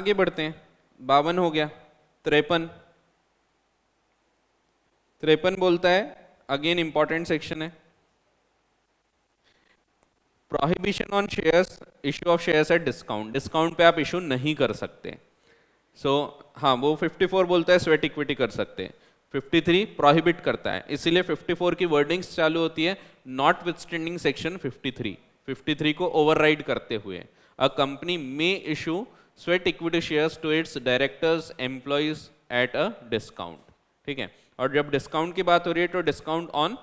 आगे बढ़ते हैं बावन हो गया त्रेपन त्रेपन बोलता है अगेन इंपॉर्टेंट सेक्शन है prohibition on shares issue of shares at discount discount पे आप इशू नहीं कर सकते सो so, हाँ वो 54 बोलता है स्वेट इक्विटी कर सकते हैं 53 प्रोहिबिट करता है इसीलिए 54 की वर्डिंग्स चालू होती है नॉट विथस्टैंडिंग सेक्शन 53 53 को ओवरराइड करते हुए a company may issue sweat equity shares to its directors employees at a discount ठीक है और जब डिस्काउंट की बात हो रही है तो डिस्काउंट ऑन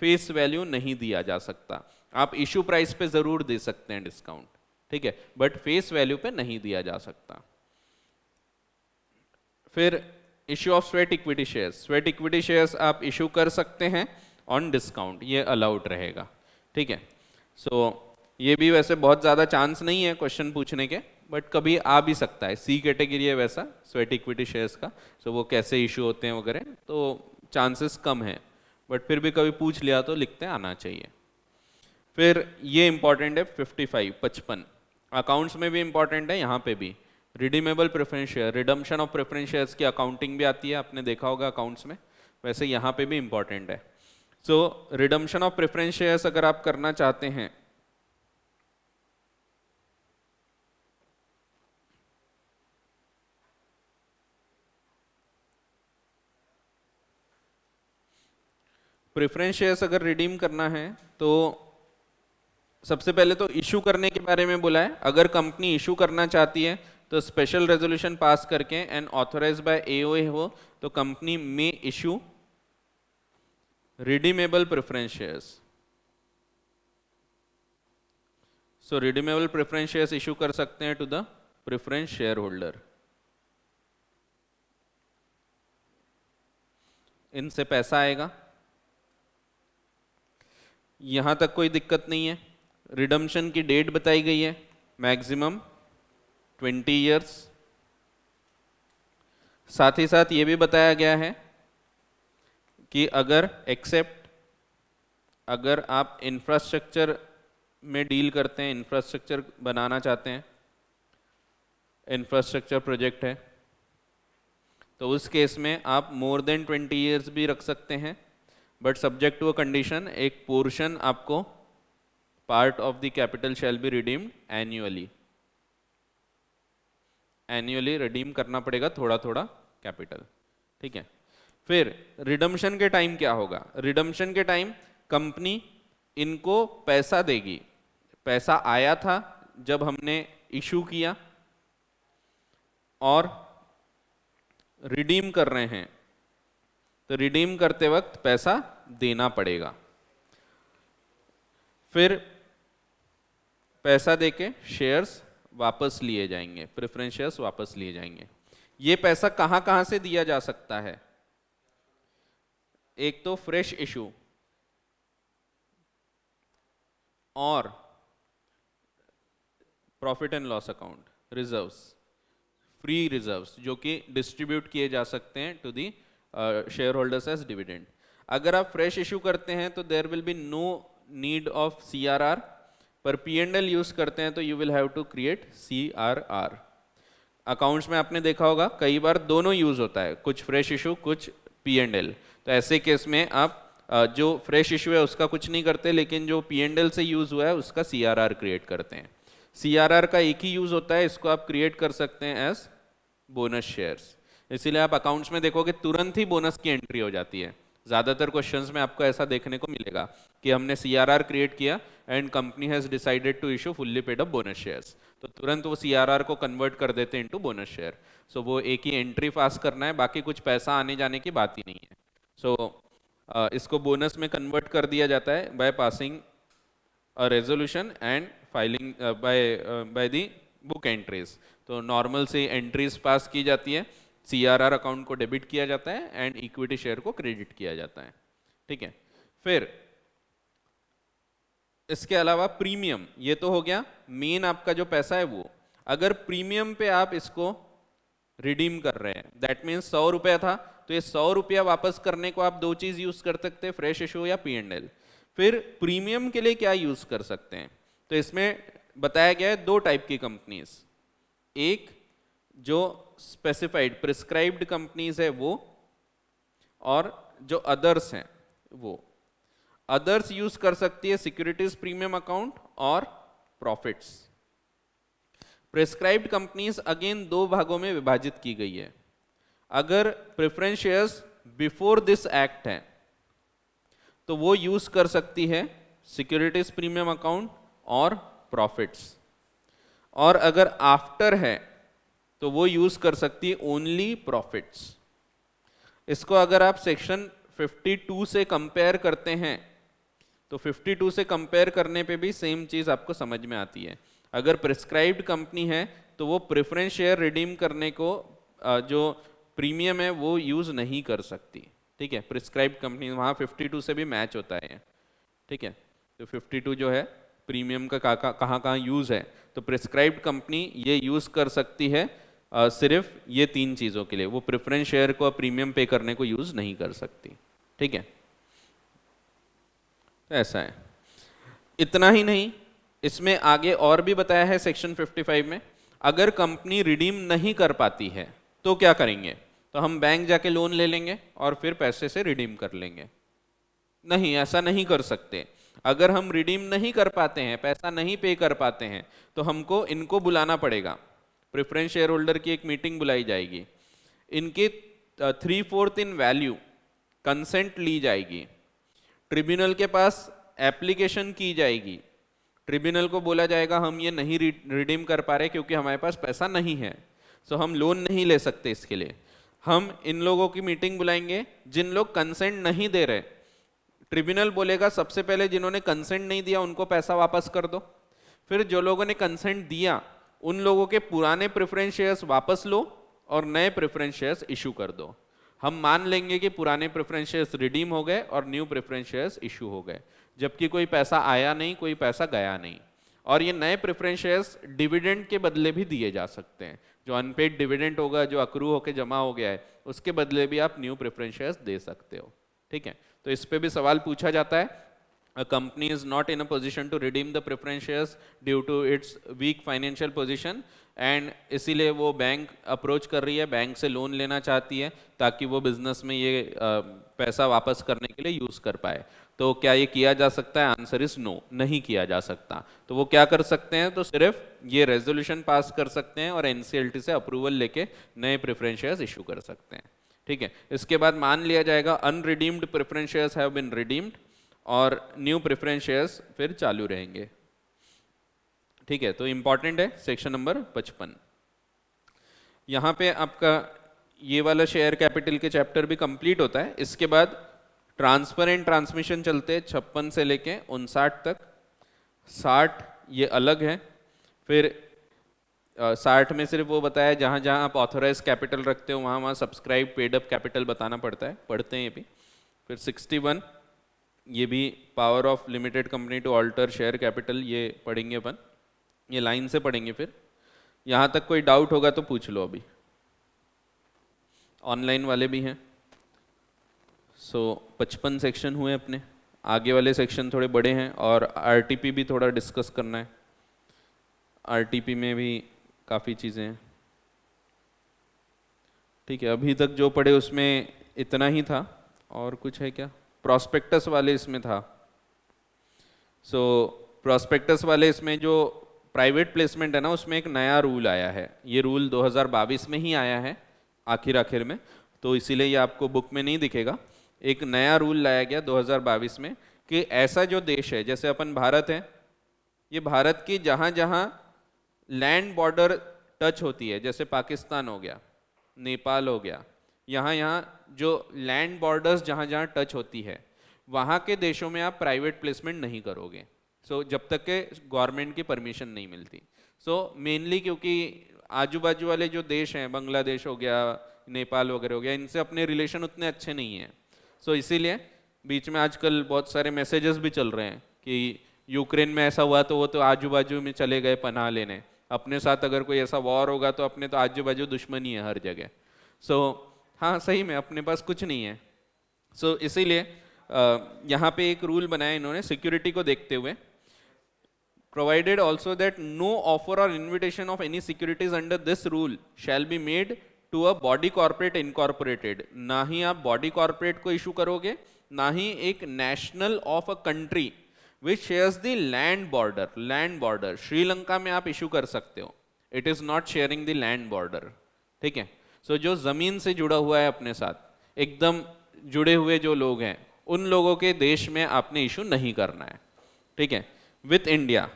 फेस वैल्यू नहीं दिया जा सकता आप इशू प्राइस पे जरूर दे सकते हैं डिस्काउंट ठीक है बट फेस वैल्यू पे नहीं दिया जा सकता फिर issue of sweat equity shares sweat equity shares आप इशू कर सकते हैं ऑन डिस्काउंट ये अलाउड रहेगा ठीक है सो so, ये भी वैसे बहुत ज़्यादा चांस नहीं है क्वेश्चन पूछने के बट कभी आ भी सकता है सी कैटेगरी है वैसा स्वेट इक्विटी शेयर्स का सो so वो कैसे इशू होते हैं वगैरह तो चांसेस कम है बट फिर भी कभी पूछ लिया तो लिखते आना चाहिए फिर ये इम्पॉर्टेंट है 55 पचपन अकाउंट्स में भी इम्पॉर्टेंट है यहाँ पे भी redeemable preference share redemption of preference shares की अकाउंटिंग भी आती है आपने देखा होगा अकाउंट्स में वैसे यहाँ पे भी इंपॉर्टेंट है so redemption of preference shares अगर आप करना चाहते हैं प्रेफरेंस शेयर्स अगर रिडीम करना है तो सबसे पहले तो इशू करने के बारे में बोला है अगर कंपनी इशू करना चाहती है तो स्पेशल रेजोल्यूशन पास करके एंड ऑथोराइज बाय ए हो तो company may issue redeemable preference shares so redeemable preference shares issue कर सकते हैं to the preference share holder इनसे पैसा आएगा यहां तक कोई दिक्कत नहीं है रिडम्शन की डेट बताई गई है मैक्सिमम ट्वेंटी ईयर्स साथ ही साथ ये भी बताया गया है कि अगर एक्सेप्ट अगर आप इंफ्रास्ट्रक्चर में डील करते हैं इंफ्रास्ट्रक्चर बनाना चाहते हैं इंफ्रास्ट्रक्चर प्रोजेक्ट है तो उस केस में आप मोर देन ट्वेंटी ईयर्स भी रख सकते हैं but subject to a condition एक पोर्शन आपको part of the capital shall be redeemed annually annually redeem करना पड़ेगा थोड़ा थोड़ा कैपिटल ठीक है फिर रिडम्शन के टाइम क्या होगा रिडम्शन के टाइम कंपनी इनको पैसा देगी पैसा आया था जब हमने इशू किया और रिडीम कर रहे हैं तो रिडीम करते वक्त पैसा देना पड़ेगा फिर पैसा देके शेयर्स वापस लिए जाएंगे प्रेफरेंस शेयर्स वापस लिए जाएंगे ये पैसा कहां कहां से दिया जा सकता है एक तो फ्रेश इशू और profit and loss account reserves free reserves जो कि डिस्ट्रीब्यूट किए जा सकते हैं to the share holders as dividend अगर आप फ्रेश इशू करते हैं तो there will be no need of C R R पर पी एंड एल यूज करते हैं तो you will have to create C R R accounts में आपने देखा होगा कई बार दोनों यूज होता है कुछ फ्रेश इशू कुछ पी एंड एल तो ऐसे केस में आप जो फ्रेश इशू है उसका कुछ नहीं करते लेकिन जो पी एंड एल से यूज हुआ है उसका सी आर आर क्रिएट करते हैं सी आर आर का एक ही यूज होता है इसको आप क्रिएट कर सकते हैं एज बोनस शेयर्स इसीलिए आप अकाउंट्स में देखोगे तुरंत ही बोनस की एंट्री हो जाती है ज़्यादातर क्वेश्चंस में आपको ऐसा देखने को मिलेगा कि हमने सी क्रिएट किया and company has decided to issue fully paid up bonus shares तो तुरंत वो सी को कन्वर्ट कर देते हैं इंटू बोनस शेयर सो वो एक ही एंट्री पास करना है बाकी कुछ पैसा आने जाने की बात ही नहीं है सो so, इसको बोनस में कन्वर्ट कर दिया जाता है by passing resolution and filing by by the book entries तो नॉर्मल से एंट्रीज पास की जाती है सी अकाउंट को डेबिट किया जाता है एंड इक्विटी शेयर को क्रेडिट किया जाता है ठीक है फिर इसके अलावा प्रीमियम ये तो हो गया मेन आपका जो पैसा है वो अगर प्रीमियम पे आप इसको रिडीम कर रहे हैं दैट मीन्स सौ रुपया था तो ये सौ रुपया वापस करने को आप दो चीज़ यूज़ कर सकते हैं फ्रेश इशू या पी एंड एल फिर प्रीमियम के लिए क्या यूज़ कर सकते हैं तो इसमें बताया गया है दो टाइप की कंपनीज एक जो स्पेसिफाइड प्रिस्क्राइब्ड कंपनीज है वो और जो अदर्स हैं वो अदर्स यूज कर सकती है सिक्योरिटीज प्रीमियम अकाउंट और प्रॉफिट्स प्रिस्क्राइब्ड कंपनीज अगेन दो भागों में विभाजित की गई है अगर preference shares before this act है तो वो यूज कर सकती है सिक्योरिटीज प्रीमियम अकाउंट और प्रॉफिट्स और अगर आफ्टर है तो वो यूज़ कर सकती है ओनली प्रॉफिट्स इसको अगर आप सेक्शन 52 से कंपेयर करते हैं तो 52 से कंपेयर करने पे भी सेम चीज़ आपको समझ में आती है अगर प्रिस्क्राइब्ड कंपनी है तो वो प्रेफरेंस शेयर रिडीम करने को जो प्रीमियम है वो यूज़ नहीं कर सकती ठीक है प्रिस्क्राइब कंपनी वहां 52 से भी मैच होता है ठीक है तो 52 जो है प्रीमियम का कहाँ कहाँ यूज़ है तो प्रिस्क्राइब्ड कंपनी ये यूज़ कर सकती है आ, सिर्फ ये तीन चीज़ों के लिए वो प्रेफरेंस शेयर को प्रीमियम पे करने को यूज़ नहीं कर सकती ठीक है तो ऐसा है इतना ही नहीं इसमें आगे और भी बताया है सेक्शन 55 में अगर कंपनी रिडीम नहीं कर पाती है तो क्या करेंगे तो हम बैंक जाके लोन ले लेंगे और फिर पैसे से रिडीम कर लेंगे नहीं ऐसा नहीं कर सकते अगर हम रिडीम नहीं कर पाते हैं पैसा नहीं पे कर पाते हैं तो हमको इनको बुलाना पड़ेगा प्रेफरेंस शेयर होल्डर की एक मीटिंग बुलाई जाएगी इनकी three fourth in value consent ली जाएगी ट्रिब्यूनल के पास एप्लीकेशन की जाएगी ट्रिब्यूनल को बोला जाएगा हम ये नहीं रिडीम कर पा रहे क्योंकि हमारे पास पैसा नहीं है सो हम लोन नहीं ले सकते इसके लिए हम इन लोगों की मीटिंग बुलाएंगे जिन लोग कंसेंट नहीं दे रहे ट्रिब्यूनल बोलेगा सबसे पहले जिन्होंने कंसेंट नहीं दिया उनको पैसा वापस कर दो फिर जो लोगों ने कंसेंट दिया उन लोगों के पुराने प्रेफरेंस शेयर्स वापस लो और नए प्रेफरेंस शेयर्स इशू कर दो हम मान लेंगे कि पुराने प्रेफरेंस शेयर्स रिडीम हो गए और न्यू प्रेफरेंस शेयर्स इशू हो गए जबकि कोई पैसा आया नहीं कोई पैसा गया नहीं और ये नए प्रेफरेंस शेयर्स डिविडेंड के बदले भी दिए जा सकते हैं जो अनपेड डिविडेंड होगा जो अक्रू होकर जमा हो गया है उसके बदले भी आप न्यू प्रेफरेंस शेयर्स दे सकते हो ठीक है तो इस पर भी सवाल पूछा जाता है a company is not in a position to redeem the preference shares due to its weak financial position and इसीलिए वो बैंक अप्रोच कर रही है बैंक से लोन लेना चाहती है ताकि वो बिजनेस में ये पैसा वापस करने के लिए यूज़ कर पाए तो क्या ये किया जा सकता है आंसर इज नो नहीं किया जा सकता तो वो क्या कर सकते हैं तो सिर्फ ये रेजोल्यूशन पास कर सकते हैं और एन से अप्रूवल लेके नए प्रेफरेंस इशू कर सकते हैं ठीक है इसके बाद मान लिया जाएगा unredeemed preference shares have been redeemed और न्यू प्रेफरेंस शेयर्स फिर चालू रहेंगे ठीक है तो इम्पॉर्टेंट है सेक्शन नंबर पचपन यहाँ पे आपका ये वाला शेयर कैपिटल के चैप्टर भी कंप्लीट होता है इसके बाद ट्रांसपेरेंट ट्रांसमिशन चलते हैं छप्पन से लेके उनसाठ तक साठ ये अलग है फिर साठ में सिर्फ वो बताया जहाँ जहाँ आप ऑथोराइज कैपिटल रखते हो वहाँ वहाँ सब्सक्राइब पेड अप कैपिटल बताना पड़ता है पढ़ते हैं ये भी फिर सिक्सटी वन ये भी power of limited company to alter share capital ये पढ़ेंगे अपन ये लाइन से पढ़ेंगे फिर यहाँ तक कोई डाउट होगा तो पूछ लो अभी ऑनलाइन वाले भी हैं सो so, पचपन सेक्शन हुए अपने आगे वाले सेक्शन थोड़े बड़े हैं और आरटीपी भी थोड़ा डिस्कस करना है आरटीपी में भी काफ़ी चीज़ें हैं ठीक है अभी तक जो पढ़े उसमें इतना ही था और कुछ है क्या प्रॉस्पेक्टस वाले इसमें था सो so, प्रॉस्पेक्टस वाले इसमें जो प्राइवेट प्लेसमेंट है ना उसमें एक नया रूल आया है ये रूल 2022 में ही आया है आखिर आखिर में तो इसीलिए ये आपको बुक में नहीं दिखेगा एक नया रूल लाया गया 2022 में कि ऐसा जो देश है जैसे अपन भारत है ये भारत की जहाँ जहाँ लैंड बॉर्डर टच होती है जैसे पाकिस्तान हो गया नेपाल हो गया यहाँ यहाँ जो लैंड बॉर्डर्स जहाँ जहाँ टच होती है वहाँ के देशों में आप प्राइवेट प्लेसमेंट नहीं करोगे सो so, जब तक के गवर्नमेंट की परमिशन नहीं मिलती सो so, मेनली क्योंकि आजू बाजू वाले जो देश हैं बांग्लादेश हो गया नेपाल वगैरह हो गया इनसे अपने रिलेशन उतने अच्छे नहीं हैं सो so, इसीलिए बीच में आजकल बहुत सारे मैसेजेस भी चल रहे हैं कि यूक्रेन में ऐसा हुआ तो वो तो आजू बाजू में चले गए पनाह लेने अपने साथ अगर कोई ऐसा वॉर होगा तो अपने तो आजू बाजू दुश्मनी है हर जगह सो so, हाँ सही में अपने पास कुछ नहीं है सो so, इसीलिए यहाँ पे एक रूल बनाया इन्होंने सिक्योरिटी को देखते हुए provided also that no offer or invitation of any securities under this rule shall be made to a body corporate incorporated ना ही आप बॉडी कॉर्पोरेट को इशू करोगे ना ही एक national of a country which share the land border land border Sri Lanka में आप इशू कर सकते हो it is not sharing the land border ठीक है सो so, जो ज़मीन से जुड़ा हुआ है अपने साथ एकदम जुड़े हुए जो लोग हैं उन लोगों के देश में आपने इशू नहीं करना है ठीक है with India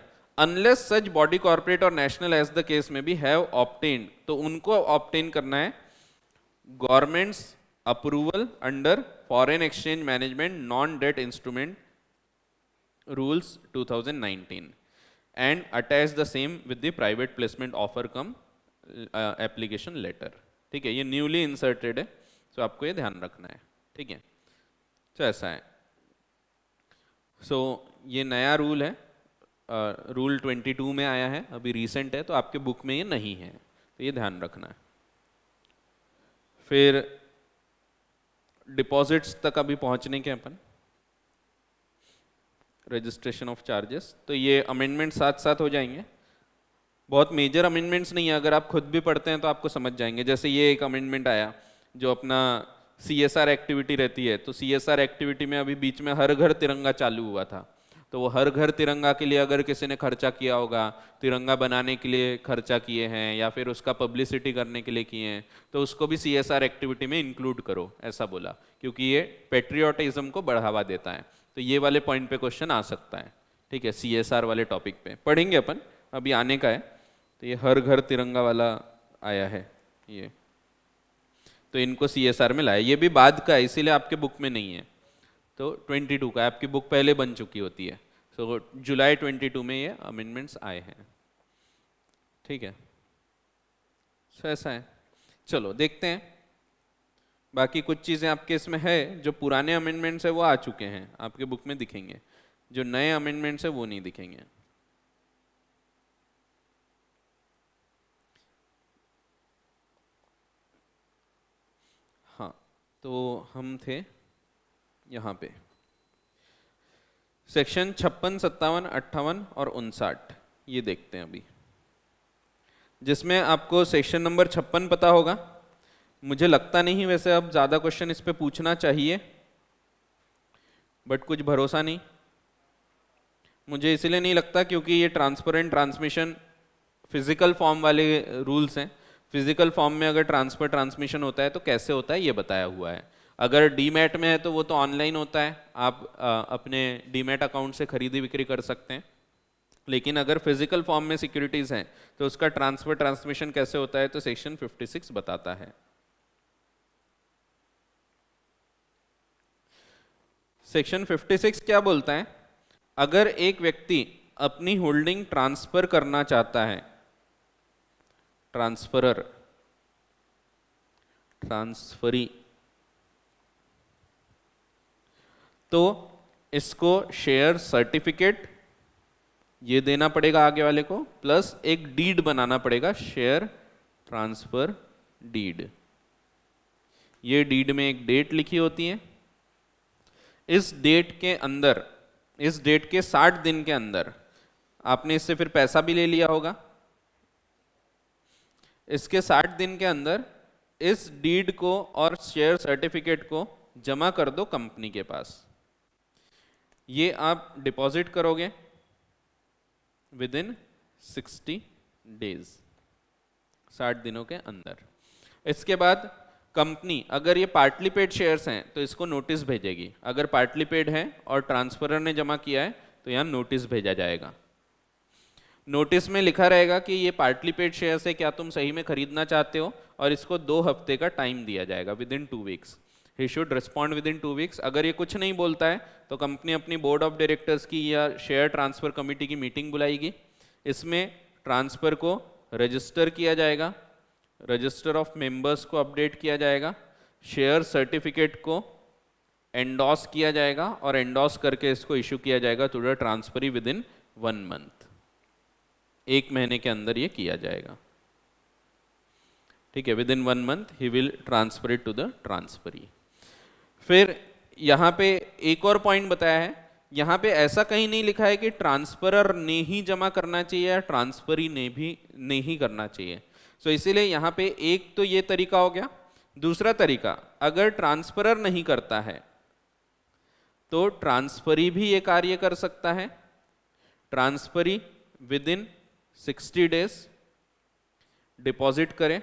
unless such body corporate or national as the case में भी हैव ऑप्टेन तो उनको ऑप्टेन करना है government's approval under foreign exchange management non debt instrument rules 2019 and attach the same with the private placement offer cum application letter ठीक है ये न्यूली इंसर्टेड है सो आपको ये ध्यान रखना है ठीक है तो ऐसा है सो so, ये नया रूल है रूल ट्वेंटी टू में आया है अभी रिसेंट है तो आपके बुक में ये नहीं है तो ये ध्यान रखना है फिर डिपॉजिट्स तक अभी पहुंचने के अपन रजिस्ट्रेशन ऑफ चार्जेस तो ये अमेंडमेंट साथ साथ हो जाएंगे बहुत मेजर अमेंडमेंट्स नहीं है अगर आप खुद भी पढ़ते हैं तो आपको समझ जाएंगे जैसे ये एक अमेंडमेंट आया जो अपना सी एक्टिविटी रहती है तो सी एक्टिविटी में अभी बीच में हर घर तिरंगा चालू हुआ था तो वो हर घर तिरंगा के लिए अगर किसी ने खर्चा किया होगा तिरंगा बनाने के लिए खर्चा किए हैं या फिर उसका पब्लिसिटी करने के लिए किए हैं तो उसको भी सी एक्टिविटी में इंक्लूड करो ऐसा बोला क्योंकि ये पेट्रियाटिज़म को बढ़ावा देता है तो ये वाले पॉइंट पे क्वेश्चन आ सकता है ठीक है सी वाले टॉपिक पे पढ़ेंगे अपन अभी आने का है तो ये हर घर तिरंगा वाला आया है ये तो इनको सी एस आर में लाया ये भी बाद का है इसीलिए आपके बुक में नहीं है तो 22 का आपकी बुक पहले बन चुकी होती है सो so, जुलाई 22 में ये अमेंडमेंट्स आए हैं ठीक है सो so, ऐसा है चलो देखते हैं बाकी कुछ चीज़ें आपके इसमें है जो पुराने अमेंडमेंट्स है वो आ चुके हैं आपके बुक में दिखेंगे जो नए अमेंडमेंट्स है वो नहीं दिखेंगे तो हम थे यहाँ पे सेक्शन छप्पन सत्तावन अट्ठावन और उनसाठ ये देखते हैं अभी जिसमें आपको सेक्शन नंबर छप्पन पता होगा मुझे लगता नहीं वैसे अब ज़्यादा क्वेश्चन इस पर पूछना चाहिए बट कुछ भरोसा नहीं मुझे इसलिए नहीं लगता क्योंकि ये ट्रांसपेरेंट ट्रांसमिशन फिजिकल फॉर्म वाले रूल्स हैं फिजिकल फॉर्म में अगर ट्रांसफर ट्रांसमिशन होता है तो कैसे होता है ये बताया हुआ है अगर डीमेट में है तो वो तो ऑनलाइन होता है आप आ, अपने डीमेट अकाउंट से खरीदी बिक्री कर सकते हैं लेकिन अगर फिजिकल फॉर्म में सिक्योरिटीज़ हैं तो उसका ट्रांसफर ट्रांसमिशन कैसे होता है तो सेक्शन 56 बताता है सेक्शन 56 क्या बोलता है अगर एक व्यक्ति अपनी होल्डिंग ट्रांसफर करना चाहता है ट्रांसफरर ट्रांसफरी तो इसको शेयर सर्टिफिकेट ये देना पड़ेगा आगे वाले को प्लस एक डीड बनाना पड़ेगा शेयर ट्रांसफर डीड ये डीड में एक डेट लिखी होती है इस डेट के अंदर इस डेट के 60 दिन के अंदर आपने इससे फिर पैसा भी ले लिया होगा इसके साठ दिन के अंदर इस डीड को और शेयर सर्टिफिकेट को जमा कर दो कंपनी के पास ये आप डिपॉजिट करोगे विद इन सिक्सटी डेज साठ दिनों के अंदर इसके बाद कंपनी अगर ये पार्टली पेड शेयर्स हैं तो इसको नोटिस भेजेगी अगर पार्टली पेड है और ट्रांसफरर ने जमा किया है तो यहाँ नोटिस भेजा जाएगा नोटिस में लिखा रहेगा कि ये पार्टली पेड शेयर्स है क्या तुम सही में खरीदना चाहते हो और इसको दो हफ्ते का टाइम दिया जाएगा within two weeks he should respond within two weeks अगर ये कुछ नहीं बोलता है तो कंपनी अपनी बोर्ड ऑफ डायरेक्टर्स की या शेयर ट्रांसफ़र कमेटी की मीटिंग बुलाएगी इसमें ट्रांसफ़र को रजिस्टर किया जाएगा रजिस्टर ऑफ मेंबर्स को अपडेट किया जाएगा शेयर सर्टिफिकेट को एंडोस किया जाएगा और एंडोस करके इसको इशू किया जाएगा to the transferee within one month एक महीने के अंदर ये किया जाएगा ठीक है within one month he will transfer it to the transferee फिर यहां पे एक और पॉइंट बताया है यहां पे ऐसा कहीं नहीं लिखा है कि ट्रांसफरर ने ही जमा करना चाहिए या ट्रांसफरी ने भी नहीं करना चाहिए सो so, इसीलिए यहां पे एक तो ये तरीका हो गया दूसरा तरीका अगर ट्रांसफरर नहीं करता है तो ट्रांसफरी भी ये कार्य कर सकता है transferee within 60 days deposit करें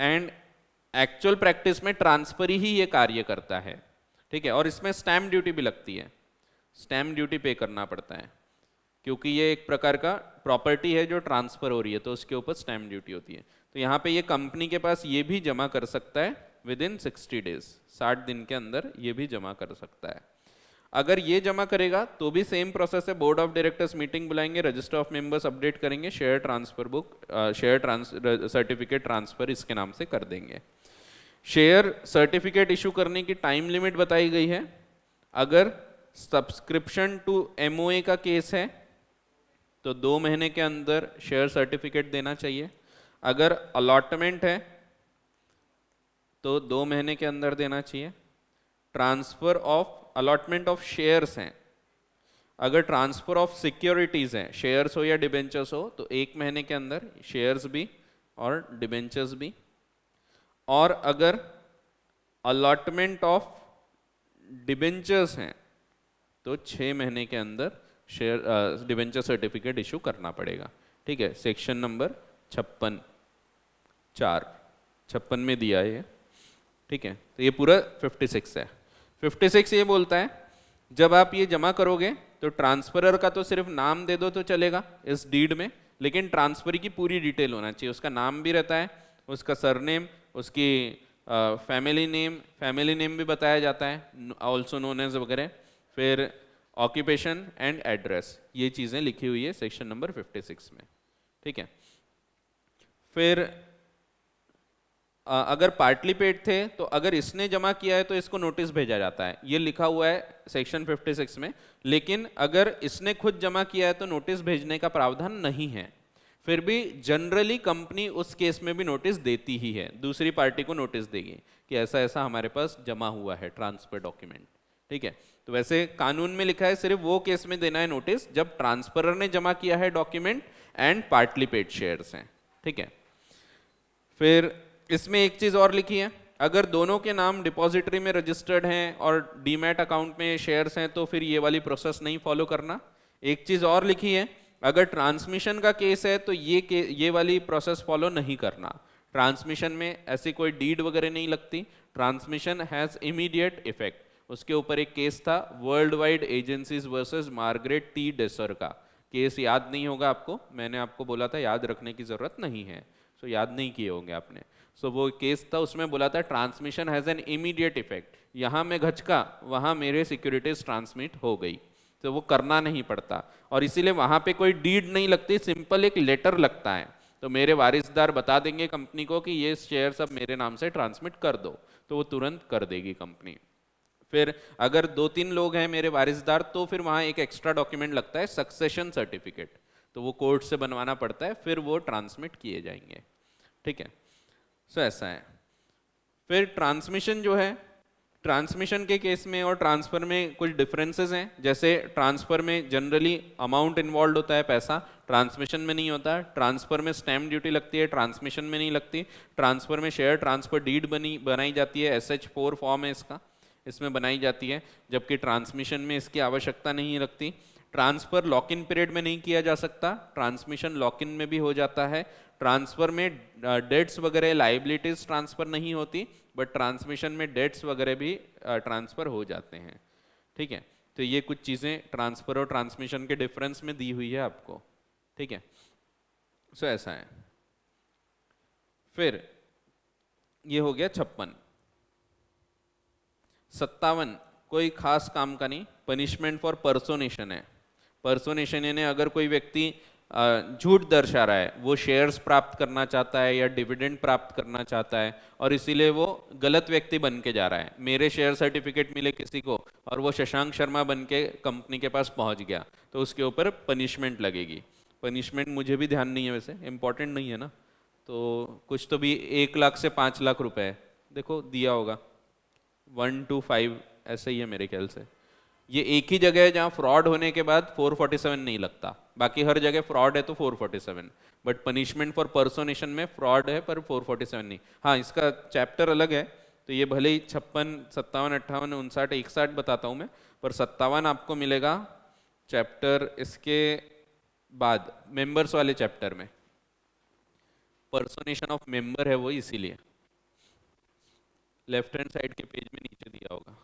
एंड एक्चुअल प्रैक्टिस में ट्रांसफर ही ये कार्य करता है ठीक है और इसमें स्टैम्प ड्यूटी भी लगती है स्टैम्प ड्यूटी पे करना पड़ता है क्योंकि ये एक प्रकार का प्रॉपर्टी है जो ट्रांसफर हो रही है तो उसके ऊपर स्टैम्प ड्यूटी होती है तो यहाँ पे ये कंपनी के पास ये भी जमा कर सकता है विद इन सिक्सटी डेज साठ दिन के अंदर ये भी जमा कर सकता है अगर ये जमा करेगा तो भी सेम प्रोसेस है बोर्ड ऑफ डायरेक्टर्स मीटिंग बुलाएंगे रजिस्टर ऑफ मेंबर्स अपडेट करेंगे share transfer book share transfer certificate transfer इसके नाम से कर देंगे शेयर सर्टिफिकेट इशू करने की टाइम लिमिट बताई गई है अगर सब्सक्रिप्शन टू एमओए का केस है तो दो महीने के अंदर शेयर सर्टिफिकेट देना चाहिए अगर अलॉटमेंट है तो दो महीने के अंदर देना चाहिए transfer of allotment of shares हैं अगर ट्रांसफर ऑफ सिक्योरिटीज़ हैं शेयर्स हो या डिबेंचर्स हो तो एक महीने के अंदर शेयर्स भी और डिबेंचर्स भी और अगर अलॉटमेंट ऑफ डिबेंचर्स हैं तो छः महीने के अंदर शेयर डिबेंचर सर्टिफिकेट इशू करना पड़ेगा ठीक है सेक्शन नंबर छप्पन चार छप्पन में दिया है ठीक है तो ये पूरा 56 है 56 ये बोलता है जब आप ये जमा करोगे तो ट्रांसफरर का तो सिर्फ नाम दे दो तो चलेगा इस डीड में लेकिन ट्रांसफर की पूरी डिटेल होना चाहिए उसका नाम भी रहता है उसका सरनेम उसकी फैमिली नेम फैमिली नेम भी बताया जाता है ऑल्सो नोन एज वगैरह फिर ऑक्यूपेशन एंड एड्रेस ये चीज़ें लिखी हुई है सेक्शन नंबर 56 में ठीक है फिर अगर पार्टली पेड थे तो अगर इसने जमा किया है तो इसको नोटिस भेजा जाता है ये लिखा हुआ है सेक्शन 56 में लेकिन अगर इसने खुद जमा किया है तो नोटिस भेजने का प्रावधान नहीं है फिर भी जनरली कंपनी उस केस में भी नोटिस देती ही है दूसरी पार्टी को नोटिस देगी कि ऐसा ऐसा हमारे पास जमा हुआ है ट्रांसफर डॉक्यूमेंट ठीक है तो वैसे कानून में लिखा है सिर्फ वो केस में देना है नोटिस जब ट्रांसफरर ने जमा किया है document and partly paid shares हैं ठीक है फिर इसमें एक चीज़ और लिखी है अगर दोनों के नाम डिपॉजिटरी में रजिस्टर्ड हैं और डीमैट अकाउंट में शेयर्स हैं तो फिर ये वाली प्रोसेस नहीं फॉलो करना एक चीज़ और लिखी है अगर ट्रांसमिशन का केस है तो ये के, ये वाली प्रोसेस फॉलो नहीं करना ट्रांसमिशन में ऐसी कोई डीड वगैरह नहीं लगती ट्रांसमिशन हैज़ इमीडिएट इफेक्ट उसके ऊपर एक केस था world wide agencies versus Margaret T डेसर का केस याद नहीं होगा आपको मैंने आपको बोला था याद रखने की ज़रूरत नहीं है सो याद नहीं किए होंगे आपने सो so, वो केस था उसमें बोला था transmission has an immediate effect यहाँ मैं घचका वहाँ मेरे सिक्योरिटीज ट्रांसमिट हो गई तो वो करना नहीं पड़ता और इसीलिए वहाँ पे कोई डीड नहीं लगती सिंपल एक लेटर लगता है तो मेरे वारिसदार बता देंगे कंपनी को कि ये शेयर सब मेरे नाम से ट्रांसमिट कर दो तो वो तुरंत कर देगी कंपनी फिर अगर दो तीन लोग हैं मेरे वारिसदार तो फिर वहाँ एक एक्स्ट्रा डॉक्यूमेंट लगता है सक्सेशन सर्टिफिकेट तो वो कोर्ट से बनवाना पड़ता है फिर वो ट्रांसमिट किए जाएंगे ठीक है सो ऐसा है फिर ट्रांसमिशन जो है ट्रांसमिशन के केस में और ट्रांसफ़र में कुछ डिफरेंसेस हैं जैसे ट्रांसफ़र में जनरली अमाउंट इन्वॉल्व होता है पैसा ट्रांसमिशन में नहीं होता ट्रांसफ़र में स्टैम्प ड्यूटी लगती है ट्रांसमिशन में नहीं लगती ट्रांसफ़र में शेयर ट्रांसफ़र डीड बनी बनाई जाती है एस एच फोर फॉर्म है इसका इसमें बनाई जाती है जबकि ट्रांसमिशन में इसकी आवश्यकता नहीं लगती ट्रांसफ़र लॉक इन पीरियड में नहीं किया जा सकता ट्रांसमिशन लॉक इन में भी हो जाता है ट्रांसफ़र में डेट्स वगैरह लाइबिलिटीज़ ट्रांसफ़र नहीं होती बट ट्रांसमिशन में डेट्स वगैरह भी ट्रांसफ़र हो जाते हैं ठीक है तो ये कुछ चीज़ें ट्रांसफ़र और ट्रांसमिशन के डिफरेंस में दी हुई है आपको ठीक है सो ऐसा है फिर ये हो गया छप्पन सत्तावन कोई खास काम का नहीं पनिशमेंट फॉर परसोनेशन है परसोनेशन यानी अगर कोई व्यक्ति झूठ दर्शा रहा है वो शेयर्स प्राप्त करना चाहता है या डिविडेंड प्राप्त करना चाहता है और इसीलिए वो गलत व्यक्ति बन के जा रहा है मेरे शेयर सर्टिफिकेट मिले किसी को और वो शशांक शर्मा बन के कंपनी के पास पहुंच गया तो उसके ऊपर पनिशमेंट लगेगी पनिशमेंट मुझे भी ध्यान नहीं है वैसे इम्पोर्टेंट नहीं है ना तो कुछ तो भी एक लाख से पाँच लाख रुपये देखो दिया होगा वन टू फाइव ऐसे ही है मेरे ख्याल से ये एक ही जगह है जहां फ्रॉड होने के बाद 447 नहीं लगता बाकी हर जगह फ्रॉड है तो 447 बट पनिशमेंट फॉर पर्सोनेशन में फ्रॉड है पर 447 नहीं हाँ इसका चैप्टर अलग है तो ये भले ही छप्पन सत्तावन अट्ठावन उनसाठ इकसाठ बताता हूँ मैं पर सत्तावन आपको मिलेगा चैप्टर इसके बाद मेंबर्स वाले चैप्टर में पर्सोनेशन ऑफ मेंबर है वो इसीलिए लेफ्ट हैंड साइड के पेज में नीचे दिया होगा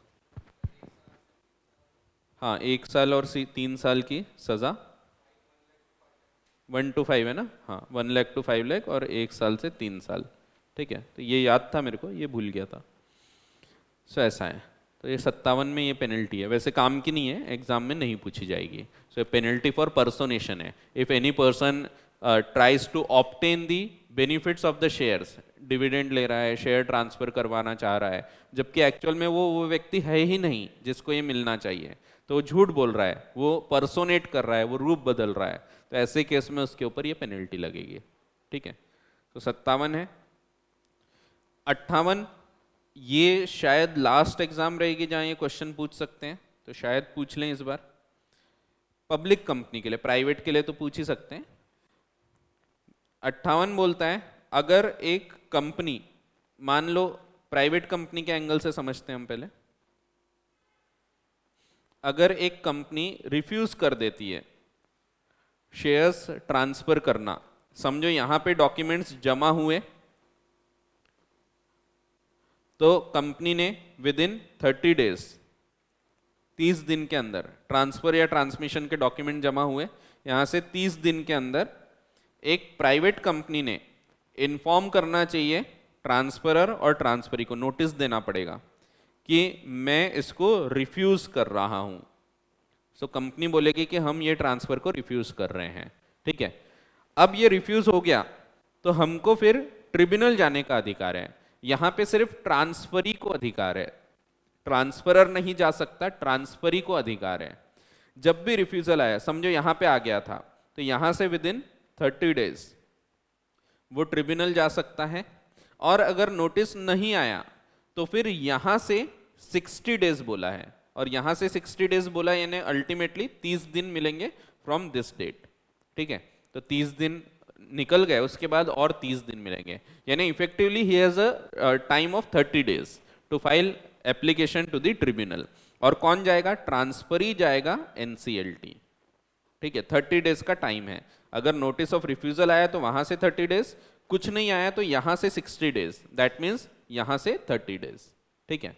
हाँ एक साल और तीन साल की सज़ा वन टू फाइव है ना हाँ one lakh two five lakh और एक साल से तीन साल ठीक है तो ये याद था मेरे को ये भूल गया था सो ऐसा है तो ये सत्तावन में ये पेनल्टी है वैसे काम की नहीं है एग्जाम में नहीं पूछी जाएगी सो पेनल्टी फॉर पर्सोनेशन है if any person tries to obtain the benefits of the shares dividend ले रहा है शेयर ट्रांसफर करवाना चाह रहा है जबकि एक्चुअल में वो वो व्यक्ति है ही नहीं जिसको ये मिलना चाहिए तो वो झूठ बोल रहा है वो परसोनेट कर रहा है वो रूप बदल रहा है तो ऐसे केस में उसके ऊपर ये पेनल्टी लगेगी ठीक है तो सत्तावन है अट्ठावन ये शायद लास्ट एग्जाम रहेगी जहाँ ये क्वेश्चन पूछ सकते हैं तो शायद पूछ लें इस बार पब्लिक कंपनी के लिए प्राइवेट के लिए तो पूछ ही सकते हैं अट्ठावन बोलता है अगर एक कंपनी मान लो प्राइवेट कंपनी के एंगल से समझते हैं हम पहले अगर एक कंपनी रिफ्यूज कर देती है शेयर्स ट्रांसफर करना समझो यहां पे डॉक्यूमेंट्स जमा हुए तो कंपनी ने विद इन थर्टी डेज तीस दिन के अंदर ट्रांसफर या ट्रांसमिशन के डॉक्यूमेंट जमा हुए यहाँ से तीस दिन के अंदर एक प्राइवेट कंपनी ने इन्फॉर्म करना चाहिए ट्रांसफरर और ट्रांसफरी को नोटिस देना पड़ेगा कि मैं इसको रिफ्यूज़ कर रहा हूं सो कंपनी बोलेगी कि हम ये ट्रांसफ़र को रिफ्यूज़ कर रहे हैं ठीक है अब ये रिफ्यूज़ हो गया तो हमको फिर ट्रिब्यूनल जाने का अधिकार है यहां पे सिर्फ ट्रांसफरी को अधिकार है ट्रांसफरर नहीं जा सकता ट्रांसफरी को अधिकार है जब भी रिफ्यूज़ल आया समझो यहां पे आ गया था तो यहां से विद इन थर्टी डेज वो ट्रिब्यूनल जा सकता है और अगर नोटिस नहीं आया तो फिर यहां से सिक्सटी डेज बोला है और यहां से सिक्सटी डेज बोला यानी अल्टीमेटली तीस दिन मिलेंगे फ्रॉम दिस डेट ठीक है तो तीस दिन निकल गए उसके बाद और तीस दिन मिलेंगे यानी effectively he has a time of thirty days to file application to the tribunal और कौन जाएगा ट्रांसफर ही जाएगा एनसीएलटी ठीक है थर्टी डेज का टाइम है अगर नोटिस ऑफ रिफ्यूजल आया तो वहां से थर्टी डेज कुछ नहीं आया तो यहां से सिक्सटी डेज दैट मीन्स यहां से थर्टी डेज ठीक है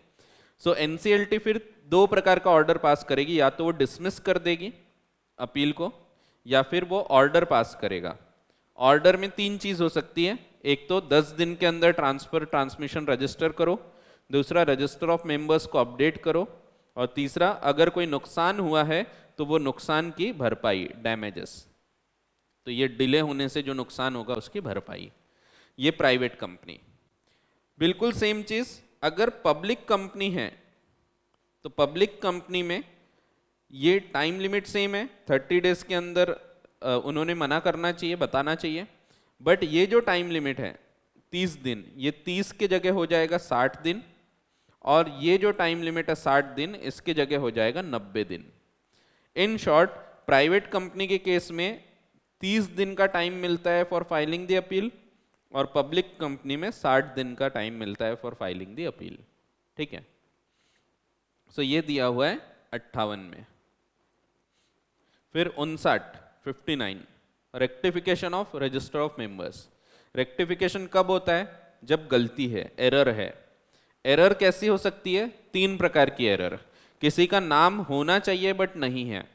सो so, एनसीएलटी फिर दो प्रकार का ऑर्डर पास करेगी या तो वो डिसमिस कर देगी अपील को या फिर वो ऑर्डर पास करेगा ऑर्डर में तीन चीज़ हो सकती है एक तो 10 दिन के अंदर ट्रांसफर ट्रांसमिशन रजिस्टर करो दूसरा रजिस्टर ऑफ मेंबर्स को अपडेट करो और तीसरा अगर कोई नुकसान हुआ है तो वो नुकसान की भरपाई डैमेजेस तो ये डिले होने से जो नुकसान होगा उसकी भरपाई ये प्राइवेट कंपनी बिल्कुल सेम चीज़ अगर पब्लिक कंपनी है तो पब्लिक कंपनी में ये टाइम लिमिट सेम है थर्टी डेज के अंदर उन्होंने मना करना चाहिए बताना चाहिए बट ये जो टाइम लिमिट है तीस दिन ये तीस के जगह हो जाएगा साठ दिन और ये जो टाइम लिमिट है साठ दिन इसके जगह हो जाएगा नब्बे दिन इन शॉर्ट प्राइवेट कंपनी के केस में तीस दिन का टाइम मिलता है फॉर फाइलिंग द अपील और पब्लिक कंपनी में साठ दिन का टाइम मिलता है फॉर फाइलिंग दी अपील ठीक है सो so ये दिया हुआ है अट्ठावन में फिर उनसठ fifty nine rectification of register of members rectification कब होता है जब गलती है एरर है एरर कैसी हो सकती है तीन प्रकार की एरर किसी का नाम होना चाहिए बट नहीं है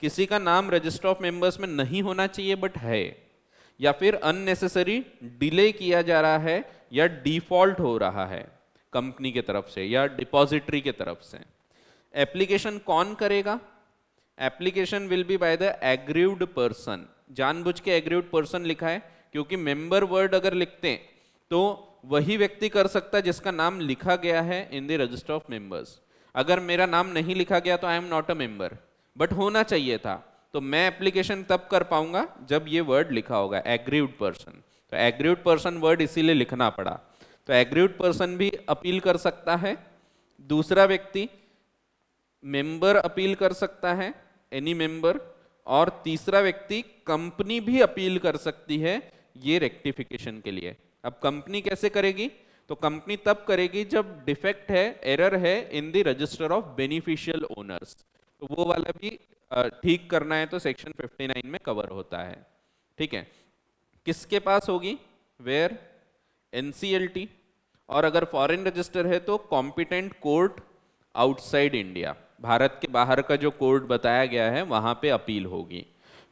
किसी का नाम रजिस्टर ऑफ मेंबर्स में नहीं होना चाहिए बट है या फिर अननेसेसरी डिले किया जा रहा है या डिफॉल्ट हो रहा है कंपनी के तरफ से या डिपॉजिटरी के तरफ से एप्लीकेशन कौन करेगा application will be by the aggrieved person जानबूझ के एग्रीव्ड पर्सन लिखा है क्योंकि मेंबर वर्ड अगर लिखते तो वही व्यक्ति कर सकता है जिसका नाम लिखा गया है in the register of members अगर मेरा नाम नहीं लिखा गया तो I am not a member but होना चाहिए था तो मैं एप्लीकेशन तब कर पाऊंगा जब ये वर्ड लिखा होगा एग्रीव्ड पर्सन तो एग्रीव्ड पर्सन वर्ड इसीलिए लिखना पड़ा तो एग्रीव्ड पर्सन भी अपील कर सकता है दूसरा व्यक्ति मेंबर अपील कर सकता है एनी मेंबर और तीसरा व्यक्ति कंपनी भी अपील कर सकती है ये रेक्टिफिकेशन के लिए अब कंपनी कैसे करेगी तो कंपनी तब करेगी जब डिफेक्ट है एरर है in the register of beneficial owners तो वो वाला भी ठीक करना है तो सेक्शन 59 में कवर होता है ठीक है किसके पास होगी वेयर एनसीएलटी और अगर फॉरेन रजिस्टर है तो कॉम्पिटेंट कोर्ट आउटसाइड इंडिया भारत के बाहर का जो कोर्ट बताया गया है वहां पे अपील होगी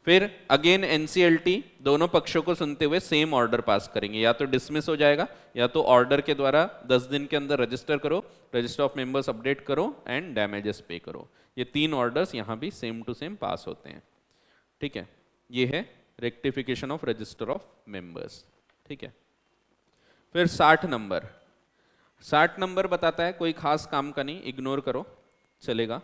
फिर अगेन एनसीएलटी दोनों पक्षों को सुनते हुए सेम ऑर्डर पास करेंगे या तो डिसमिस हो जाएगा या तो ऑर्डर के द्वारा 10 दिन के अंदर रजिस्टर करो रजिस्टर ऑफ मेंबर्स अपडेट करो एंड डैमेजेस पे करो ये तीन ऑर्डर्स यहाँ भी सेम टू सेम पास होते हैं ठीक है ये है rectification of register of members ठीक है फिर साठ नंबर साठ नंबर बताता है कोई खास काम का नहीं इग्नोर करो चलेगा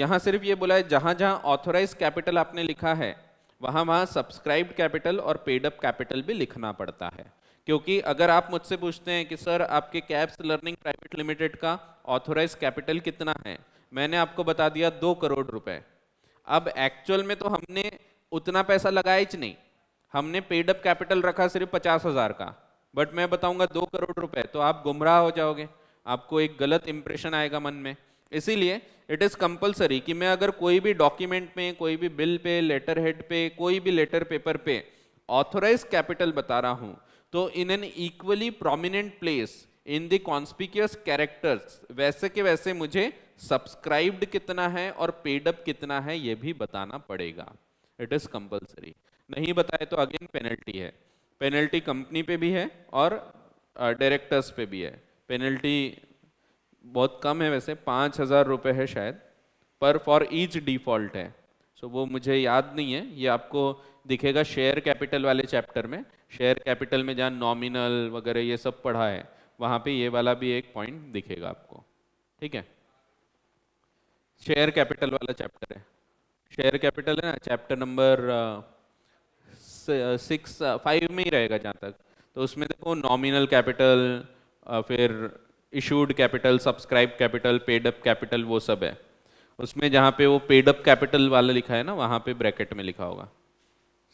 यहाँ सिर्फ ये बोला है जहाँ जहाँ ऑथोराइज कैपिटल आपने लिखा है वहाँ वहाँ सब्सक्राइब कैपिटल और पेडअप कैपिटल भी लिखना पड़ता है क्योंकि अगर आप मुझसे पूछते हैं कि सर आपके कैब्स लर्निंग प्राइवेट लिमिटेड का ऑथोराइज कैपिटल कितना है मैंने आपको बता दिया दो करोड़ रुपए अब एक्चुअल में तो हमने उतना पैसा लगाया ही नहीं हमने पेडअप कैपिटल रखा सिर्फ पचास हजार का बट मैं बताऊंगा दो करोड़ रुपए तो आप गुमराह हो जाओगे आपको एक गलत इंप्रेशन आएगा मन में इसीलिए इट इज़ कंपलसरी कि मैं अगर कोई भी डॉक्यूमेंट पे कोई भी बिल पे लेटर हेड पे कोई भी लेटर पेपर पे ऑथोराइज कैपिटल बता रहा हूं तो in an equally prominent place in the characters वैसे के वैसे मुझे सब्सक्राइब्ड कितना है और पेडअप कितना है ये भी बताना पड़ेगा इट इज कंपल्सरी नहीं बताए तो अगेन पेनल्टी है पेनल्टी कंपनी पे भी है और डायरेक्टर्स uh, पे भी है पेनल्टी बहुत कम है वैसे पाँच हज़ार रुपये है शायद पर फॉर ईच डिफॉल्ट है सो so, वो मुझे याद नहीं है ये आपको दिखेगा शेयर कैपिटल वाले चैप्टर में शेयर कैपिटल में जहाँ नॉमिनल वगैरह ये सब पढ़ा है वहाँ पे ये वाला भी एक पॉइंट दिखेगा आपको ठीक है शेयर कैपिटल वाला चैप्टर है शेयर कैपिटल है ना चैप्टर नंबर सिक्स फाइव में ही रहेगा जहाँ तक तो उसमें देखो नॉमिनल कैपिटल uh, फिर issued capital subscribe capital paid up capital वो सब है उसमें जहाँ पे वो पेडअप कैपिटल वाला लिखा है ना वहाँ पे ब्रैकेट में लिखा होगा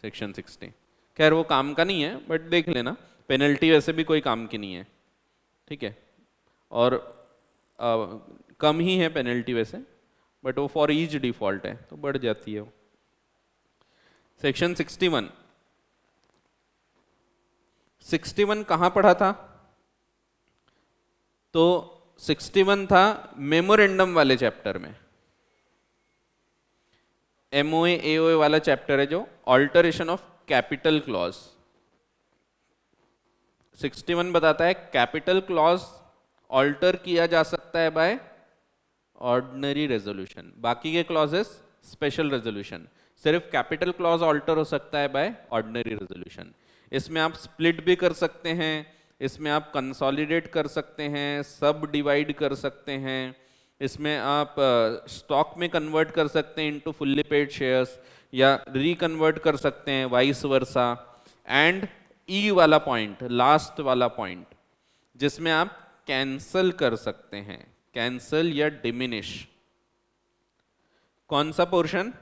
सेक्शन सिक्सटी खैर वो काम का नहीं है बट देख लेना पेनल्टी वैसे भी कोई काम की नहीं है ठीक है और आ, कम ही है पेनल्टी वैसे बट वो फॉर ईज डिफॉल्ट है तो बढ़ जाती है वो सेक्शन 61 वन कहाँ पढ़ा था तो 61 था मेमोरेंडम वाले चैप्टर में एमओए एओए वाला चैप्टर है जो ऑल्टरेशन ऑफ कैपिटल क्लॉज 61 बताता है कैपिटल क्लॉज ऑल्टर किया जा सकता है बाय ऑर्डनरी रेजोल्यूशन बाकी के क्लॉजेस स्पेशल रेजोल्यूशन सिर्फ कैपिटल क्लॉज ऑल्टर हो सकता है बाय ऑर्डनरी रेजोल्यूशन इसमें आप स्प्लिट भी कर सकते हैं इसमें आप कंसोलिडेट कर सकते हैं सब डिवाइड कर सकते हैं इसमें आप स्टॉक में कन्वर्ट कर सकते हैं इनटू फुल्ली पेड शेयर्स या रीकन्वर्ट कर सकते हैं vice versa and E e वाला पॉइंट लास्ट वाला पॉइंट जिसमें आप कैंसल कर सकते हैं कैंसल या डिमिनिश कौन सा portion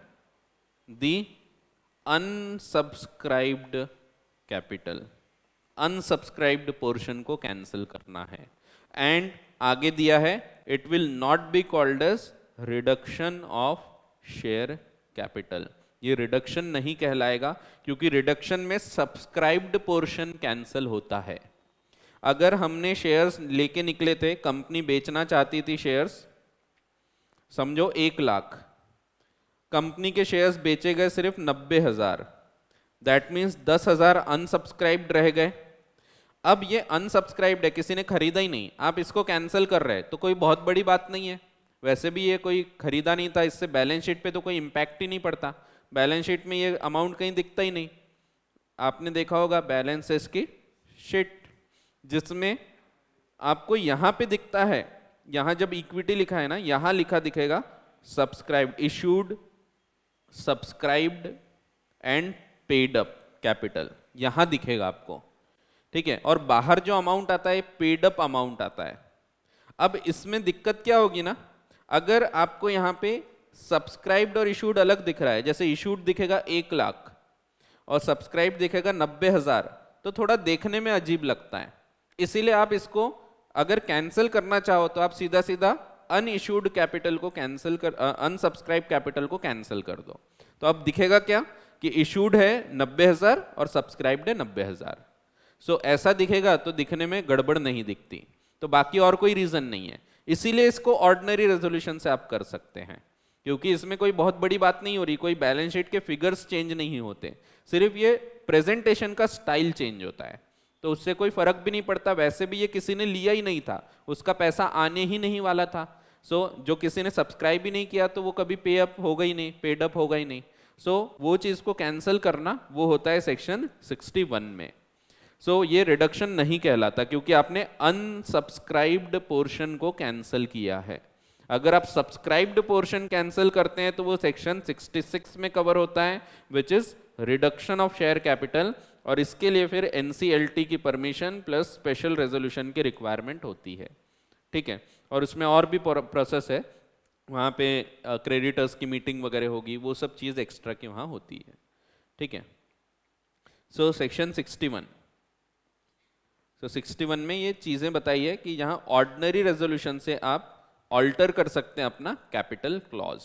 the unsubscribed capital unsubscribed portion को कैंसिल करना है एंड आगे दिया है it will not be called as reduction of share capital ये रिडक्शन नहीं कहलाएगा क्योंकि रिडक्शन में सब्सक्राइब्ड पोर्शन कैंसिल होता है अगर हमने शेयर्स लेके निकले थे कंपनी बेचना चाहती थी शेयर्स समझो एक लाख कंपनी के शेयर्स बेचे गए सिर्फ नब्बे हज़ार दैट मीन्स दस हज़ार अनसब्सक्राइब्ड रह गए अब ये अनसब्सक्राइब्ड है किसी ने खरीदा ही नहीं आप इसको कैंसिल कर रहे हैं तो कोई बहुत बड़ी बात नहीं है वैसे भी ये कोई खरीदा नहीं था इससे बैलेंस शीट पे तो कोई इम्पैक्ट ही नहीं पड़ता बैलेंस शीट में ये अमाउंट कहीं दिखता ही नहीं आपने देखा होगा बैलेंस की शीट जिसमें आपको यहाँ पे दिखता है यहाँ जब इक्विटी लिखा है ना यहाँ लिखा दिखेगा subscribe issued subscribed and paid up capital यहाँ दिखेगा आपको ठीक है और बाहर जो अमाउंट आता है पेड अप अमाउंट आता है अब इसमें दिक्कत क्या होगी ना अगर आपको यहाँ पे सब्सक्राइब्ड और इशूड अलग दिख रहा है जैसे इशूड दिखेगा एक लाख और सब्सक्राइब दिखेगा नब्बे हज़ार तो थोड़ा देखने में अजीब लगता है इसीलिए आप इसको अगर कैंसिल करना चाहो तो आप सीधा सीधा इशूड कैपिटल को कैंसिल कर अनसब्सक्राइब कैपिटल को कैंसिल कर दो तो अब दिखेगा क्या कि इशूड है नब्बे हज़ार और सब्सक्राइब्ड है नब्बे हज़ार सो ऐसा दिखेगा तो दिखने में गड़बड़ नहीं दिखती तो बाकी और कोई रीज़न नहीं है इसीलिए इसको ऑर्डनरी रेजोल्यूशन से आप कर सकते हैं क्योंकि इसमें कोई बहुत बड़ी बात नहीं हो रही कोई बैलेंस शीट के फिगर्स चेंज नहीं होते सिर्फ ये प्रेजेंटेशन का स्टाइल चेंज होता है तो उससे कोई फर्क भी नहीं पड़ता वैसे भी ये किसी ने लिया ही नहीं था उसका पैसा आने ही नहीं वाला था सो so, जो किसी ने सब्सक्राइब ही नहीं किया तो वो कभी पे अप होगा ही नहीं पेड अप होगा ही नहीं सो so, वो चीज़ को कैंसिल करना वो होता है सेक्शन 61 में सो so, ये रिडक्शन नहीं कहलाता क्योंकि आपने अनसब्सक्राइब्ड पोर्शन को कैंसिल किया है अगर आप सब्सक्राइब्ड पोर्शन कैंसिल करते हैं तो वो सेक्शन 66 में कवर होता है which is reduction of share capital और इसके लिए फिर एन की परमिशन प्लस स्पेशल रेजोल्यूशन की रिक्वायरमेंट होती है ठीक है और उसमें और भी प्रोसेस है वहाँ पे क्रेडिटर्स की मीटिंग वगैरह होगी वो सब चीज़ एक्स्ट्रा की वहाँ होती है ठीक है सो सेक्शन 61 सो so, 61 में ये चीज़ें बताई है कि यहाँ ऑर्डनरी रेजोल्यूशन से आप ऑल्टर कर सकते हैं अपना कैपिटल क्लॉज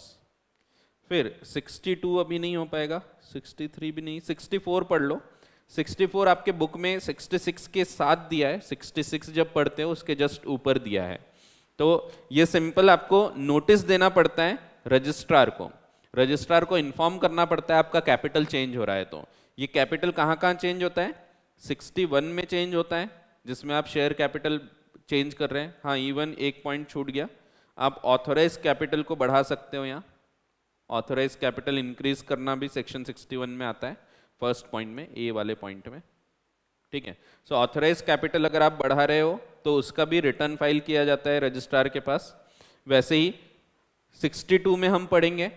फिर 62 अभी नहीं हो पाएगा 63 भी नहीं 64 पढ़ लो 64 आपके बुक में 66 के साथ दिया है 66 जब पढ़ते हो उसके जस्ट ऊपर दिया है तो ये सिंपल आपको नोटिस देना पड़ता है रजिस्ट्रार को रजिस्ट्रार को इन्फॉर्म करना पड़ता है आपका कैपिटल चेंज हो रहा है तो ये कैपिटल कहाँ कहाँ चेंज होता है 61 में चेंज होता है जिसमें आप शेयर कैपिटल चेंज कर रहे हैं हाँ इवन एक पॉइंट छूट गया आप ऑथोराइज कैपिटल को बढ़ा सकते हो यहाँ ऑथोराइज कैपिटल इंक्रीज करना भी सेक्शन 61 में आता है फर्स्ट पॉइंट में ए वाले पॉइंट में ठीक है सो ऑथोराइज कैपिटल अगर आप बढ़ा रहे हो तो उसका भी रिटर्न फाइल किया जाता है रजिस्ट्रार के पास वैसे ही 62 में हम पढ़ेंगे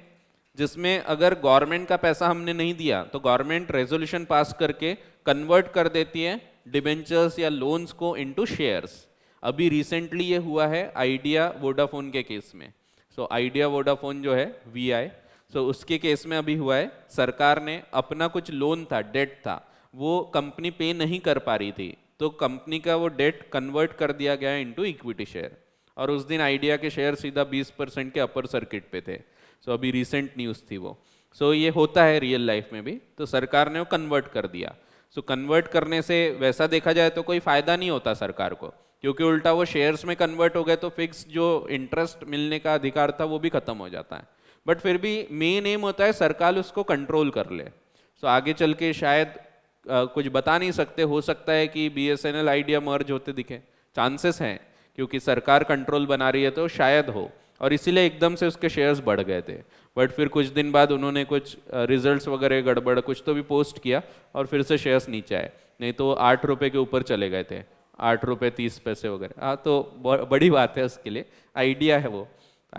जिसमें अगर गवर्नमेंट का पैसा हमने नहीं दिया तो गवर्नमेंट रेजोल्यूशन पास करके कन्वर्ट कर देती है डिबेंचर्स या लोन्स को इनटू शेयर्स अभी रिसेंटली ये हुआ है आइडिया वोडाफोन के केस में सो आइडिया वोडाफोन जो है वी आई सो उसके केस में अभी हुआ है सरकार ने अपना कुछ लोन था डेट था वो कंपनी पे नहीं कर पा रही थी तो कंपनी का वो डेट कन्वर्ट कर दिया गया इंटू इक्विटी शेयर और उस दिन आइडिया के शेयर सीधा 20 परसेंट के अपर सर्किट पे थे सो अभी रिसेंट न्यूज़ थी वो सो ये होता है रियल लाइफ में भी तो सरकार ने वो कन्वर्ट कर दिया सो कन्वर्ट करने से वैसा देखा जाए तो कोई फ़ायदा नहीं होता सरकार को क्योंकि उल्टा वो शेयर्स में कन्वर्ट हो गए तो फिक्स जो इंटरेस्ट मिलने का अधिकार था वो भी खत्म हो जाता है बट फिर भी मेन एम होता है सरकार उसको कंट्रोल कर ले सो so, आगे चल के शायद आ, कुछ बता नहीं सकते हो सकता है कि B S N L idea merge होते दिखे चांसेस हैं क्योंकि सरकार कंट्रोल बना रही है तो शायद हो और इसीलिए एकदम से उसके शेयर्स बढ़ गए थे बट फिर कुछ दिन बाद उन्होंने कुछ रिजल्ट्स वगैरह गड़बड़ कुछ तो भी पोस्ट किया और फिर से शेयर्स नीचे आए नहीं तो आठ रुपये के ऊपर चले गए थे आठ रुपये तीस पैसे वगैरह हाँ तो बड़ी बात है उसके लिए आइडिया है वो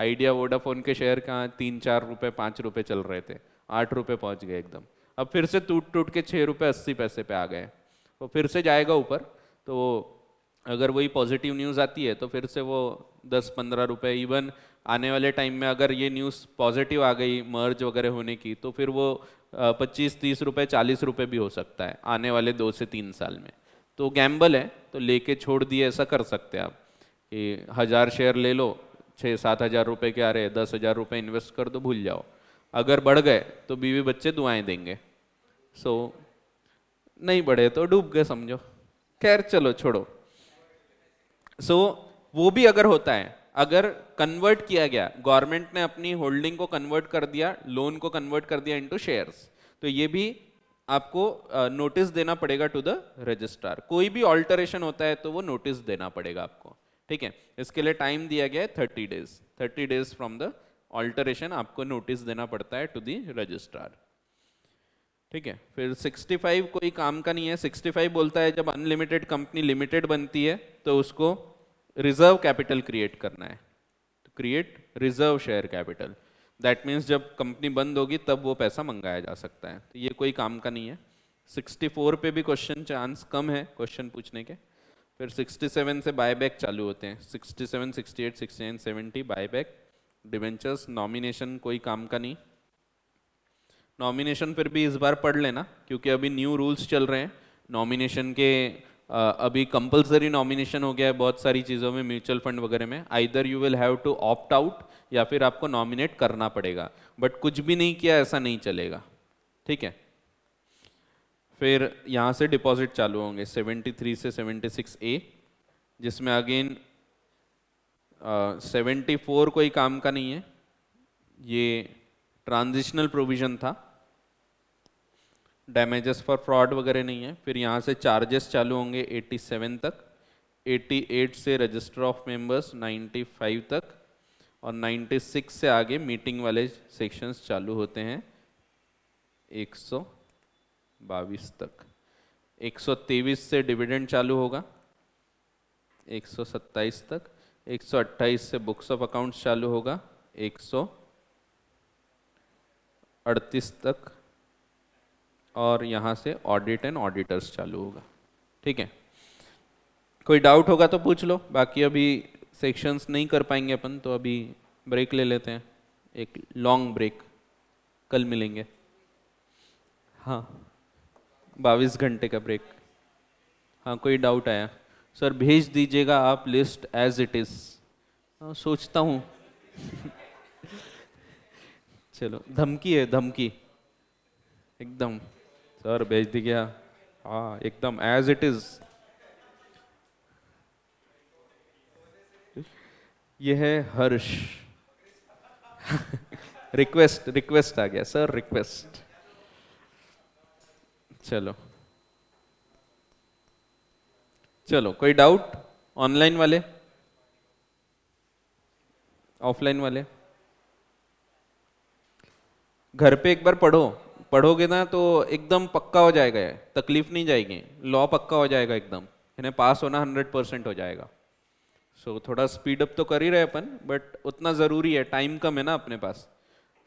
आइडिया वोडाफोन के शेयर कहाँ तीन चार रुपये पाँच रुपये चल रहे थे आठ रुपये पहुँच गए एकदम अब फिर से टूट टूट के छः रुपये अस्सी पैसे पे आ गए वो फिर से जाएगा ऊपर तो अगर वही पॉजिटिव न्यूज़ आती है तो फिर से वो दस पंद्रह रुपये इवन आने वाले टाइम में अगर ये न्यूज़ पॉजिटिव आ गई मर्ज वगैरह होने की तो फिर वो पच्चीस तीस रुपये चालीस रुपये भी हो सकता है आने वाले दो से तीन साल में तो गैम्बल है तो लेके छोड़ दिए ऐसा कर सकते हैं आप कि हज़ार शेयर ले लो छः सात हज़ार रुपये के आ रहे हैं दस हज़ार रुपये इन्वेस्ट कर दो भूल जाओ अगर बढ़ गए तो बीवी बच्चे दुआएं तो देंगे सो so, नहीं बढ़े तो डूब गए समझो खैर चलो छोड़ो सो so, वो भी अगर होता है अगर कन्वर्ट किया गया गवर्नमेंट ने अपनी होल्डिंग को कन्वर्ट कर दिया लोन को कन्वर्ट कर दिया इंटू शेयर्स तो ये भी आपको नोटिस देना पड़ेगा टू द रजिस्ट्रार कोई भी ऑल्टरेशन होता है तो वो नोटिस देना पड़ेगा आपको ठीक है इसके लिए टाइम दिया गया है thirty days thirty days from the alteration आपको नोटिस देना पड़ता है टू द रजिस्ट्रार ठीक है फिर 65 कोई काम का नहीं है 65 बोलता है जब अनलिमिटेड कंपनी लिमिटेड बनती है तो उसको रिजर्व कैपिटल क्रिएट करना है create reserve share capital that means जब कंपनी बंद होगी तब वो पैसा मंगाया जा सकता है तो ये कोई काम का नहीं है 64 पे भी क्वेश्चन चांस कम है क्वेश्चन पूछने के फिर 67 से बायबैक चालू होते हैं 67, 68, 69, 70 बायबैक डिवेंचर्स नॉमिनेशन कोई काम का नहीं नॉमिनेशन फिर भी इस बार पढ़ लेना क्योंकि अभी न्यू रूल्स चल रहे हैं नॉमिनेशन के अभी कंपलसरी नॉमिनेशन हो गया है बहुत सारी चीज़ों में म्यूचुअल फंड वगैरह में either you will have to opt out या फिर आपको नॉमिनेट करना पड़ेगा बट कुछ भी नहीं किया ऐसा नहीं चलेगा ठीक है फिर यहाँ से डिपॉजिट चालू होंगे 73 से 76 ए जिसमें अगेन सेवेंटी फोर कोई काम का नहीं है ये ट्रांजिशनल प्रोविज़न था डैमेजेस फॉर फ्रॉड वगैरह नहीं है फिर यहाँ से चार्जेस चालू होंगे 87 तक 88 से रजिस्टर ऑफ मेंबर्स 95 तक और 96 से आगे मीटिंग वाले सेक्शंस चालू होते हैं एक तक एक से डिविडेंड चालू होगा 127 तक 128 से बुक्स ऑफ अकाउंट्स चालू होगा एक तक और यहाँ से ऑडिट एंड ऑडिटर्स चालू होगा ठीक है कोई डाउट होगा तो पूछ लो बाकी अभी सेक्शंस नहीं कर पाएंगे अपन तो अभी ब्रेक ले लेते हैं एक लॉन्ग ब्रेक कल मिलेंगे हाँ बाईस घंटे का ब्रेक हाँ कोई डाउट आया सर भेज दीजिएगा आप लिस्ट एज इट इज़ सोचता हूँ चलो धमकी है धमकी एकदम सर भेज दी गया हाँ एकदम एज इट इज ये है हर्ष रिक्वेस्ट रिक्वेस्ट आ गया सर रिक्वेस्ट चलो चलो कोई डाउट ऑनलाइन वाले ऑफलाइन वाले घर पे एक बार पढ़ो पढ़ोगे ना तो एकदम पक्का हो जाएगा तकलीफ नहीं जाएगी लॉ पक्का हो जाएगा एकदम यानी पास होना हंड्रेड परसेंट हो जाएगा सो so, थोड़ा स्पीड अप तो कर ही रहे अपन बट उतना ज़रूरी है टाइम कम है ना अपने पास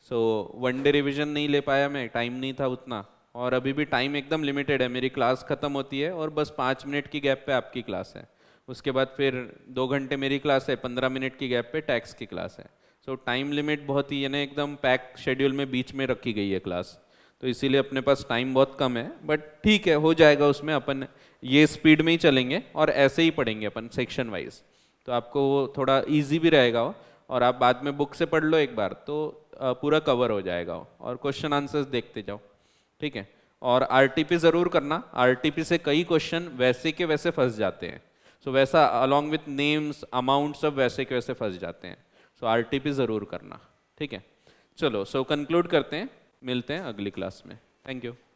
सो वन डे रिविजन नहीं ले पाया मैं टाइम नहीं था उतना और अभी भी टाइम एकदम लिमिटेड है मेरी क्लास ख़त्म होती है और बस पाँच मिनट की गैप पे आपकी क्लास है उसके बाद फिर दो घंटे मेरी क्लास है पंद्रह मिनट की गैप पे टैक्स की क्लास है सो टाइम लिमिट बहुत ही यानी एकदम पैक शेड्यूल में बीच में रखी गई है क्लास तो इसीलिए अपने पास टाइम बहुत कम है बट ठीक है हो जाएगा उसमें अपन ये स्पीड में ही चलेंगे और ऐसे ही पढ़ेंगे अपन सेक्शन वाइज तो आपको वो थोड़ा ईजी भी रहेगा वो और आप बाद में बुक से पढ़ लो एक बार तो पूरा कवर हो जाएगा वो और क्वेश्चन आंसर्स देखते जाओ ठीक है और आर ज़रूर करना आर से कई क्वेश्चन वैसे के वैसे फंस जाते हैं सो so, वैसा अलॉन्ग विथ नेम्स अमाउंट सब वैसे के वैसे फंस जाते हैं सो so, आर ज़रूर करना ठीक है चलो सो so, कंक्लूड करते हैं मिलते हैं अगली क्लास में थैंक यू